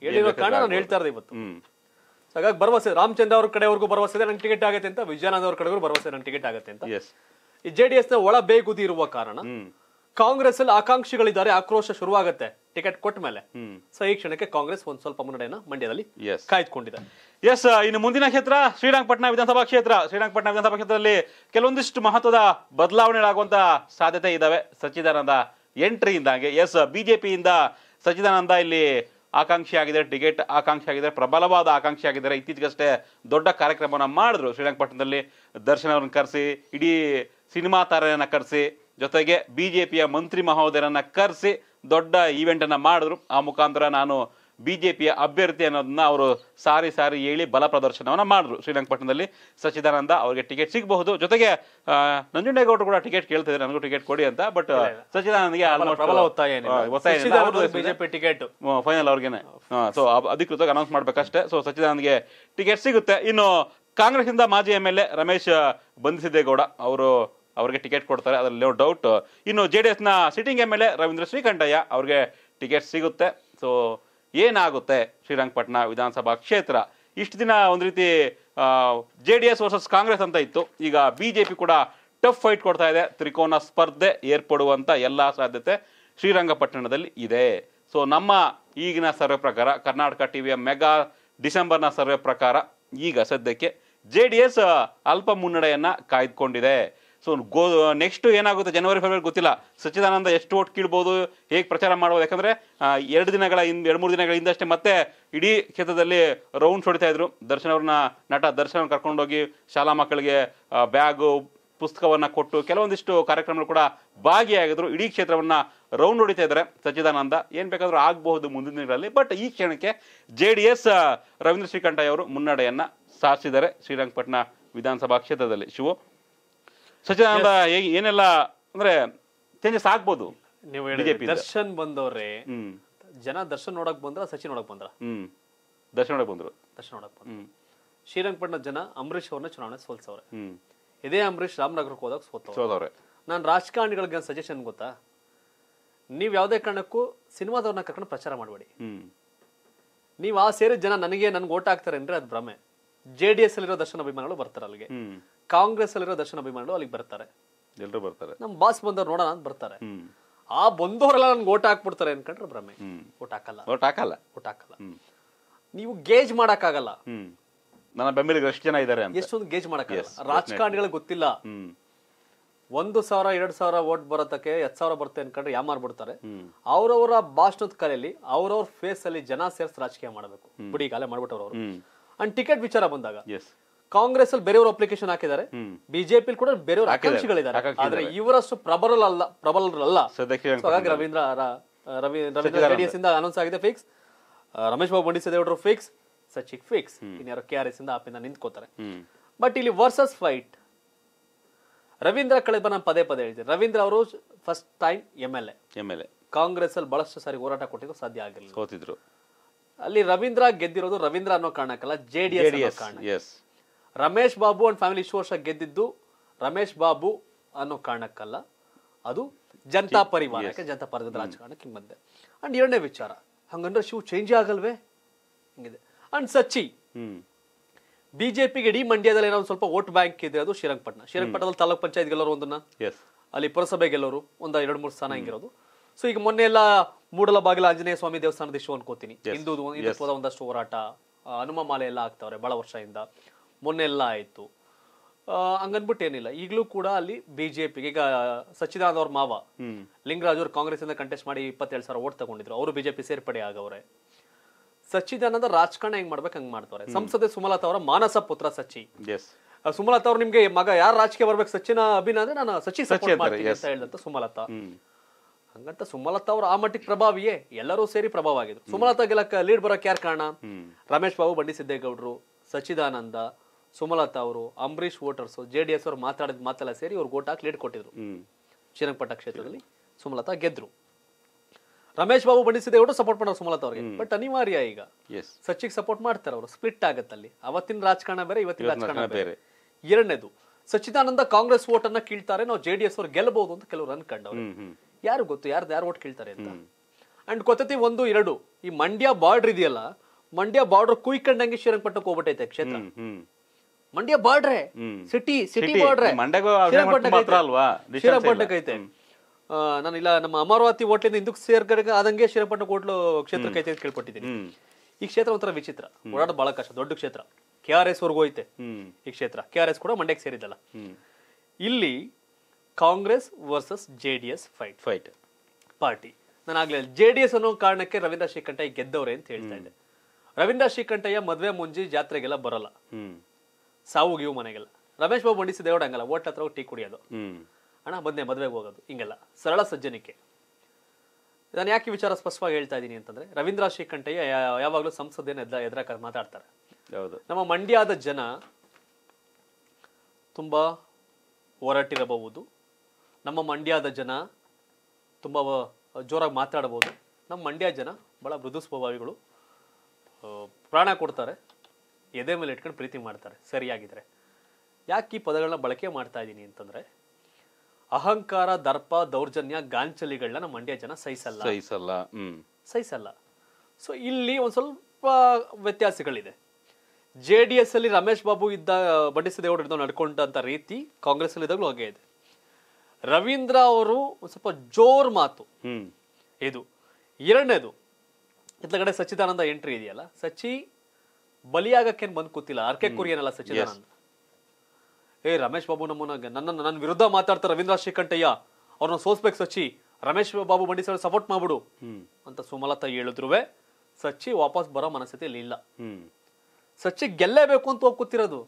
ಹೇಳಿರೋ ಕಾರಣ ನಾನು ಹೇಳ್ತಾ ಇರೋದು ಇವತ್ತು ಹಾಗಾಗಿ ಭರವಸೆ ರಾಮಚಂದ್ರ ಅವ್ರ ಕಡೆವರೆಗೂ ಭರವಸೆ ಇದೆ ನನ್ ಟಿಕೆಟ್ ಆಗುತ್ತೆ ಅಂತ ವಿಜಯಾನಂದ ಅವ್ರ ಕಡೆಗೂ ಭರವಸೆ ನನ್ನ ಟಿಕೆಟ್ ಆಗುತ್ತೆ ಅಂತ ಈ ಜೆ ಡಿ ಎಸ್ ನ ಒಳ ಬೇಗುದಿ ಇರುವ ಕಾರಣ ಕಾಂಗ್ರೆಸ್ ಅಲ್ಲಿ ಆಕಾಂಕ್ಷಿಗಳಿದ್ದಾರೆ ಆಕ್ರೋಶ ಶುರುವಾಗುತ್ತೆ ಟಿಕೆಟ್ ಕೊಟ್ಟ ಮೇಲೆ ಸೊ ಈ ಕ್ಷಣಕ್ಕೆ ಕಾಂಗ್ರೆಸ್ ಒಂದ್ ಸ್ವಲ್ಪ ಮುನ್ನಡೆಯನ್ನ ಮಂಡ್ಯದಲ್ಲಿ ಕಾಯ್ದುಕೊಂಡಿದೆ ಎಸ್ ಇನ್ನು ಮುಂದಿನ ಕ್ಷೇತ್ರ ಶ್ರೀರಂಗಪಟ್ಟಣ ವಿಧಾನಸಭಾ ಕ್ಷೇತ್ರ ಶ್ರೀರಂಗಪಟ್ಟಣ ವಿಧಾನಸಭಾ ಕ್ಷೇತ್ರದಲ್ಲಿ ಕೆಲವೊಂದಿಷ್ಟು ಮಹತ್ವದ ಬದಲಾವಣೆಗಳಾಗುವಂತ ಸಾಧ್ಯತೆ ಇದಾವೆ ಸಚ್ಚಿದಾನಂದ ಎಂಟ್ರಿಯಿಂದಾಗೆ ಎಸ್ ಬಿಜೆಪಿಯಿಂದ ಸಚ್ಚಿದಾನಂದ ಇಲ್ಲಿ ಆಕಾಂಕ್ಷಿ ಆಗಿದೆ ಟಿಕೆಟ್ ಆಕಾಂಕ್ಷಿ ಆಗಿದೆ ಪ್ರಬಲವಾದ ಆಕಾಂಕ್ಷಿ ಆಗಿದ್ದಾರೆ ಇತ್ತೀಚೆಗಷ್ಟೇ ದೊಡ್ಡ ಕಾರ್ಯಕ್ರಮವನ್ನು ಮಾಡಿದ್ರು ಶ್ರೀರಂಗಪಟ್ಟಣದಲ್ಲಿ ಅವರನ್ನು ಕರೆಸಿ ಇಡೀ ಸಿನಿಮಾ ತಾರೆಯನ್ನು ಕರೆಸಿ ಜೊತೆಗೆ ಬಿಜೆಪಿಯ ಮಂತ್ರಿ ಮಹೋದಯರನ್ನ ಕರೆಸಿ ದೊಡ್ಡ ಈವೆಂಟ್ ಅನ್ನ ಮಾಡಿದ್ರು ಆ ಮುಖಾಂತರ ನಾನು ಬಿಜೆಪಿಯ ಅಭ್ಯರ್ಥಿ ಅನ್ನೋದನ್ನ ಅವರು ಸಾರಿ ಸಾರಿ ಹೇಳಿ ಬಲ ಪ್ರದರ್ಶನವನ್ನ ಮಾಡಿದ್ರು ಶ್ರೀರಂಗಪಟ್ಟಣದಲ್ಲಿ ಸಚಿದಾನಂದ ಅವರಿಗೆ ಟಿಕೆಟ್ ಸಿಗಬಹುದು ಜೊತೆಗೆ ನಂಜುಂಡೇಗೌಡರು ಕೂಡ ಟಿಕೆಟ್ ಕೇಳ್ತಿದ್ದಾರೆ ನನಗೂ ಟಿಕೆಟ್ ಕೊಡಿ ಅಂತ ಬಟ್ ಸಚಿದಾನಂದಗೆ ಬಿಜೆಪಿ ಟಿಕೆಟ್ ಫೈನಲ್ ಅವ್ರಿಗೆ ಸೊ ಅಧಿಕೃತವಾಗಿ ಅನೌನ್ಸ್ ಮಾಡ್ಬೇಕಷ್ಟೇ ಸೊ ಸಚಿದಾನಂದಗೆ ಟಿಕೆಟ್ ಸಿಗುತ್ತೆ ಇನ್ನು ಕಾಂಗ್ರೆಸ್ ಇಂದ ಮಾಜಿ ಎಂ ಎಲ್ ಎ ರಮೇಶ್ ಬಂಧಿಸಿದ್ದೇಗೌಡ ಅವರು ಅವ್ರಿಗೆ ಟಿಕೆಟ್ ಕೊಡ್ತಾರೆ ಅದರಲ್ಲಿ ನೋ ಡೌಟ್ ಇನ್ನು ಜೆ ಡಿ ಎಸ್ನ sitting M L A Ravindra Srikantaiah ಅವ್ರಿಗೆ ಟಿಕೆಟ್ ಸಿಗುತ್ತೆ ಸೊ ಏನಾಗುತ್ತೆ ಶ್ರೀರಂಗಪಟ್ಟಣ ವಿಧಾನಸಭಾ ಕ್ಷೇತ್ರ ಇಷ್ಟು ದಿನ ಒಂದು ರೀತಿ J D S versus Congress ಅಂತ ಇತ್ತು ಈಗ ಬಿ ಜೆ ಪಿ ಕೂಡ ಟಫ್ ಫೈಟ್ ಕೊಡ್ತಾ ಇದೆ ತ್ರಿಕೋನ ಸ್ಪರ್ಧೆ ಏರ್ಪಡುವಂಥ ಎಲ್ಲ ಸಾಧ್ಯತೆ ಶ್ರೀರಂಗಪಟ್ಟಣದಲ್ಲಿ ಇದೆ ಸೊ ನಮ್ಮ ಈಗಿನ ಸರ್ವೆ ಪ್ರಕಾರ ಕರ್ನಾಟಕ ಟಿ ವಿಯ ಮೆಗಾ ಡಿಸೆಂಬರ್ನ ಸರ್ವೆ ಪ್ರಕಾರ ಈಗ ಸದ್ಯಕ್ಕೆ ಜೆ ಡಿ ಎಸ್ ಅಲ್ಪ ಮುನ್ನಡೆಯನ್ನು ಕಾಯ್ದುಕೊಂಡಿದೆ ಸೊ ಗೋ ನೆಕ್ಸ್ಟ್ ಏನಾಗುತ್ತೆ ಜನವರಿ ಫೆಬ್ರವರಿ ಗೊತ್ತಿಲ್ಲ ಸಚ್ಚಿದಾನಂದ ಎಷ್ಟು ಓಟ್ ಕೀಳ್ಬೋದು ಹೇಗೆ ಪ್ರಚಾರ ಮಾಡ್ಬೋದು ಯಾಕಂದರೆ ಎರಡು ದಿನಗಳ ಹಿಂದೆ ಎರಡು ಮೂರು ದಿನಗಳ ಹಿಂದಷ್ಟೇ ಮತ್ತೆ ಇಡೀ ಕ್ಷೇತ್ರದಲ್ಲಿ ರೌಂಡ್ ಹೊಡಿತಾ ಇದ್ರು ದರ್ಶನ್ ಅವ್ರನ್ನ ನಟ ದರ್ಶನ್ ಅವ್ರನ್ನ ಕರ್ಕೊಂಡೋಗಿ ಶಾಲಾ ಮಕ್ಕಳಿಗೆ ಬ್ಯಾಗು ಪುಸ್ತಕವನ್ನು ಕೊಟ್ಟು ಕೆಲವೊಂದಿಷ್ಟು ಕಾರ್ಯಕ್ರಮಗಳು ಕೂಡ ಭಾಗಿಯಾಗಿದ್ರು ಇಡೀ ಕ್ಷೇತ್ರವನ್ನು ರೌಂಡ್ ಹೊಡಿತಾ ಇದ್ದಾರೆ ಸಚ್ಚಿದಾನಂದ ಏನು ಬೇಕಾದರೂ ಆಗಬಹುದು ಮುಂದಿನ ದಿನಗಳಲ್ಲಿ ಬಟ್ ಈ ಕ್ಷಣಕ್ಕೆ J D S Ravindra Srikantaiah ಅವರು ಮುನ್ನಡೆಯನ್ನು ಸಾಧಿಸಿದ್ದಾರೆ ಶ್ರೀರಂಗಪಟ್ಟಣ ವಿಧಾನಸಭಾ ಕ್ಷೇತ್ರದಲ್ಲಿ ಶಿವು ಸಚಿದಾನಂದ ಹೇಗೆ ಏನೆಲ್ಲ ಅಂದ್ರೆ ಚೇಂಜಸ್ ಆಗ್ಬೋದು ನೀವು ಬಿಜೆಪಿ ದರ್ಶನ್ ಬಂದವ್ರೆ ಜನ ದರ್ಶನ್ ನೋಡಕ್ ಬಂದ್ರ ಸಚಿನ್ ನೋಡಕ್ ಬಂದ್ರ ದರ್ಶನ ದರ್ಶನ್ ನೋಡಕ್ ಬಂದ್ರು ದರ್ಶನ ನೋಡಕ್ ಬಂದ್ರು ಶ್ರೀರಂಗಪಟ್ಟಣ ಜನ ಅಂಬರೀಷ್ ಅವ್ರನ್ನ ಚುನಾವಣೆ ಸೋಲ್ಸವ್ರೆ ಇದೇ ಅಂಬರೀಷ್ ರಾಮನಗರಕ್ಕೆ ಹೋದಾಗ ಸೋತವ್ರೆ ನಾನು ರಾಜಕಾರಣಿಗಳಿಗೆ ಸಜೆಷನ್ ಗೊತ್ತಾ ನೀವು ಯಾವುದೇ ಕಾರಣಕ್ಕೂ ಸಿನಿಮಾದವ್ರನ್ನ ಕರ್ಕೊಂಡು ಪ್ರಚಾರ ಮಾಡಬೇಡಿ ನೀವು ಆ ಸೇರಿದ ಜನ ನನಗೆ ನನ್ಗೆ ಓಟ್ ಹಾಕ್ತಾರೆ ಅಂದ್ರೆ ಅದು ಭ್ರಮೆ ಜೆಡಿಎಸ್ ಅಲ್ಲಿರೋ ದರ್ಶನ ಅಭಿಮಾನಿಗಳು ಬರ್ತಾರೆ ಅಲ್ಲಿಗೆ ಕಾಂಗ್ರೆಸ್ ಅಲ್ಲಿರೋ ದರ್ಶನ ಅಭಿಮಾನಿಗಳು ಅಲ್ಲಿಗೆ ಬರ್ತಾರೆ ಎಲ್ಲರೂ ಬರ್ತಾರೆ ನಮ್ಮ ಬಾಸ್ ಬಂದವ್ರು ನೋಡೋಣ ಅಂತ ಬರ್ತಾರೆ ಆ ಬಂದವರೆಲ್ಲ ನನ್ಗೆ ಓಟ್ ಹಾಕ್ಬಿಡ್ತಾರೆ ಅನ್ಕೊಂಡ್ರೆ ಭ್ರಮೆ ಓಟ್ ಹಾಕಲ್ಲ ಓಟ್ ಹಾಕಲ್ಲ ಓಟ್ ಹಾಕಲ್ಲ ನೀವು ಗೇಜ್ ಆಗಲ್ಲ ನನ್ನ ಬೆಂಬಲಿಗರು ಎಷ್ಟು ಜನ ಇದ್ದಾರೆ ಎಷ್ಟೊಂದು ಗೇಜ್ ಮಾಡಕ್ ರಾಜಕಾರಣಿಗಳಿಗೆ ಗೊತ್ತಿಲ್ಲ ಒಂದು ಸಾವಿರ ಎರಡು ಸಾವಿರ ಓಟ್ ಬರೋತಕ್ಕೆ ಹತ್ತು ಸಾವಿರ ಬರುತ್ತೆ ಅನ್ಕೊಂಡ್ರೆ ಯಾ ಮಾಡ್ಬಿಡ್ತಾರೆ ಅವ್ರವ್ರ ಭಾಷಣದ ಕಲೆಯಲ್ಲಿ ಅವ್ರವ್ರ ಫೇಸ್ ಅಲ್ಲಿ ಜನ ಸೇರ್ಸ್ ರಾಜಕೀಯ ಮಾಡಬೇಕು ಬಿಡಿ ಈಗಾಗಲೇ ಮಾಡ್ಬಿಟ್ಟವ್ರು ಅಂಡ್ ಟಿಕೆಟ್ ವಿಚಾರ ಬಂದಾಗ ಕಾಂಗ್ರೆಸ್ ಅಲ್ಲಿ ಬೇರೆಯವರು ಅಪ್ಲಿಕೇಶನ್ ಹಾಕಿದ್ದಾರೆ ಬಿಜೆಪಿ ಕೂಡ ಬೇರೆಯವರು ಆಕಾಂಕ್ಷಿಗಳಿದ್ದಾರೆ ಆದ್ರೆ ಇವರಷ್ಟು ಪ್ರಬಲರಲ್ಲ ಪ್ರಬಲರಲ್ಲ ಹಾಗಾಗಿ ರವೀಂದ್ರ ರವೀಂದ್ರ ಜೆಡಿಎಸ್ ಇಂದ ಅನೌನ್ಸ್ ಆಗಿದೆ ಫಿಕ್ಸ್ ರಮೇಶ್ ಬಾಬು ಬಂಡಿಸದೇವ್ರು ಫಿಕ್ಸ್ ಸಚಿಕ್ ಫಿಕ್ಸ್ ಇನ್ಯಾರು ಕೆ ಆರ್ ಎಸ್ ಇಂದ ಆಪಿಂದ ನಿಂತ್ಕೋತಾರೆ ಬಟ್ ಇಲ್ಲಿ ವರ್ಸಸ್ ಫೈಟ್ ರವೀಂದ್ರ ಕಳೆದ ನಾನು ಪದೇ ಪದೇ ಹೇಳಿದ್ದೆ ರವೀಂದ್ರ ಅವರು first time M L M L A Congress ಅಲ್ಲಿ ಬಹಳಷ್ಟು ಸಾರಿ ಹೋರಾಟ ಕೊಟ್ಟಿದ್ರು ಸಾಧ್ಯ ಆಗಿರಲಿಲ್ಲ ಸೋತಿದ್ರು ಅಲ್ಲಿ ರವೀಂದ್ರ ಗೆದ್ದಿರೋದು ರವೀಂದ್ರ ಅನ್ನೋ ಕಾರಣಕ್ಕಲ್ಲ ಜೆಡಿಎಸ್ ಕಾರಣ ರಮೇಶ್ ಬಾಬು ಅಂಡ್ ಫ್ಯಾಮಿಲಿ ಇಷ್ಟು ವರ್ಷ ಗೆದ್ದಿದ್ದು ರಮೇಶ್ ಬಾಬು ಅನ್ನೋ ಕಾರಣಕ್ಕಲ್ಲ ಅದು ಜನತಾ ಪರಿವಾರಕ್ಕೆ ಜನತಾ ಪರಿವಾರದ ರಾಜಕಾರಣಕ್ಕೆ ಹಿಂಗೆ ಬಂದೆ ಅಂಡ್ ಎರಡನೇ ವಿಚಾರ ಹಂಗಂದ್ರೆ ಶಿವ್ ಚೇಂಜ್ ಆಗಲ್ವೇ ಹಿಂಗಿದೆ ಅಂಡ್ ಸಚ್ಚಿ ಬಿಜೆಪಿಗೆ ಇಡೀ ಮಂಡ್ಯದಲ್ಲಿ ಏನೋ ಸ್ವಲ್ಪ ವೋಟ್ ಬ್ಯಾಂಕ್ ಇದೆ ಅದು ಶ್ರೀರಂಗಪಟ್ಟಣ ಶ್ರೀರಂಗಪಟ್ಟಣದಲ್ಲಿ ತಾಲೂಕ್ ಪಂಚಾಯತ್ ಗೆಲ್ಲೋರು ಒಂದನ್ನ ಅಲ್ಲಿ ಪುರಸಭೆ ಗೆಲ್ಲೋರು ಒಂದ ಎರಡು ಮೂರು ಸ್ಥಾನ ಹಿಂಗಿರೋದು ಸೊ ಈಗ ಮೊನ್ನೆ ಎಲ್ಲ ಮೂಡಲ ಬಾಗಿಲ ಆಂಜನೇಯ ಸ್ವಾಮಿ ದೇವಸ್ಥಾನದ ಇಶ್ಯೂ ಅನ್ಕೋತೀನಿ ಹಿಂದೂ ಒಂದಷ್ಟು ಹೋರಾಟ ಹನುಮ ಮಾಲೆ ಎಲ್ಲ ಆಗ್ತಾವ್ರೆ ಬಹಳ ವರ್ಷದಿಂದ ಮೊನ್ನೆಲ್ಲ ಆಯಿತು ಹಂಗನ್ಬಿಟ್ಟು ಏನಿಲ್ಲ ಈಗಲೂ ಕೂಡ ಅಲ್ಲಿ ಬಿಜೆಪಿ ಈಗ ಸಚ್ಚಿದಾನಂದ ಅವ್ರ ಮಾವ ಲಿಂಗರಾಜ್ ಅವರು ಕಾಂಗ್ರೆಸ್ ಇಂದ ಕಂಟೆಸ್ಟ್ ಮಾಡಿ ಇಪ್ಪತ್ತೇಳು ಸಾವಿರ ಓಟ್ ತಗೊಂಡಿದ್ರು ಅವರು ಬಿಜೆಪಿ ಸೇರ್ಪಡೆ ಆಗವ್ರೆ ಸಚ್ಚಿದಾನಂದ ರಾಜಕಾರಣ ಹೆಂಗ್ ಮಾಡ್ಬೇಕು ಹಂಗ್ ಮಾಡ್ತಾರೆ ಸಂಸದೆ ಸುಮಲತಾ ಅವರ ಮಾನಸ ಪುತ್ರ ಸಚಿ ಸುಮಲತಾ ಅವ್ರು ನಿಮ್ಗೆ ಮಗ ಯಾರು ರಾಜಕೀಯ ಬರ್ಬೇಕು ಸಚಿನ ಅಭಿನ ಅಂದ್ರೆ ನಾನು ಸಚಿ ಸಚಿ ಅಂತ ಹೇಳಿದಂತ ಸುಮಲತಾ ಹಂಗಂತ ಸುಮಲತಾ ಅವ್ರ ಆ ಮಟ್ಟಿಗೆ ಪ್ರಭಾವಿಯೇ ಎಲ್ಲರೂ ಸೇರಿ ಪ್ರಭಾವ ಆಗಿದ್ರು ಸುಮಲತಾ ಗೆಲ್ಲಕ್ಕೆ ಲೀಡ್ ಬರೋಕೆ ಯಾರು ಕಾರಣ ರಮೇಶ್ ಬಾಬು ಬಂಡಿ ಸಿದ್ದೇಗೌಡರು ಸಚ್ಚಿದಾನಂದ ಸುಮಲತಾ ಅವರು Ambareesh voters J D S ಅವರು ಮಾತಾಡಿದ ಮಾತೆಲ್ಲ ಸೇರಿ ಅವ್ರಿಗೆ ಓಟ್ ಹಾಕಿ ಲೀಡ್ ಕೊಟ್ಟಿದ್ರು ಶ್ರೀರಂಗಪಟ್ಟ ಕ್ಷೇತ್ರದಲ್ಲಿ ಸುಮಲತಾ ಗೆದ್ರು ರಮೇಶ್ ಬಾಬು ಬಂಡಿಸಿದೇವರು ಸಪೋರ್ಟ್ ಮಾಡೋರು ಸುಮಲತಾ ಅವರಿಗೆ ಬಟ್ ಅನಿವಾರ್ಯ ಈಗ ಸಚಿಗ್ ಸಪೋರ್ಟ್ ಮಾಡ್ತಾರೆ ಅವರು ಸ್ಪ್ಲಿಟ್ ಆಗತ್ತಲ್ಲಿ ಅವತ್ತಿನ ರಾಜಕಾರಣ ಬೇರೆ ಇವತ್ತಿನ ರಾಜಕಾರಣ ಬೇರೆ ಎರಡನೇದು ಸಚಿದಾನಂದ ಕಾಂಗ್ರೆಸ್ ವೋಟ್ ಅನ್ನ ಕೀಳ್ತಾರೆ ನಾವು ಜೆ ಡಿ ಎಸ್ ಅವ್ರು ಗೆಲ್ಲಬಹುದು ಅಂತ ಕೆಲವರು ಅನ್ಕೊಂಡವ್ರು ಯಾರು ಗೊತ್ತು ಯಾರ್ದು ಯಾರು ಓಟ್ ಕೀಳ್ತಾರೆ ಅಂತ ಅಂಡ್ ಗೊತ್ತತಿ ಒಂದು ಎರಡು ಈ ಮಂಡ್ಯ ಬಾರ್ಡರ್ ಇದೆಯಲ್ಲ ಮಂಡ್ಯ ಬಾರ್ಡರ್ ಕುಯ್ಕಂಡಂಗೆ ಶ್ರೀರಂಗಪಟ್ಟಕ್ಕೆ ಹೋಗ್ಬಿಟ್ಟೈತೆ ಕ್ಷೇತ್ರ ಮಂಡ್ಯ ಬಾರ್ಡ್ರೆ ಸಿಟಿ ಸಿಟಿ ಬಾರ್ಡ್ರೆ ನಾನು ಇಲ್ಲ ನಮ್ಮ ಅಮರಾವತಿ ಹೋಟ್ಲಿಂದ ಹಿಂದಕ್ಕೆ ಸೇರ್ಕಡೆ ಆದಂಗೆ ಶ್ರೀರಂಗಪಟ್ಟಣ ಕೋಟ್ಲು ಕ್ಷೇತ್ರಕ್ಕೆ ಐತೆ ಅಂತ ಕೇಳ್ಪಟ್ಟಿದ್ದೀನಿ ಈ ಕ್ಷೇತ್ರ ಒಂಥರ ವಿಚಿತ್ರ ಓಡಾಡೋದು ಬಹಳ ಕಷ್ಟ ದೊಡ್ಡ ಕ್ಷೇತ್ರ ಕೆ ಆರ್ ಎಸ್ ವರ್ಗೂ ಐತೆ ಈ ಕ್ಷೇತ್ರ ಕೆ ಆರ್ ಎಸ್ ಕೂಡ ಮಂಡ್ಯಕ್ಕೆ ಸೇರಿದ್ದಲ್ಲ ಇಲ್ಲಿ Congress versus J D S fight fight party ನಾನು ಆಗ್ಲೇ ಜೆ ಡಿ ಎಸ್ ಅನ್ನೋ ಕಾರಣಕ್ಕೆ ರವೀಂದ್ರ ಶ್ರೀಕಂಠಯ್ಯ ಗೆದ್ದವ್ರೆ ಅಂತ ಹೇಳ್ತಾ ಇದ್ದೆ ರವೀಂದ್ರ ಶ್ರೀಕಂಠಯ್ಯ ಮದುವೆ ಮುಂಜಿ ಜಾತ್ರೆಗೆಲ್ಲ ಬರಲ್ಲ ಸಾವು ಗೀವು ಮನೆಗೆಲ್ಲ ರಮೇಶ್ ಬಾಬು ಮಂಡಿಸಿ ದೇವಡ ಹಂಗಲ್ಲ ಓಟ್ ಹತ್ರ ಹೋಗಿ ಟೀ ಕುಡಿಯೋದು ಅಣ್ಣ ಬಂದೆ ಮದುವೆಗೆ ಹೋಗೋದು ಹಿಂಗೆಲ್ಲ ಸರಳ ಸಜ್ಜನಿಕೆ ನಾನು ಯಾಕೆ ವಿಚಾರ ಸ್ಪಷ್ಟವಾಗಿ ಹೇಳ್ತಾ ಇದ್ದೀನಿ ಅಂತಂದ್ರೆ ರವೀಂದ್ರ ಶ್ರೀಕಂಠಯ್ಯ ಯಾವಾಗಲೂ ಸಂಸದೇನ ಎದ್ರ ಮಾತಾಡ್ತಾರೆ ನಮ್ಮ ಮಂಡ್ಯದ ಜನ ತುಂಬ ಹೋರಾಟಿರಬಹುದು ನಮ್ಮ ಮಂಡ್ಯದ ಜನ ತುಂಬ ಜೋರಾಗಿ ಮಾತಾಡಬಹುದು ನಮ್ಮ ಮಂಡ್ಯ ಜನ ಭಾಳ ಮೃದು ಸ್ವಭಾವಿಗಳು ಪ್ರಾಣ ಕೊಡ್ತಾರೆ ಎದೆ ಮೇಲೆ ಇಟ್ಕೊಂಡು ಪ್ರೀತಿ ಮಾಡ್ತಾರೆ ಸರಿಯಾಗಿದ್ದರೆ ಯಾಕೆ ಈ ಪದಗಳನ್ನ ಬಳಕೆ ಮಾಡ್ತಾ ಇದ್ದೀನಿ ಅಂತಂದರೆ ಅಹಂಕಾರ ದರ್ಪ ದೌರ್ಜನ್ಯ ಗಾಂಚಲಿಗಳನ್ನ ನಮ್ಮ ಮಂಡ್ಯ ಜನ ಸಹಿಸಲ್ಲ ಸಹಿಸಲ್ಲ ಸಹಿಸಲ್ಲ ಸೊ ಇಲ್ಲಿ ಒಂದು ಸ್ವಲ್ಪ ವ್ಯತ್ಯಾಸಗಳಿದೆ ಜೆ ಡಿ ಎಸ್ ಅಲ್ಲಿ ರಮೇಶ್ ಬಾಬು ಇದ್ದ ಬಡಿಸದೇವರು ಹಿಡಿದು ನಡ್ಕೊಂಡಂಥ ರೀತಿ ಕಾಂಗ್ರೆಸ್ ಅಲ್ಲಿ ಇದ್ದಾಗಲೂ ಹಾಗೆ ಇದೆ ರವೀಂದ್ರ ಅವರು ಒಂದು ಸ್ವಲ್ಪ ಜೋರ್ ಮಾತು ಇದು ಎರಡನೇದು ಕಡೆ ಸಚ್ಚಿದಾನಂದ ಎಂಟ್ರಿ ಇದೆಯಲ್ಲ ಸಚಿ ಬಲಿಯಾಗಕ್ಕೆ ಬಂದ್ ಕೂತಿಲ್ಲ ಆರ್ ಕೆ ಕುರಿಯನಲ್ಲ ಸಚಿದಾನಂದ್ ಏ ರಮೇಶ್ ಬಾಬು ನಮ್ಮ ನನ್ನ ನನ್ನ ವಿರುದ್ಧ ಮಾತಾಡ್ತಾ ರವೀಂದ್ರ ಶ್ರೀಕಂಠಯ್ಯ ಅವ್ರನ್ನ ಸೋಸ್ಬೇಕು ಸಚಿ ರಮೇಶ್ ಬಾಬು ಮಂಡಿ ಸಪೋರ್ಟ್ ಮಾಡ್ಬಿಡು ಅಂತ ಸುಮಲತಾ ಹೇಳಿದ್ರುವೆ ಸಚಿ ವಾಪಸ್ ಬರೋ ಮನಸ್ಥಿತಿಯಲ್ಲಿ ಇಲ್ಲ ಸಚಿ ಗೆಲ್ಲೇಬೇಕು ಅಂತ ಹೋಗಿ ಕೂತಿರೋದು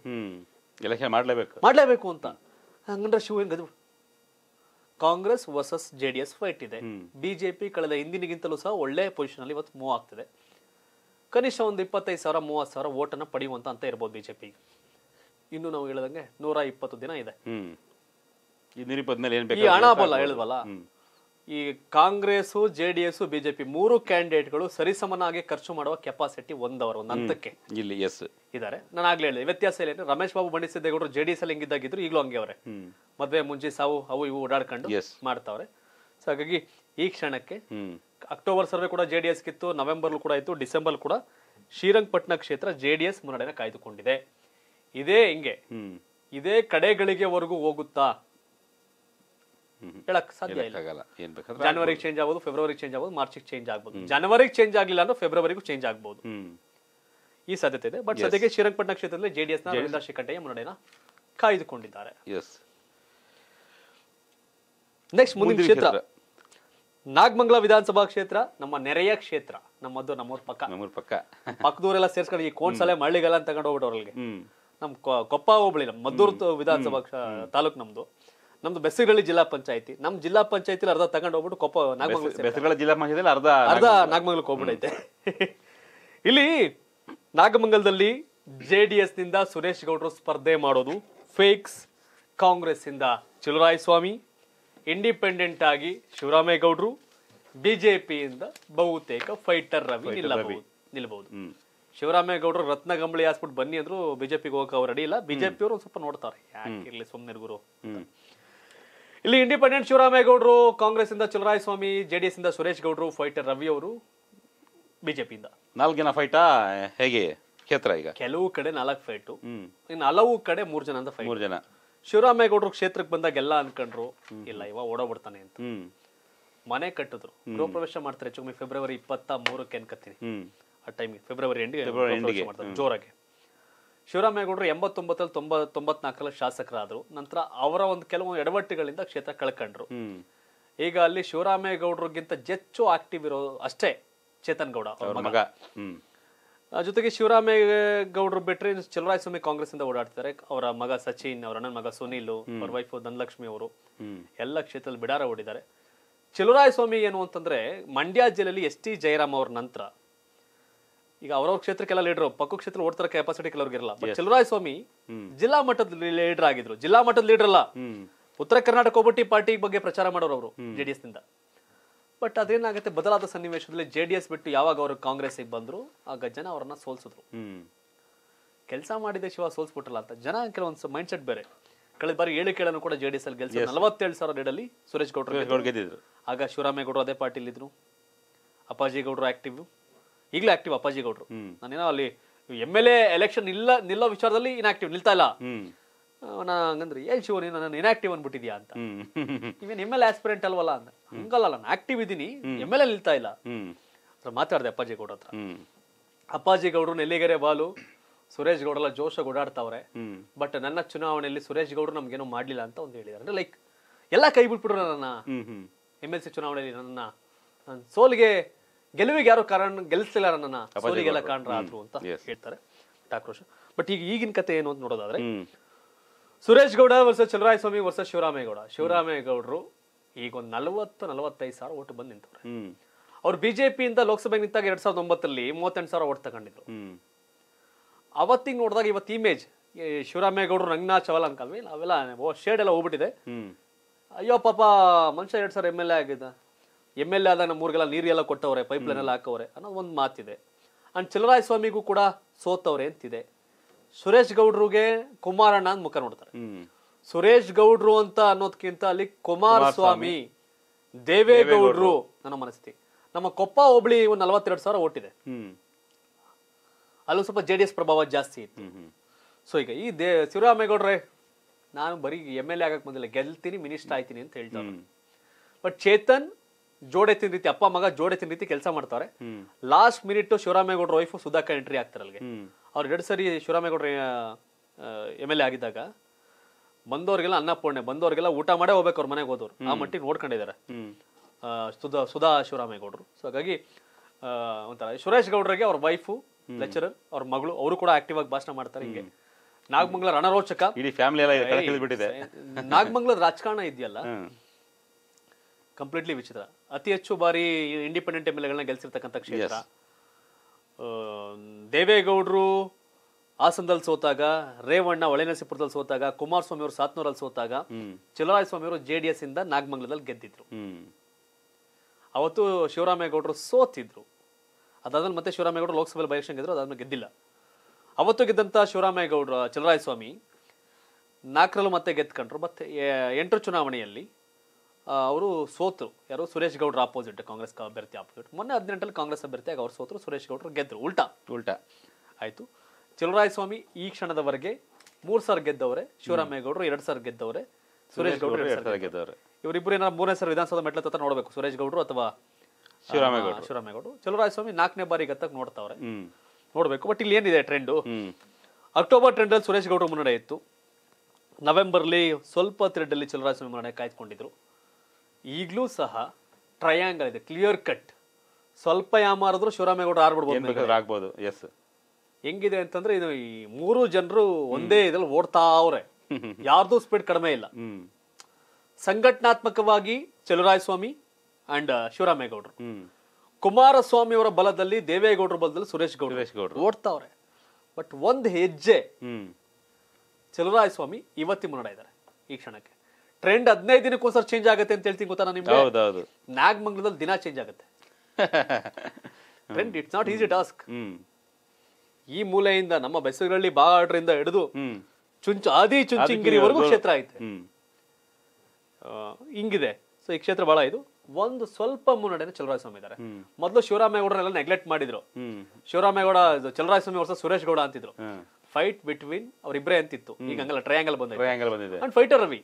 ಮಾಡ್ಲೇಬೇಕು ಮಾಡ್ಲೇಬೇಕು ಅಂತ ಹಂಗಂದ್ರೆ ಶಿವ ಹೆಂಗ್ ಕಾಂಗ್ರೆಸ್ ವರ್ಸಸ್ ಜೆಡಿಎಸ್ ಫೈಟ್ ಇದೆ ಬಿಜೆಪಿ ಕಳೆದ ಹಿಂದಿನಿಗಿಂತಲೂ ಸಹ ಒಳ್ಳೆ ಪೊಸಿಷನ್ ಅಲ್ಲಿ ಇವತ್ತು ಮೂವ್ ಆಗ್ತಿದೆ ಕನಿಷ್ಠ ಒಂದು ಇಪ್ಪತ್ತೈದು ಸಾವಿರ ಮೂವತ್ತು ಸಾವಿರ ಓಟನ್ನು ಪಡೆಯುವಂತ ಅಂತ ಇರ್ಬೋದು ಬಿಜೆಪಿ ಇನ್ನು ನಾವು ಹೇಳಿದಂಗೆ ನೂರ ಇಪ್ಪತ್ತು ದಿನ ಇದೆ ಈ ಹಣ ಬಲ್ಲ ಹೇಳಿದ್ವಲ್ಲ ಈ Congress J D S BJP ಮೂರು ಕ್ಯಾಂಡಿಡೇಟ್ಗಳು ಸರಿಸಮನಾಗಿ ಖರ್ಚು ಮಾಡುವ ಕೆಪಾಸಿಟಿ ಒಂದವರು ಒಂದ್ ಹಂತಕ್ಕೆ ಇಲ್ಲಿ ಎಸ್ ಇದ್ದಾರೆ ನಾನು ಆಗ್ಲೇ ಹೇಳಿದೆ ವ್ಯತ್ಯಾಸ ಇಲ್ಲ ರಮೇಶ್ ಬಾಬು ಬಂಡಿಸಿದ್ದೇಗೌಡರು ಜೆ ಡಿ ಎಸ್ ಅಲ್ಲಿ ಹಿಂಗಿದ್ದಾಗಿದ್ರು ಈಗಲೂ ಹಂಗೆ ಅವರೇ ಮದ್ವೆ ಮುಂಚೆ ಸಾವು ಅವು ಇವು ಓಡಾಡ್ಕೊಂಡು ಮಾಡ್ತಾವ್ರೆ ಸೊ ಹಾಗಾಗಿ ಈ ಕ್ಷಣಕ್ಕೆ ಅಕ್ಟೋಬರ್ ಸರ್ವೆ ಕೂಡ ಜೆ ಡಿ ನವೆಂಬರ್ ನವೆಂಬರ್ಲೂ ಕೂಡ ಇತ್ತು ಡಿಸೆಂಬರ್ ಕೂಡ ಶ್ರೀರಂಗಪಟ್ಟಣ ಕ್ಷೇತ್ರ ಜೆ ಡಿ ಎಸ್ ಮುನ್ನಡೆನ ಕಾಯ್ದುಕೊಂಡಿದೆ ಇದೇ ಹಿಂಗೆ ಇದೇ ಕಡೆಗಳಿಗೆವರೆಗೂ ಹೋಗುತ್ತಾ ಹೇಳಕ್ ಸಾಧ್ಯ ಇಲ್ಲ ಚೇಂಜ್ ಆಗ್ಬೋದು ಫೆಬ್ರವರಿ ಚೇಂಜ್ ಆಗಬಹುದು ಮಾರ್ಚ್ ಚೇಂಜ್ ಆಗಬಹುದು ಜನವರಿಗೆ ಚೇಂಜ್ ಆಗಲಿಲ್ಲ ಅಂದ್ರೆ ಫೆಬ್ರವರಿಗೂ ಚೇಂಜ್ ಆಗ್ಬೋದು ಈ ಸಾಧ್ಯತೆ ಇದೆ ಬಟ್ ಸದ್ಯಕ್ಕೆ ಶ್ರೀರಂಗಪಟ್ಟಣ ಕ್ಷೇತ್ರದಲ್ಲಿ ಜೆಡಿಎಸ್ ನ ರವೀಂದ್ರ ಶಿಖಂಡೆಯ ಮುನ್ನಡೆನ ಕಾಯ್ದುಕೊಂಡಿದ್ದಾರೆ ನೆಕ್ಸ್ಟ್ ಮುಂದಿನ ಕ್ಷೇತ್ರ ನಾಗಮಂಗಲ ವಿಧಾನಸಭಾ ಕ್ಷೇತ್ರ ನಮ್ಮ ನೆರೆಯ ಕ್ಷೇತ್ರ ನಮ್ಮದು ನಮ್ಮೂರ್ ಪಕ್ಕ ನಮ್ಮೂರ್ ಪಕ್ಕ ಪಕ್ಕದೂರೆಲ್ಲ ಸೇರ್ಸ್ಕೊಂಡು ಈ ಕೋಣ್ಸಲೆ ಮಳ್ಳಿಗೆಲ್ಲ ಅಂತ ತಗೊಂಡು ಹೋಗ್ಬಿಟ್ಟು ಅವ್ರಿಗೆ ನಮ್ ಕೊಪ್ಪ ಹೋಬಳಿ ನಮ್ಮ ಮದ್ದೂರ್ ವಿಧಾನಸಭಾ ತಾಲೂಕ್ ನಮ್ದು ನಮ್ದು ಬೆಸಗಳ್ಳಿ ಜಿಲ್ಲಾ ಪಂಚಾಯತಿ ನಮ್ ಜಿಲ್ಲಾ ಪಂಚಾಯತಿಲಿ ಅರ್ಧ ತಗೊಂಡು ಹೋಗ್ಬಿಟ್ಟು ಕೊಪ್ಪ ನಾಗಮಂಗಲ ಜಿಲ್ಲಾ ಪಂಚಾಯತಿಲಿ ಅರ್ಧ ಅರ್ಧ ನಾಗಮಂಗಲಕ್ಕೆ ಹೋಗ್ಬಿಟ್ಟೈತೆ ಇಲ್ಲಿ ನಾಗಮಂಗಲದಲ್ಲಿ ಜೆ ಡಿ ಎಸ್ ನಿಂದ ಸುರೇಶ್ ಗೌಡ್ರು ಸ್ಪರ್ಧೆ ಮಾಡೋದು ಫೇಕ್ಸ್ ಕಾಂಗ್ರೆಸ್ ಇಂದ ಚಿಲುರಾಯಸ್ವಾಮಿ ಇಂಡಿಪೆಂಡೆಂಟ್ ಆಗಿ ಶಿವರಾಮೇಗೌಡರು ಬಿಜೆಪಿಯಿಂದ ಬಹುತೇಕ ಫೈಟರ್ ರವಿ ನಿಲ್ಲಬಹುದು ನಿಲ್ಬಹುದು ಶಿವರಾಮೇಗೌಡರು ರತ್ನ ಗಂಬಳಿ ಹಾಸ್ಬಿಟ್ಟು ಬನ್ನಿ ಅಂದ್ರು ಬಿಜೆಪಿಗೆ ಹೋಗಕ್ಕೆ ಅವ್ರು ರೆಡಿ ಇಲ್ಲ ಬಿಜೆಪಿ ಸ್ವಲ್ಪ ನೋಡ್ತಾರೆ ಯಾಕಿರ್ಲಿ ಸುಮ್ಮನೆ ಗುರು ಇಲ್ಲಿ ಇಂಡಿಪೆಂಡೆಂಟ್ ಶಿವರಾಮೇಗೌಡರು ಕಾಂಗ್ರೆಸ್ ಇಂದ ಸ್ವಾಮಿ ಜೆಡಿಎಸ್ ಇಂದ ಸುರೇಶ್ ಗೌಡರು ಫೈಟರ್ ರವಿ ಅವರು ಬಿಜೆಪಿಯಿಂದ ನಾಲ್ಕು ಜನ ಫೈಟ ಹೇಗೆ ಕ್ಷೇತ್ರ ಈಗ ಕೆಲವು ಕಡೆ ನಾಲ್ಕು ಫೈಟು ಇನ್ನು ಹಲವು ಕಡೆ ಮೂರು ಜನ ಅಂತ ಮೂರು ಜನ ಶಿವರಾಮೇಗೌಡರು ಕ್ಷೇತ್ರಕ್ಕೆ ಬಂದಾಗ ಎಲ್ಲ ಅನ್ಕೊಂಡ್ರು ಇಲ್ಲ ಇವ ಓಡಾಬಿಡ್ತಾನೆ ಅಂತ ಮನೆ ಕಟ್ಟಿದ್ರು ಗೃಹ ಪ್ರವೇಶ ಮಾಡ್ತಾರೆ ಹೆಚ್ಚು ಫೆಬ್ರವರಿ ಇಪ್ಪತ್ತ ಮೂರಕ್ಕೆ ಅನ್ಕತ್ತೀನಿ ಆ ಟೈಮ್ ಫೆಬ್ರವರಿ ಎಂಡಿಗೆ ಮಾಡ್ತಾರೆ ಜೋರಾಗಿ ಶಿವರಾಮೇಗೌಡರು ಎಂಬತ್ತೊಂಬತ್ತಲ್ಲಿ ತೊಂಬ ತೊಂಬತ್ನಾಲ್ಕರಲ್ಲಿ ಶಾಸಕರಾದ್ರು ನಂತರ ಅವರ ಒಂದು ಕೆಲವು ಎಡವಟ್ಟುಗಳಿಂದ ಕ್ಷೇತ್ರ ಕಳ್ಕೊಂಡ್ರು ಈಗ ಅಲ್ಲಿ ಶಿವರಾಮೇಗೌಡರಿಗಿಂತ ಹೆಚ್ಚು ಆಕ್ಟಿವ್ ಇರೋ ಅಷ್ಟೇ ಚೇತನ್ ಗೌಡ ಮಗ ಜೊತೆಗೆ ಶಿವರಾಮೇಗೌಡರು ಬಿಟ್ರೆ ಚಲರಾಯಸ್ವಾಮಿ ಕಾಂಗ್ರೆಸ್ ಇಂದ ಓಡಾಡ್ತಾರೆ ಅವರ ಮಗ ಸಚಿನ್ ಅವರ ಅಣ್ಣನ ಮಗ ಸುನಿಲ್ ಅವರ ವೈಫ್ ಧನಲಕ್ಷ್ಮಿ ಅವರು ಎಲ್ಲ ಕ್ಷೇತ್ರದಲ್ಲಿ ಬಿಡಾರ ಓಡಿದ್ದಾರೆ ಚಲುರಾಯಸ್ವಾಮಿ ಏನು ಅಂತಂದ್ರೆ ಮಂಡ್ಯ ಜಿಲ್ಲೆಯಲ್ಲಿ ಎಸ್ ಟಿ ಜಯರಾಮ್ ಅವ್ರ ನಂತರ ಈಗ ಅವರವ್ರ ಕ್ಷೇತ್ರಕ್ಕೆಲ್ಲ ಲೀಡರ್ ಪಕ್ಕ ಕ್ಷೇತ್ರ ಓಡ್ತಾರ ಕೆಪಾಸಿಟಿ ಇರಲ್ಲ ಚಲುರಾಯಸ್ವಾಮಿ ಜಿಲ್ಲಾ ಮಟ್ಟದ ಲೀಡರ್ ಆಗಿದ್ರು ಜಿಲ್ಲಾ ಮಟ್ಟದ ಲೀಡರ್ ಅಲ್ಲ ಉತ್ತರ ಕರ್ನಾಟಕ ಒಬ್ಬಟ್ಟಿ ಪಾರ್ಟಿ ಬಗ್ಗೆ ಪ್ರಚಾರ ಮಾಡೋರು ಅವರು ಜೆಡಿಎಸ್ ನಿಂದ ಬಟ್ ಅದೇನಾಗುತ್ತೆ ಬದಲಾದ ಸನ್ನಿವೇಶದಲ್ಲಿ ಜೆ ಡಿ ಎಸ್ ಬಿಟ್ಟು ಯಾವಾಗ ಅವರು ಗೆ ಬಂದ್ರು ಆಗ ಜನ ಅವರನ್ನ ಸೋಲ್ಸಿದ್ರು ಕೆಲಸ ಮಾಡಿದ ಶಿವ ಸೋಲ್ಸ್ಬಿಟ್ರಲ್ಲ ಅಂತ ಜನ ಕೆಲವೊಂದು ಮೈಂಡ್ ಸೆಟ್ ಬೇರೆ ಕಳೆದ ಬಾರಿ ಏಳು ಕೇಳನ್ನು ಕೂಡ ಜೆ ಡಿ ಎಸ್ ಅಲ್ಲಿ ಗೆಲ್ಸ ನಲವತ್ತೇಳು ಸಾವಿರ ಡೇಡಲ್ಲಿ ಸುರೇಶ್ ಗೌಡ್ರು ಗೆದ್ದಿದ್ರು ಆಗ ಶಿವರಾಮೇಗೌಡರು ಅದೇ ಪಾರ್ಟಿಲಿ ಇದ್ರು ಅಪ್ಪಾಜಿ ಗೌಡ್ರು ಆಕ್ಟಿವ್ ಈಗಲೂ ಆಕ್ಟಿವ್ ಅಪ್ಪಾಜಿ ಗೌಡ್ರು ನಾನೇನೋ ಅಲ್ಲಿ ಎಮ್ ಎಲ್ ಎ ಎಲೆಕ್ಷನ್ ಇಲ್ಲ ನಿಲ್ಲೋ ವಿಚಾರದಲ್ಲಿ ಇನ್ ಆಕ್ಟಿವ್ ನಿಲ್ತಾ ಇಲ್ಲ ಹಂಗಂದ್ರೆ ಏನ್ ಶಿವ ನೀನು ನಾನು ಇನ್ಆಕ್ಟಿವ್ ಅನ್ಬಿಟ್ಟಿದ್ಯಾ ಅಂತ ಇವೇನು ಎಮ್ ಎಲ್ ಆಸ್ಪಿರೆಂಟ್ ಅಲ್ವಲ್ಲ ಅಂತ ಹಂಗಲ್ಲ ನಾನು ಆಕ್ಟಿವ್ ಇದ್ದೀನಿ ಎಮ್ ಎಲ್ ಎ ನಿಲ್ತಾ ಇಲ್ಲ ಮಾತಾಡ್ದೆ ಅಪ್ಪಾಜಿ ಗೌಡ ಹತ್ರ ಅಪ್ಪಾಜಿ ಗೌಡ್ರು ನೆಲ್ಲಿಗೆರೆ ಬಾಲು ಸುರೇಶ್ ಗೌಡಲ್ಲ ಜೋಶ ಓಡಾಡ್ತಾವ್ರೆ ಬಟ್ ನನ್ನ ಚುನಾವಣೆಯಲ್ಲಿ ಸುರೇಶ್ ಗೌಡ್ರು ನಮ್ಗೇನೋ ಮಾಡ್ಲಿಲ್ಲ ಅಂತ ಒಂದು ಹೇಳಿದಾರೆ ಅಂದ್ರೆ ಲೈಕ್ ಎಲ್ಲ ಕೈ ಬಿಟ್ಬಿಟ್ರು ನನ್ನ ಎಮ್ ಎಲ್ ಸಿ ಚುನಾವಣೆಯಲ್ಲಿ ನನ್ನ ನನ್ನ ಸೋಲಿಗೆ ಗೆಲುವಿಗೆ ಯಾರು ಕಾರಣ ಗೆಲ್ಸಿಲ್ಲ ನನ್ನ ಸೋಲಿಗೆಲ್ಲ ಕಾಣ್ರ ಆದ್ರು ಅಂತ ಹೇಳ್ತಾರೆ ಆಕ್ರೋಶ ಬಟ್ ಈಗ ಈಗಿನ ಕತೆ ಏನು ಅಂತ ನೋಡೋದಾದ್ರೆ ಸುರೇಶ್ ಗೌಡ ವರ್ಸಸ್ ಸ್ವಾಮಿ ವರ್ಷ ಶಿವರಾಮೇಗೌಡ ಶಿವರಾಮೇಗೌಡರು ಈಗ ಒಂದು ನಲವತ್ತು ನಲವತ್ತೈದು ಸಾವಿರ ಓಟು ಬಂದು ನಿಂತವ್ರೆ ಅವ್ರು ಬಿಜೆಪಿಯಿಂದ ಲೋಕಸಭೆಗೆ ನಿಂತಾಗ ಎರಡ್ ಸಾವಿರದ ಒಂಬತ್ತರಲ್ಲಿ ಮೂವತ್ತೆಂಟು ಸಾವಿರ ಓಟ್ ತಗೊಂಡಿದ್ರು ಅವತ್ತಿಗೆ ನೋಡಿದಾಗ ಇವತ್ತು ಇಮೇಜ್ ಶಿವರಾಮೇಗೌಡರು ರಂಗನಾ ಚವಲ ಅನ್ಕಲ್ವಿ ನಾವೆಲ್ಲ ಶೇಡ್ ಎಲ್ಲ ಹೋಗ್ಬಿಟ್ಟಿದೆ ಅಯ್ಯೋ ಪಾಪ ಮನುಷ್ಯ ಎರಡ್ ಸಾವಿರ ಎಮ್ ಎಲ್ ಎ ಆಗಿದ್ದ ಎಮ್ ಎಲ್ ಎ ಆದಾಗ ನಮ್ಮೂರಿಗೆಲ್ಲ ನೀರೆಲ್ಲ ಕೊಟ್ಟವ್ರೆ ಪೈಪ್ ಲೈನ್ ಎಲ್ಲ ಹಾಕವ್ರೆ ಅನ್ನೋ ಒಂದು ಮಾತಿದೆ ಅಂಡ್ ಚಲರಾಯ ಸ್ವಾಮಿಗೂ ಕೂಡ ಸೋತವ್ರೆ ಅಂತಿದೆ ಸುರೇಶ್ ಗೌಡ್ರಿಗೆ ಕುಮಾರಣ್ಣ ಅಂತ ಮುಖ ನೋಡ್ತಾರೆ ಸುರೇಶ್ ಗೌಡ್ರು ಅಂತ ಅನ್ನೋದ್ಕಿಂತ ಅಲ್ಲಿ ಸ್ವಾಮಿ ದೇವೇಗೌಡ್ರು ನನ್ನ ಮನಸ್ಥಿತಿ ನಮ್ಮ ಕೊಪ್ಪ ಹೋಬಳಿ ಒಂದು ನಲವತ್ತೆರಡು ಸಾವಿರ ಓಟಿದೆ ಅಲ್ಲೂ ಸ್ವಲ್ಪ ಜೆ ಡಿ ಎಸ್ ಪ್ರಭಾವ ಜಾಸ್ತಿ ಇತ್ತು ಸೊ ಈಗ ಈ ದೇ ಶಿವರಾಮೇಗೌಡ್ರೆ ನಾನು ಬರೀ ಎಮ್ ಎಲ್ ಎ ಆಗಕ್ಕೆ ಬಂದಿಲ್ಲ ಗೆಲ್ತೀನಿ ಮಿನಿಸ್ಟರ್ ಆಯ್ತೀನಿ ಅಂತ ಹೇಳ್ತಾರೆ ಬಟ್ ಚೇತನ್ ಜೋಡೆ ತಿನ್ ರೀತಿ ಅಪ್ಪ ಮಗ ಜೋಡೆ ತಿನ್ ರೀತಿ ಕೆಲಸ ಮಾಡ್ತಾರೆ ಲಾಸ್ಟ್ ಮಿನಿಟ್ ಶಿವರಾಮೇಗೌಡ್ರ ವೈಫ್ ಸುಧಾಕರ್ ಎಂಟ್ರಿ ಆಗ್ತಾರೆ ಅಲ್ಲಿಗೆ ಅವ್ರು ಎರಡು ಸರಿ ಶಿವರಾಮೇಗೌಡರು ಎಮ್ ಎಲ್ ಎ ಆಗಿದ್ದಾಗ ಬಂದವರಿಗೆಲ್ಲ ಅನ್ನಪೂರ್ಣೆ ಬಂದವರಿಗೆಲ್ಲ ಊಟ ಮಾಡೇ ಹೋಗ್ಬೇಕು ಅವ್ರ ಮನೆಗೆ ಹೋದವ್ರು ಆ ಮಟ್ಟಿಗೆ ನೋಡ್ಕೊಂಡಿದ್ದಾರೆ ಸುಧಾ ಸುಧಾ ಶಿವರಾಮೇಗೌಡರು ಸೊ ಹಾಗಾಗಿ ಒಂಥರ ಸುರೇಶ್ ಗೌಡ್ರಿಗೆ ಅವ್ರ ವೈಫು ಲೆಕ್ಚರರ್ ಅವ್ರ ಮಗಳು ಅವರು ಕೂಡ ಆಕ್ಟಿವ್ ಆಗಿ ಭಾಷಣ ಮಾಡ್ತಾರೆ ಹಿಂಗೆ ನಾಗಮಂಗಲ ಅನಾರೋಚಕ ಇಡೀ ಫ್ಯಾಮಿಲಿ ಎಲ್ಲ ನಾಗಮಂಗಲದ ರಾಜಕಾರಣ ಇದೆಯಲ್ಲ ಕಂಪ್ಲೀಟ್ಲಿ ವಿಚಿತ್ರ ಅತಿ ಹೆಚ್ಚು ಬಾರಿ ಇಂಡಿಪೆಂಡೆಂಟ್ ಎಮ್ ಎಲ್ ಗಳನ್ನ ಗೆಲ್ಸಿರ್ತಕ್ಕಂಥ ಕ್ಷೇತ್ರ ದೇವೇಗೌಡರು ಹಾಸನದಲ್ಲಿ ಸೋತಾಗ ರೇವಣ್ಣ ಹೊಳೆನಸಿಪುರದಲ್ಲಿ ಸೋತಾಗ ಕುಮಾರಸ್ವಾಮಿ ಅವರು ಸಾತ್ನೂರಲ್ಲಿ ಸೋತಾಗ ಸ್ವಾಮಿ ಅವರು ಜೆ ಡಿ ಎಸ್ ಇಂದ ನಾಗಮಂಗಲದಲ್ಲಿ ಗೆದ್ದಿದ್ರು ಅವತ್ತು ಶಿವರಾಮೇಗೌಡರು ಸೋತಿದ್ರು ಅದಾದ್ಮೇಲೆ ಮತ್ತೆ ಶಿವರಾಮೇಗೌಡರು ಲೋಕಸಭೆ ಬೈ ಗೆದ್ರು ಅದಾದ್ಮೇಲೆ ಗೆದ್ದಿಲ್ಲ ಅವತ್ತು ಗೆದ್ದಂತ ಶಿವರಾಮೇಗೌಡರು ಚಲರಾಯಸ್ವಾಮಿ ನಾಲ್ಕರಲ್ಲೂ ಮತ್ತೆ ಗೆದ್ಕೊಂಡ್ರು ಮತ್ತೆ ಎಂಟ್ರ ಚುನಾವಣೆಯಲ್ಲಿ ಅವರು ಸೋತರು ಯಾರು ಸುರೇಶ್ ಗೌಡ್ರ ಅಪೋಸಿಟ್ ಕಾಂಗ್ರೆಸ್ ಅಭ್ಯರ್ಥಿ ಅಪೋಸಿಟ್ ಮೊನ್ನೆ ಹದಿನೆಂಟಲ್ಲಿ ಕಾಂಗ್ರೆಸ್ ಅಭ್ಯರ್ಥಿಯಾಗಿ ಅವ್ರು ಸೋತರು ಸುರೇಶ್ ಗೌಡ್ರು ಗೆದ್ದರು ಉಲ್ಟಾ ಉಲ್ಟಾ ಆಯಿತು ಸ್ವಾಮಿ ಈ ಕ್ಷಣದವರೆಗೆ ಮೂರು ಸಾವಿರ ಗೆದ್ದವ್ರೆ ಶಿವರಾಮೇಗೌಡರು ಎರಡು ಸಾವಿರ ಗೆದ್ದವ್ರೆ ಸುರೇಶ್ ಗೌಡ್ರು ಎರಡು ಗೆದ್ದವ್ರೆ ಇವರಿಬ್ಬರು ಏನಾದ್ರು ಮೂರನೇ ಸಾವಿರ ವಿಧಾನಸೌಧ ಮೆಟ್ಲ ನೋಡಬೇಕು ಸುರೇಶ್ ಗೌಡ್ರು ಅಥವಾ ಗೌಡ್ರು ಶಿವರಾಮೇಗೌಡರು ಸ್ವಾಮಿ ನಾಲ್ಕನೇ ಬಾರಿ ಗತ್ತಕ್ಕೆ ನೋಡ್ತಾವ್ರೆ ನೋಡಬೇಕು ಬಟ್ ಇಲ್ಲಿ ಏನಿದೆ ಟ್ರೆಂಡು ಅಕ್ಟೋಬರ್ ಟ್ರೆಂಡಲ್ಲಿ ಸುರೇಶ್ ಗೌಡ್ರು ಮುನ್ನಡೆ ಇತ್ತು ನವೆಂಬರ್ಲಿ ಸ್ವಲ್ಪ ತ್ರೆಡ್ಡಲ್ಲಿ ಸ್ವಾಮಿ ಮುನ್ನಡೆ ಕಾಯ್ದುಕೊಂಡಿದ್ರು ಈಗಲೂ ಸಹ ಟ್ರಯಾಂಗಲ್ ಇದೆ ಕ್ಲಿಯರ್ ಕಟ್ ಸ್ವಲ್ಪ ಯಾಮಾರಿದ್ರು ಶಿವರಾಮೇಗೌಡ ಆರ್ಬಿಡ್ಬೋದು ಎಸ್ ಹೆಂಗಿದೆ ಅಂತಂದ್ರೆ ಇದು ಈ ಮೂರು ಜನರು ಒಂದೇ ಇದ್ರಲ್ಲಿ ಅವ್ರೆ ಯಾರ್ದು ಸ್ಪೀಡ್ ಕಡಿಮೆ ಇಲ್ಲ ಸಂಘಟನಾತ್ಮಕವಾಗಿ ಚಲುರಾಯಸ್ವಾಮಿ ಅಂಡ್ uh, ಶಿವರಾಮೇಗೌಡರು ಕುಮಾರಸ್ವಾಮಿ ಅವರ ಬಲದಲ್ಲಿ ದೇವೇಗೌಡರ ಬಲದಲ್ಲಿ ಸುರೇಶ್ ಗೌಡ ಗೌಡ್ರು ಓಡ್ತಾವ್ರೆ ಬಟ್ ಒಂದು ಹೆಜ್ಜೆ ಚಲುರಾಯಸ್ವಾಮಿ ಇವತ್ತಿ ಮುನ್ನಡೆ ಇದ್ದಾರೆ ಈ ಕ್ಷಣಕ್ಕೆ ಟ್ರೆಂಡ್ ಹದಿನೈದು ದಿನಕ್ಕೋಸ್ಕರ ಚೇಂಜ್ ಆಗುತ್ತೆ ಅಂತ ಹೇಳ್ತೀನಿ ಗೊತ್ತಾ ನಾನು ನಿಮ್ಗೆ ಹೌದೌದು ನಾಗಮಂಗಲದಲ್ಲಿ ದಿನ ಚೇಂಜ್ ಆಗುತ್ತೆ trend it's not easy task ಈ ಮೂಲೆಯಿಂದ ನಮ್ಮ ಬೆಸಗಳಲ್ಲಿ ಬಾಡ್ರಿಂದ ಹಿಡಿದು ಚುಂಚ ಆದಿ ಚುಂಚಿಂಗಿರಿವರೆಗೂ ಕ್ಷೇತ್ರ ಐತೆ ಹಿಂಗಿದೆ ಸೊ ಈ ಕ್ಷೇತ್ರ ಬಹಳ ಇದು ಒಂದು ಸ್ವಲ್ಪ ಚಲರಾಯ ಸ್ವಾಮಿ ಇದಾರೆ ಮೊದಲು ಶಿವರಾಮೇಗೌಡರೆಲ್ಲ ನೆಗ್ಲೆಕ್ಟ್ ಮಾಡಿದ್ರು ಶಿವರಾಮೇಗೌಡ ಸ್ವಾಮಿ ವರ್ಷ ಸುರೇಶ್ ಗೌಡ ಅಂತಿದ್ರು ಫೈಟ್ ಬಿಟ್ವೀನ್ ಅವ್ರಿಬ್ರೇ ಅಂತಿತ್ತು ಈಗ ಹಂಗಲ್ಲ ಟ್ರಯಾಂಗಲ್ ಬಂದಿದೆ and fighter Ravi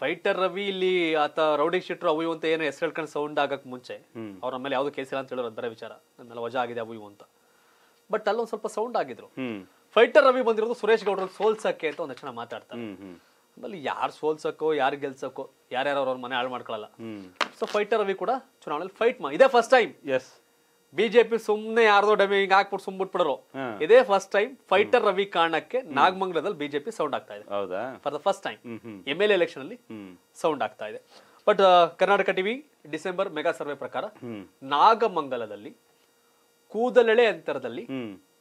fighter Ravi ಇಲ್ಲಿ ಆತ ರೌಡಿ ಶೀಟ್ರು ಅವು ಅಂತ ಏನೋ ಹೆಸರು ಹೇಳ್ಕೊಂಡು ಸೌಂಡ್ ಆಗಕ್ ಮುಂಚೆ ಅವ್ರ ಮೇಲೆ ಯಾವ್ದು ಕೇಸಿಲ್ಲ ಅಂತ ಹೇಳೋರು ಅದರ ವಿಚಾರ ನನ್ನೆಲ್ಲ ವಜಾ ಆಗಿದೆ ಅವು ಅಂತ ಬಟ್ ಅಲ್ಲೊಂದು ಸ್ವಲ್ಪ ಸೌಂಡ್ ಆಗಿದ್ರು ಫೈಟರ್ ರವಿ ಬಂದಿರೋದು ಸುರೇಶ್ ಗೌಡ್ರ ಸೋಲ್ಸಕ್ಕೆ ಅಂತ ಒಂದಷ್ಟು ಜನ ಮಾತಾಡ್ತಾರೆ ಆಮೇಲೆ ಯಾರು ಸೋಲ್ಸಕ್ಕೋ ಯಾರು ಗೆಲ್ಸಕ್ಕೋ ಯಾರ್ಯಾರು ಅವ್ರ ಮನೆ ಹಾಳು ಮಾಡ್ಕೊಳ್ಳಲ್ಲ ಸೊ ಫೈಟರ್ ರವಿ ಕೂಡ ಚುನಾವಣೆಯಲ್ಲಿ ಫೈಟ್ ಮಾ ಇದೇ ಫಸ್ಟ್ ಟೈಮ್ ಎಸ್ ಬಿಜೆಪಿ ಸುಮ್ನೆ ಯಾರ್ದೋ ಡಮಿ ಹಿಂಗ್ ಹಾಕ್ಬಿಟ್ಟು ಇದೇ ಫಸ್ಟ್ ಟೈಮ್ ಫೈಟರ್ ರವಿ ಕಾರಣಕ್ಕೆ ನಾಗಮಂಗಲದಲ್ಲಿ ಬಿಜೆಪಿ ಸೌಂಡ್ ಆಗ್ತಾ ಇದೆ for the first time M L election ಅಲ್ಲಿ ಸೌಂಡ್ ಆಗ್ತಾ ಇದೆ but Karnataka TV December mega survey ಪ್ರಕಾರ ನಾಗಮಂಗಲದಲ್ಲಿ ಕೂದಲೆಳೆ ಅಂತರದಲ್ಲಿ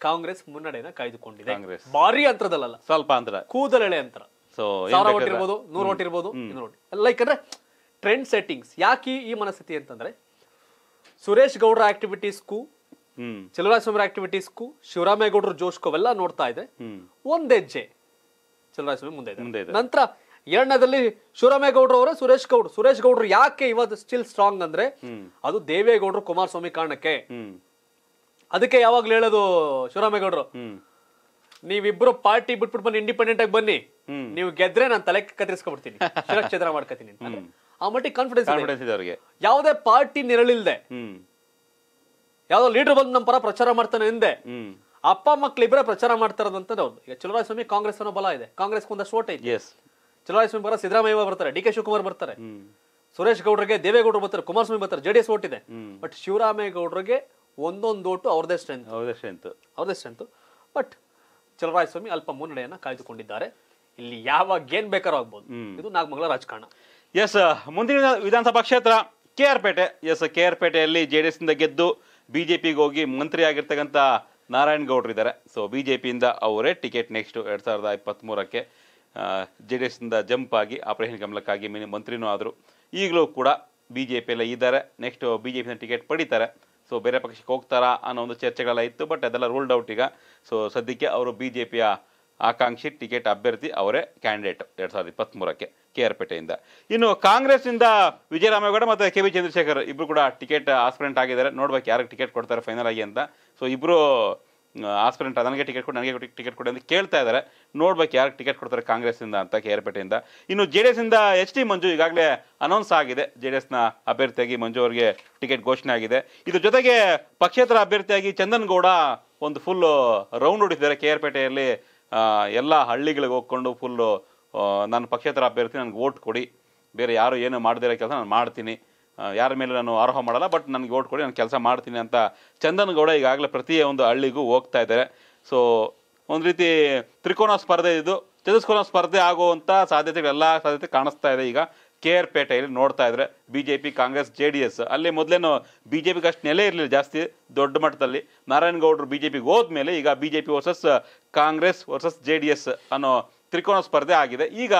ಕಾಂಗ್ರೆಸ್ ಮುನ್ನಡೆಯನ್ನ ಕಾಯ್ದುಕೊಂಡಿದೆ ಭಾರಿ ಅಂತರದಲ್ಲ ಸ್ವಲ್ಪ ಅಂತರ ಕೂದಲೆಳೆ ಅಂತರ ಸಾವಿರ ನೂರು ಓಟ್ ಇರ್ಬೋದು ಲೈಕ್ ಅಂದ್ರೆ ಟ್ರೆಂಡ್ ಸೆಟ್ಟಿಂಗ್ಸ್ ಯಾಕೆ ಈ ಮನಸ್ಥಿತಿ ಅಂತಂದ್ರೆ ಸುರೇಶ್ ಗೌಡ್ರ ಆಕ್ಟಿವಿಟೀಸ್ಗೂ ಚಲುವರಾಜ ಆಕ್ಟಿವಿಟೀಸ್ಗೂ ಶಿವರಾಮೇಗೌಡರ ಜೋಶ್ಗೂ ಅವೆಲ್ಲ ನೋಡ್ತಾ ಇದೆ ಒಂದ್ ಹೆಜ್ಜೆ ಮುಂದೆ ಇದೆ ನಂತರ ಎರಡನೇದಲ್ಲಿ ಶಿವರಾಮೇಗೌಡರು ಅವರೇ ಸುರೇಶ್ ಗೌಡ್ರು ಸುರೇಶ್ ಗೌಡ್ರು ಯಾಕೆ ಇವತ್ ಸ್ಟಿಲ್ ಸ್ಟ್ರಾಂಗ್ ಅಂದ್ರೆ ಅದು ದೇವೇಗೌಡರು ಕುಮಾರಸ್ವಾಮಿ ಕಾರಣಕ್ಕೆ ಅದಕ್ಕೆ ಯಾವಾಗ್ಲೂ ಹೇಳೋದು ಶಿವರಾಮೇಗೌಡರು ನೀವಿಬ್ರು ಪಾರ್ಟಿ ಬಿಟ್ಬಿಟ್ಟು ಬಂದು ಇಂಡಿಪೆಂಡೆಂಟ್ ಆಗಿ ಬನ್ನಿ ನೀವು ಗೆದ್ರೆ ನಾನು ತಲೆ ಕತ್ತರಿಸ್ಕೊಬಿಡ್ತೀನಿ ಶಿರಕ್ಷೇತ್ರ ಮಾಡ್ಕೊತೀನಿ ಆ ಮಟ್ಟಿಗೆ ಕಾನ್ಫಿಡೆನ್ಸ್ ಇದೆ ಅವರಿಗೆ ಯಾವುದೇ ಪಾರ್ಟಿ ನೆರಳಿಲ್ದೆ ಯಾವ್ದೋ ಲೀಡರ್ ಬಂದು ನಮ್ಮ ಪರ ಪ್ರಚಾರ ಮಾಡ್ತಾನೆ ಹಿಂದೆ ಅಪ್ಪ ಮಕ್ಳು ಇಬ್ಬರೇ ಪ್ರಚಾರ ಮಾಡ್ತಾರದಂತ ಅವ್ರು ಈಗ ಸ್ವಾಮಿ ಕಾಂಗ್ರೆಸ್ ಅನ್ನೋ ಬಲ ಇದೆ ಕಾಂಗ್ರೆಸ್ ಒಂದಷ್ಟು ಓಟ್ ಇದೆ ಚಲುವರಾಯಸ್ವಾಮಿ ಬರ ಸಿದ್ದರಾಮಯ್ಯ ಬರ್ತಾರೆ ಡಿ ಕೆ ಶಿವಕುಮಾರ್ ಬರ್ತಾರೆ ಸುರೇಶ್ ಗೌಡ್ರಿಗೆ ದೇವೇಗೌಡರು ಬರ್ತಾರೆ ಕುಮಾರಸ್ವಾಮಿ ಬರ್ತಾರೆ ಜೆಡಿಎಸ್ ಓಟ್ ಇದೆ ಬಟ್ ಶಿವರಾಮೇಗೌಡರಿಗೆ ಒಂದೊಂದು ಓಟು ಅವ್ರದೇ ಸ್ಟ್ರೆಂತ್ ಅವ್ರದೇ ಸ್ಟ್ರೆಂತ್ ಅವ್ರದೇ ಸ್ಟ್ರೆಂತ್ ಬಟ್ ಸ್ವಾಮಿ ಅಲ್ಪ ಮುನ್ನಡೆಯನ್ನ ಕಾಯ್ದುಕೊಂಡಿದ್ದಾರೆ ಇಲ್ಲಿ ಯಾವಾಗ ಏನ್ ಬೇಕಾದ್ರೂ ಆಗ್ಬೋದು ಇದು ನಾಗಮಂಗಲ ರಾಜಕಾರಣ ಎಸ್ ಮುಂದಿನ ವಿಧಾನಸಭಾ ಕ್ಷೇತ್ರ K R Pete S K R ಪೇಟೆಯಲ್ಲಿ ಜೆ ಡಿ ಎಸ್ನಿಂದ ಗೆದ್ದು ಬಿ ಜೆ ಪಿಗೆ ಹೋಗಿ ಮಂತ್ರಿ ಆಗಿರ್ತಕ್ಕಂಥ ನಾರಾಯಣ್ ಗೌಡ್ರು ಇದ್ದಾರೆ ಸೊ ಬಿ ಜೆ ಪಿಯಿಂದ ಅವರೇ ಟಿಕೆಟ್ ನೆಕ್ಸ್ಟು ಎರಡು ಸಾವಿರದ ಇಪ್ಪತ್ತ್ಮೂರಕ್ಕೆ ಜೆ ಡಿ ಎಸ್ನಿಂದ ಜಂಪ್ ಆಗಿ ಆಪರೇಷನ್ ಕಮಲಕ್ಕಾಗಿ ಮಿನಿ ಮಂತ್ರಿನೂ ಆದರು ಈಗಲೂ ಕೂಡ ಬಿ ಜೆ ಪಿಯಲ್ಲೇ ಇದ್ದಾರೆ ನೆಕ್ಸ್ಟ್ ಬಿ ಜೆ ಪಿಯಿಂದ ಟಿಕೆಟ್ ಪಡಿತಾರೆ ಸೊ ಬೇರೆ ಪಕ್ಷಕ್ಕೆ ಹೋಗ್ತಾರಾ ಅನ್ನೋ ಒಂದು ಚರ್ಚೆಗಳೆಲ್ಲ ಇತ್ತು ಬಟ್ ಅದೆಲ್ಲ ರೂಲ್ಡ್ ಔಟ್ ಈಗ ಸೊ ಸದ್ಯಕ್ಕೆ ಅವರು ಬಿ ಜೆ ಪಿಯ ಆಕಾಂಕ್ಷಿ ಟಿಕೆಟ್ ಅಭ್ಯರ್ಥಿ ಅವರೇ ಕ್ಯಾಂಡಿಡೇಟ್ ಎರಡು ಸಾವಿರದ ಇಪ್ಪತ್ತ್ಮೂರಕ್ಕೆ ಕೆ ಆರ್ ಪೇಟೆಯಿಂದ ಇನ್ನು ಕಾಂಗ್ರೆಸ್ನಿಂದ ವಿಜಯರಾಮೇಗೌಡ ಮತ್ತು ಕೆ ವಿ ಚಂದ್ರಶೇಖರ್ ಇಬ್ಬರು ಕೂಡ ಟಿಕೆಟ್ ಆಸ್ಪಿರೆಂಟ್ ಆಗಿದ್ದಾರೆ ನೋಡ್ಬೇಕು ಯಾರಿಗೆ ಟಿಕೆಟ್ ಕೊಡ್ತಾರೆ ಫೈನಲ್ ಆಗಿ ಅಂತ ಸೊ ಇಬ್ಬರು ಆಸ್ಪಿರೆಂಟ್ ನನಗೆ ಟಿಕೆಟ್ ಕೊಡಿ ನನಗೆ ಟಿಕೆಟ್ ಕೊಡಿ ಅಂತ ಕೇಳ್ತಾ ಇದ್ದಾರೆ ನೋಡ್ಬೇಕು ಯಾರಿಗೆ ಟಿಕೆಟ್ ಕೊಡ್ತಾರೆ ಕಾಂಗ್ರೆಸ್ಸಿಂದ ಅಂತ ಕೆ ಆರ್ ಪೇಟೆಯಿಂದ ಇನ್ನು J D H T Manju ಈಗಾಗಲೇ ಅನೌನ್ಸ್ ಆಗಿದೆ ಜೆ ಡಿ ಎಸ್ನ ಅಭ್ಯರ್ಥಿಯಾಗಿ ಮಂಜು ಅವರಿಗೆ ಟಿಕೆಟ್ ಘೋಷಣೆ ಆಗಿದೆ ಇದ್ರ ಜೊತೆಗೆ ಪಕ್ಷೇತರ ಅಭ್ಯರ್ಥಿಯಾಗಿ ಚಂದನ್ ಗೌಡ ಒಂದು ಫುಲ್ಲು ರೌಂಡ್ ಹೊಡಿಸಿದ್ದಾರೆ ಕೆ ಆರ್ ಪೇಟೆಯಲ್ಲಿ ಎಲ್ಲ ಹಳ್ಳಿಗಳಿಗೆ ಹೋಗ್ಕೊಂಡು ಫುಲ್ಲು ನನ್ನ ಪಕ್ಷೇತರ ಅಭ್ಯರ್ಥಿ ನನಗೆ ಓಟ್ ಕೊಡಿ ಬೇರೆ ಯಾರು ಏನು ಮಾಡದಿರೋ ಕೆಲಸ ನಾನು ಮಾಡ್ತೀನಿ ಯಾರ ಮೇಲೆ ನಾನು ಆರೋಪ ಮಾಡಲ್ಲ ಬಟ್ ನನಗೆ ಓಟ್ ಕೊಡಿ ನಾನು ಕೆಲಸ ಮಾಡ್ತೀನಿ ಅಂತ ಚಂದನಗೌಡ ಗೌಡ ಈಗಾಗಲೇ ಪ್ರತಿಯೊಂದು ಹಳ್ಳಿಗೂ ಹೋಗ್ತಾ ಇದ್ದಾರೆ ಸೊ ಒಂದು ರೀತಿ ತ್ರಿಕೋನ ಸ್ಪರ್ಧೆ ಇದು ಚತುಷ್ಕೋನ ಸ್ಪರ್ಧೆ ಆಗುವಂಥ ಸಾಧ್ಯತೆಗಳೆಲ್ಲ ಸಾಧ್ಯತೆ ಕಾಣಿಸ್ತಾ ಇದೆ ಈಗ ಕೆ ಆರ್ ಪೇಟೆಯಲ್ಲಿ ನೋಡ್ತಾ ಇದ್ರೆ B J P Congress J D S ಅಲ್ಲಿ ಮೊದಲೇನು ಬಿ ಜೆ ಪಿಗೆ ಅಷ್ಟು ನೆಲೆ ಇರಲಿಲ್ಲ ಜಾಸ್ತಿ ದೊಡ್ಡ ಮಟ್ಟದಲ್ಲಿ ನಾರಾಯಣಗೌಡರು ಬಿ ಜೆ ಪಿಗೆ ಹೋದ್ಮೇಲೆ ಈಗ B J P versus Congress versus J D S ಅನ್ನೋ ತ್ರಿಕೋನ ಸ್ಪರ್ಧೆ ಆಗಿದೆ ಈಗ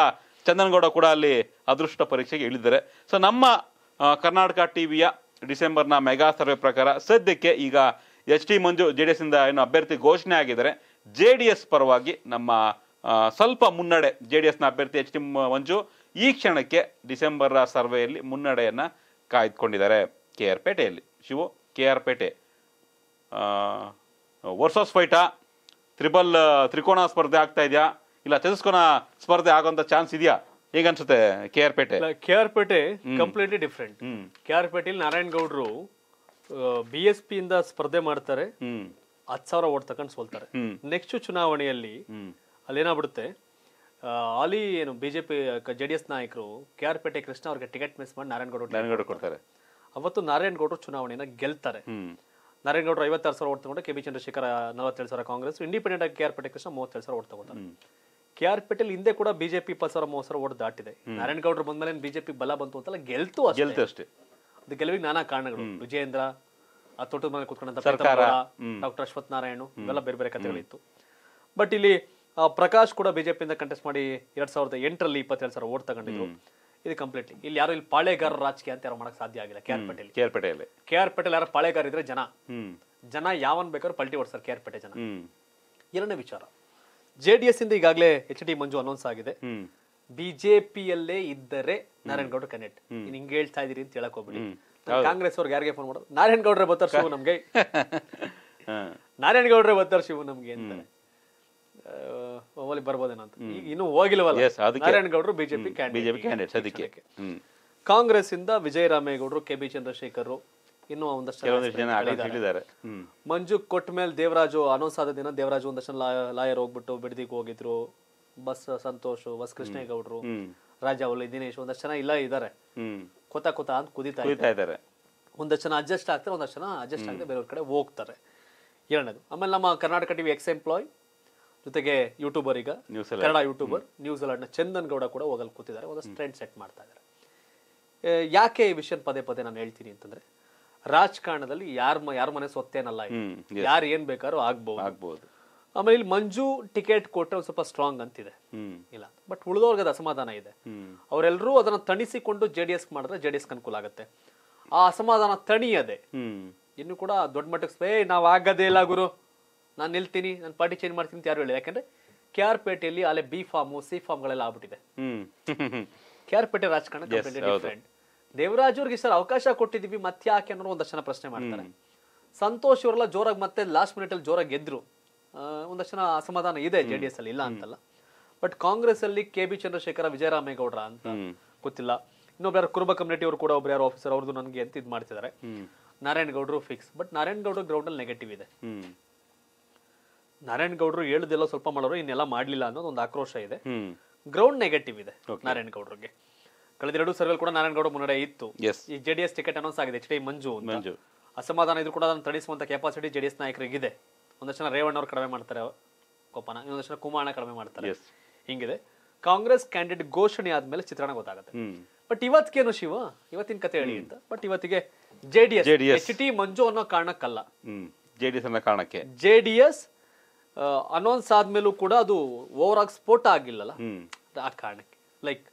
ಚಂದನಗೌಡ ಕೂಡ ಅಲ್ಲಿ ಅದೃಷ್ಟ ಪರೀಕ್ಷೆಗೆ ಇಳಿದರೆ ಸೊ ನಮ್ಮ ಕರ್ನಾಟಕ ಟಿ ವಿಯ ಡಿಸೆಂಬರ್ನ ಮೆಗಾ ಸರ್ವೆ ಪ್ರಕಾರ ಸದ್ಯಕ್ಕೆ ಈಗ H T Manju J D ಎಸ್ಸಿಂದ ಏನು ಅಭ್ಯರ್ಥಿ ಘೋಷಣೆ ಆಗಿದ್ದಾರೆ ಜೆ ಡಿ ಎಸ್ ಪರವಾಗಿ ನಮ್ಮ ಸ್ವಲ್ಪ ಮುನ್ನಡೆ ಜೆ ಡಿ ಎಸ್ನ ಅಭ್ಯರ್ಥಿ ಎಚ್ ಟಿ ಮಂಜು ಈ ಕ್ಷಣಕ್ಕೆ ಡಿಸೆಂಬರ್ ಸರ್ವೆಯಲ್ಲಿ ಮುನ್ನಡೆಯನ್ನ ಕಾಯ್ದುಕೊಂಡಿದ್ದಾರೆ ಕೆ ಆರ್ ಪೇಟೆಯಲ್ಲಿ ಶಿವ ಕೆ ಆರ್ ಪೇಟೆ ವರ್ಸಸ್ ಫೈಟಾ ತ್ರಿಬಲ್ ತ್ರಿಕೋನ ಸ್ಪರ್ಧೆ ಆಗ್ತಾ ಇದೆಯಾ ಇಲ್ಲ ಚದಸ್ಕೋನ ಸ್ಪರ್ಧೆ ಆಗೋಂತ ಚಾನ್ಸ್ ಇದೆಯಾ ಈಗ ಅನ್ಸುತ್ತೆ K R Pete K R Pete completely different K R ಪೇಟೆಯಲ್ಲಿ ನಾರಾಯಣ್ ಗೌಡ್ರು ಬಿ ಎಸ್ ಪಿ ಇಂದ ಸ್ಪರ್ಧೆ ಮಾಡ್ತಾರೆ ಹತ್ತು ಸಾವಿರ ಓಟ್ ಸೋಲ್ತಾರೆ ನೆಕ್ಸ್ಟ್ ಚುನಾವಣೆಯಲ್ಲಿ ಅಲ್ಲಿ ಏನಾಗ್ಬಿಡುತ್ತೆ ಆಲಿ ಏನು ಬಿಜೆಪಿ ಜೆ ಡಿ ಎಸ್ ನಾಯಕರು ಕೆ ಆರ್ ಪೇಟೆ ಕೃಷ್ಣ ಅವ್ರಿಗೆ ಟಿಕೆಟ್ ಮಿಸ್ ಮಾಡಿ ನಾರಾಯಣಗೌಡ ಕೊಡ್ತಾರೆ ಅವತ್ತು ನಾರಾಯಣಗೌಡರು ಚುನಾವಣೆಯನ್ನು ಗೆಲ್ತಾರೆ ನಾರಾಯಣಗೌಡರು ಐವತ್ತಾರು ಸಾವಿರ ಓಟ್ ತಗೊಂಡ್ರೆ ಕೆ ಬಿ ಚಂದ್ರಶೇಖರ ನಲವತ್ತೆರಡು ಸಾವಿರ ಕಾಂಗ್ರೆಸ್ ಇಂಡಿಪೆಂಡೆಂಟ್ ಆಗಿ ಕೆ ಆರ್ ಪೇಟೆ ಕೃಷ್ಣ ಮೂವತ್ತೆರಡು ಸಾವಿರ ಓಟ್ ತಗೊಂಡ್ರೆ ಕೆ ಆರ್ ಪೇಟೆಲ್ ಹಿಂದೆ ಕೂಡ ಬಿಜೆಪಿ ಇಪ್ಪತ್ತು ಸಾವಿರ ಮೂವತ್ತು ಸಾವಿರ ಓಟ್ ದಾಟಿದೆ ನಾರಾಯಣಗೌಡರು ಮೇಲೆ ಬಿಜೆಪಿ ಬಲ ಬಂತು ಅಂತಲ್ಲ ಗೆಲ್ತು ಗೆಲ್ತು ಅಷ್ಟೇ ಅದು ಗೆಲುವಿಗೆ ನಾನಾ ಕಾರಣಗಳು ವಿಜಯೇಂದ್ರ ಆ ತೋಟದ ಮನೆ ಕೂತ್ಕೊಂಡಂತ ಡಾಕ್ಟರ್ ಅಶ್ವತ್ ನಾರಾಯಣ ಇವೆಲ್ಲ ಬೇರೆ ಬೇರೆ ಕಥೆಗಳಿತ್ತು ಬಟ್ ಇಲ್ಲಿ ಪ್ರಕಾಶ್ ಕೂಡ ಬಿಜೆಪಿಯಿಂದ ಕಂಟೆಸ್ಟ್ ಮಾಡಿ ಎರಡ್ ಸಾವಿರದ ಎಂಟರಲ್ಲಿ ಇಪ್ಪತ್ತೆರಡು ಸಾವಿರ ಓಟ್ ತಗೊಂಡಿದ್ರು ಇದು ಕಂಪ್ಲೀಟ್ಲಿ ಇಲ್ಲಿ ಯಾರು ಇಲ್ಲಿ ಪಾಳೆಗಾರ ರಾಜಕೀಯ ಅಂತ ಯಾರು ಮಾಡಕ್ ಸಾಧ್ಯ ಆಗಿಲ್ಲ K R Patel K R Patel K R Patel ಯಾರು ಪಾಳೆಗಾರ ಇದ್ರೆ ಜನ ಜನ ಯಾವನ್ ಬೇಕಾದ್ರೂ ಪಲ್ಟಿ ಓಡಿಸ್ತಾರೆ ಕೆ ಆರ್ ಪೇಟೆ ಜನ ಎರಡನೇ ವಿಚಾರ ಜೆ ಡಿ ಎಸ್ ಇಂದ ಈಗಾಗಲೇ ಎಚ್ ಡಿ ಮಂಜು ಅನೌನ್ಸ್ ಆಗಿದೆ ಬಿಜೆಪಿಯಲ್ಲೇ ಇದ್ದರೆ ನಾರಾಯಣ ಗೌಡ್ರ ಕನೆಕ್ಟ್ ನೀನ್ ಹೇಳ್ತಾ ಇದೀರಿ ಅಂತ ಹೇಳಕ್ ಹೋಗ್ಬಿಡಿ ಕಾಂಗ್ರೆಸ್ ಅವ್ರಿಗೆ ಯಾರಿಗೆ ಫೋನ್ ಮಾಡೋದು ನಾರಾಯಣ ಗೌಡ್ರೆ ಬತ್ತಾರ ನಮಗೆ ನಮ್ಗೆ ನಾರಾಯಣ ಗೌಡ್ರೆ ಬತ್ತಾರ ನಮ್ಗೆ ಬರ್ಬೋದೇನಂತ ಬರ್ಬೋದೇನೋ ಅಂತ ಈಗ ಇನ್ನೂ ಹೋಗಿಲ್ವಲ್ಲ ನಾರಾಯಣ ಗೌಡರು ಬಿಜೆಪಿ ಬಿಜೆಪಿ ಕ್ಯಾಂಡಿಡೇಟ್ ಅದಕ್ಕೆ ಕಾಂಗ್ರೆಸ್ ಇಂದ ವಿಜಯರಾಮೇಗೌಡರು ಕೆ ಬಿ ಚಂದ್ರಶೇಖರ್ ಇನ್ನು ಒಂದಷ್ಟು ಮಂಜು ಕೊಟ್ಟ ಮೇಲೆ ದೇವರಾಜು ಅನೌನ್ಸ್ ಆದ ದಿನ ದೇವರಾಜು ಒಂದಷ್ಟು ಲಾಯರ್ ಹೋಗ್ಬಿಟ್ಟು ಬಿಡದಿಗೆ ಹೋಗಿದ್ರು ಬಸ್ ಸಂತೋಷ್ ಬಸ್ ಕೃಷ್ಣೇಗೌಡರು ರಾಜಾವಳಿ ದಿನೇಶ್ ಒಂದಷ್ಟು ಜನ ಇಲ್ಲ ಇದಾರೆ ಕೊತ ಕೊತ ಅಂತ ಕುದಿತಾ ಇದ್ದಾರೆ ಒಂದಷ್ಟು ಜನ ಅಡ್ಜಸ್ಟ್ ಆಗ್ತಾರೆ ಒಂದಷ್ಟು ಜನ ಅಡ್ಜಸ್ಟ್ ಆಗದೆ ಬೇರೆಯವ್ರ ಕಡೆ ಹೋಗ್ತಾರೆ ಎರಡನೇದು ಆಮೇಲೆ ನಮ್ಮ ಕರ್ನಾಟಕ ಟಿವಿ ಎಕ್ಸ್ ಎಂಪ್ಲಾಯ್ ಜೊತೆಗೆ ಯೂಟ್ಯೂಬರ್ ಈಗ ಕನ್ನಡ ಯೂಟ್ಯೂಬರ್ ನ್ಯೂಜಿಲೆಂಡ್ನ ಚಂದನ್ ಗೌಡ ಕೂಡ ಹೋಗಲು ಕೂತಿದ್ದಾರೆ ಒಂದಷ್ಟು ಟ್ರೆಂಡ್ ಸೆಟ್ ಮಾಡ್ತಾ ಇದ್ದಾರೆ ಯಾಕೆ ಈ ವಿಷಯ ಪದೇ ಪದೇ ನಾನು ಹೇಳ್ತೀನಿ ಅಂತಂದ್ರೆ ರಾಜಕಾರಣದಲ್ಲಿ ಯಾರ ಯಾರ ಮನೆ ಸೊತ್ತೇನಲ್ಲ ಯಾರು ಏನ್ ಬೇಕಾದ್ರೂ ಆಗ್ಬಹುದು ಆಮೇಲೆ ಇಲ್ಲಿ ಮಂಜು ಟಿಕೆಟ್ ಕೊಟ್ಟರೆ ಸ್ವಲ್ಪ ಸ್ಟ್ರಾಂಗ್ ಅಂತಿದೆ ಇಲ್ಲ ಬಟ್ ಉಳಿದವ್ರಿಗೆ ಅದು ಅಸಮಾಧಾನ ಇದೆ ಅವರೆಲ್ಲರೂ ಅದನ್ನ ತಣಿಸಿಕೊಂಡು ಜೆ ಡಿ ಎಸ್ ಮಾಡಿದ್ರೆ ಜೆ ಡಿ ಎಸ್ ಅನುಕೂಲ ಆಗುತ್ತೆ ಆ ಅಸಮಾಧಾನ ತಣಿಯದೆ ಇನ್ನು ಕೂಡ ದೊಡ್ಡ ಮಟ್ಟಕ್ಕೆ ಏ ನಾವ್ ಆಗದೇ ಇಲ್ಲ ಗುರು ನಾನು ನಿಲ್ತೀನಿ ನಾನು ಪಾರ್ಟಿ ಚೇಂಜ್ ಮಾಡ್ತೀನಿ ಅಂತ ಯಾರು ಹೇಳಿಲ್ಲ ಯಾಕಂದ್ರೆ ಕೆ ಆರ್ ಪೇಟೆಯಲ್ಲಿ ಅಲ್ಲೇ ಬಿ ಫಾರ್ಮ್ ಸಿ ಫಾರ್ಮ್ ಗಳೆಲ್ಲ ಆಗ್ಬಿಟ್ಟಿದೆ ಕೆ ಆರ್ ಪೇಟೆ ರಾಜಕಾರಣ ದೇವರಾಜ್ ಅವ್ರಿಗೆ ಸರ್ ಅವಕಾಶ ಕೊಟ್ಟಿದ್ದೀವಿ ಮತ್ತೆ ಯಾಕೆ ಅನ್ನೋ ಒಂದಷ್ಟು ಜನ ಪ್ರಶ್ನೆ ಮಾಡ್ತಾರೆ ಸಂತೋಷ್ ಇವರೆಲ್ಲ ಜೋರಾಗಿ ಮತ್ತೆ ಲಾಸ್ಟ್ ಮಿನಿಟ್ ಅಲ್ಲಿ ಜೋರಾಗಿ ಗೆದ್ರು ಒಂದಷ್ಟು ಜನ ಅಸಮಾಧಾನ ಇದೆ ಜೆ ಡಿ ಎಸ್ ಅಲ್ಲಿ ಇಲ್ಲ ಅಂತಲ್ಲ ಬಟ್ ಕಾಂಗ್ರೆಸ್ ಅಲ್ಲಿ ಕೆ ಬಿ ಚಂದ್ರಶೇಖರ ವಿಜಯರಾಮೇಗೌಡ್ರ ಅಂತ ಗೊತ್ತಿಲ್ಲ ಇನ್ನೊಬ್ಬರ ಕುರುಬ ಕಮ್ಯುನಿಟಿ ಅವರು ಕೂಡ ಒಬ್ರು ಯಾರು ಆಫೀಸರ್ ಅವ್ರದ್ದು ನನಗೆ ಅಂತ ಇದು ಮಾಡ್ತಿದ್ದಾರೆ ಗೌಡ್ರು ಫಿಕ್ಸ್ ಬಟ್ ನಾರಾಯಣಗೌಡರು ಗ್ರೌಂಡ್ ಅಲ್ಲಿ ನೆಗೆಟಿವ್ ಇದೆ ನಾರಾಯಣಗೌಡರು ಏಳದೆಲ್ಲ ಸ್ವಲ್ಪ ಮಾಡರೋ ಇನ್ನೆಲ್ಲ ಮಾಡಲಿಲ್ಲ ಅನ್ನೋ ಒಂದು ಆಕ್ರೋಶ ಇದೆ. হুম. ಗ್ರೌಂಡ್ 네ಗಟಿವ್ ಇದೆ ನಾರಾಯಣಗೌಡರಿಗೆ. ಕರೆ ಎರಡು ಸರ್ವೆಲ್ ಕೂಡ ನಾರಾಯಣಗೌಡ ಮುನ್ನಡೆ ಇತ್ತು. ಎಸ್. ಈ ಜೆಡಿಎಸ್ ಟಿಕೆಟ್ ಅನೌನ್ಸ್ ಆಗಿದೆ ಎಚ್ಡಿ ಮಂಜು ಅಂತ. ಮಂಜು. ಅಸಮಾಧಾನ ಇದ್ರು ಕೂಡ ಅದನ್ನ ತಡಿಸೋಂತ ಕೆಪಾಸಿಟಿ ಜೆಡಿಎಸ್ ನಾಯಕರಿಗೆ ಇದೆ. ಒಂದಿಷ್ಟು ರೇವಣ್ಣ ಅವರು ಕಾರ್ಯ ಮಾಡ್ತಾರೆ. ಕೋಪನ. ಇನ್ನೊಂದಿಷ್ಟು ಕುಮಾರ್ ಅವರು ಕಾರ್ಯ ಮಾಡ್ತಾರೆ. ಎಸ್. ಹೀง ಇದೆ. ಕಾಂಗ್ರೆಸ್ ಕ್ಯಾಂಡಿಡೇಟ್ ಘೋಷಣೆ ಆದ್ಮೇಲೆ ಚಿತ್ರಣ ಗೊತ್ತಾಗುತ್ತೆ. ಹ್ಮ್. ಬಟ್ ಇವತ್ತಿಗೆ ಏನು ಶಿವ? ಇವತ್ತಿನ ಕಥೆ ಏನು ಅಂತ? ಬಟ್ ಇವತ್ತಿಗೆ JDS JDS H T Manju ಅನ್ನೋ ಕಾರಣಕ್ಕೆ ಅಲ್ಲ. ಹ್ಮ್. ಜೆಡಿಎಸ್ ಅನ್ನೋ ಕಾರಣಕ್ಕೆ. ಜೆಡಿಎಸ್ ಅನೌನ್ಸ್ ಆದ್ಮೇಲೂ ಕೂಡ ಅದು ಓವರ್ ಆಗಿ ಸ್ಫೋಟ ಆಗಿಲ್ಲಲ್ಲ ಆ ಕಾರಣಕ್ಕೆ ಲೈಕ್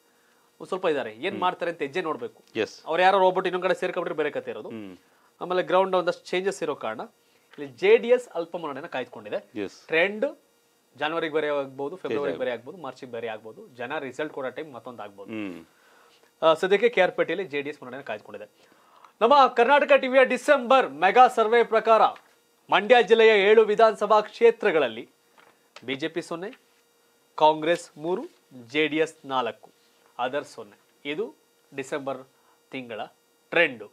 ಸ್ವಲ್ಪ ಇದಾರೆ ಏನ್ ಮಾಡ್ತಾರೆ ಅಂತ ಹೆಜ್ಜೆ ನೋಡ್ಬೇಕು ಅವ್ರು ಯಾರೋ ರೋಬೋಟ್ ಇನ್ನೊಂದ್ ಕಡೆ ಸೇರ್ಕೊಂಡ್ರೆ ಬೇರೆ ಕತೆ ಇರೋದು ಆಮೇಲೆ ಗ್ರೌಂಡ್ ಒಂದಷ್ಟು ಚೇಂಜಸ್ ಇರೋ ಕಾರಣ ಇಲ್ಲಿ ಜೆ ಡಿ ಎಸ್ ಅಲ್ಪ ಕಾಯ್ದುಕೊಂಡಿದೆ ಟ್ರೆಂಡ್ ಜನವರಿಗೆ ಬೇರೆ ಆಗ್ಬಹುದು ಫೆಬ್ರವರಿಗೆ ಬೇರೆ ಆಗ್ಬಹುದು ಮಾರ್ಚಿಗೆ ಬೇರೆ ಆಗ್ಬಹುದು ಜನ ರಿಸಲ್ಟ್ ಕೊಡೋ ಟೈಮ್ ಮತ್ತೊಂದು ಆಗ್ಬಹುದು ಸದ್ಯಕ್ಕೆ ಕೆ ಆರ್ ಪೇಟೆಯಲ್ಲಿ ಜೆ ಡಿ ಎಸ್ ಕಾಯ್ದುಕೊಂಡಿದೆ ನಮ್ಮ ಕರ್ನಾಟಕ ಟಿವಿಯ ಡಿಸೆಂಬರ್ ಮೆಗಾ ಸರ್ವೆ ಪ್ರಕಾರ ಮಂಡ್ಯ ಜಿಲ್ಲೆಯ ಏಳು ವಿಧಾನಸಭಾ ಕ್ಷೇತ್ರಗಳಲ್ಲಿ ಬಿಜೆಪಿ ಸೊನ್ನೆ ಕಾಂಗ್ರೆಸ್ ಮೂರು ಜೆ ಡಿ ಎಸ್ ನಾಲ್ಕು ಅದರ್ ಸೊನ್ನೆ ಇದು ಡಿಸೆಂಬರ್ ತಿಂಗಳ ಟ್ರೆಂಡು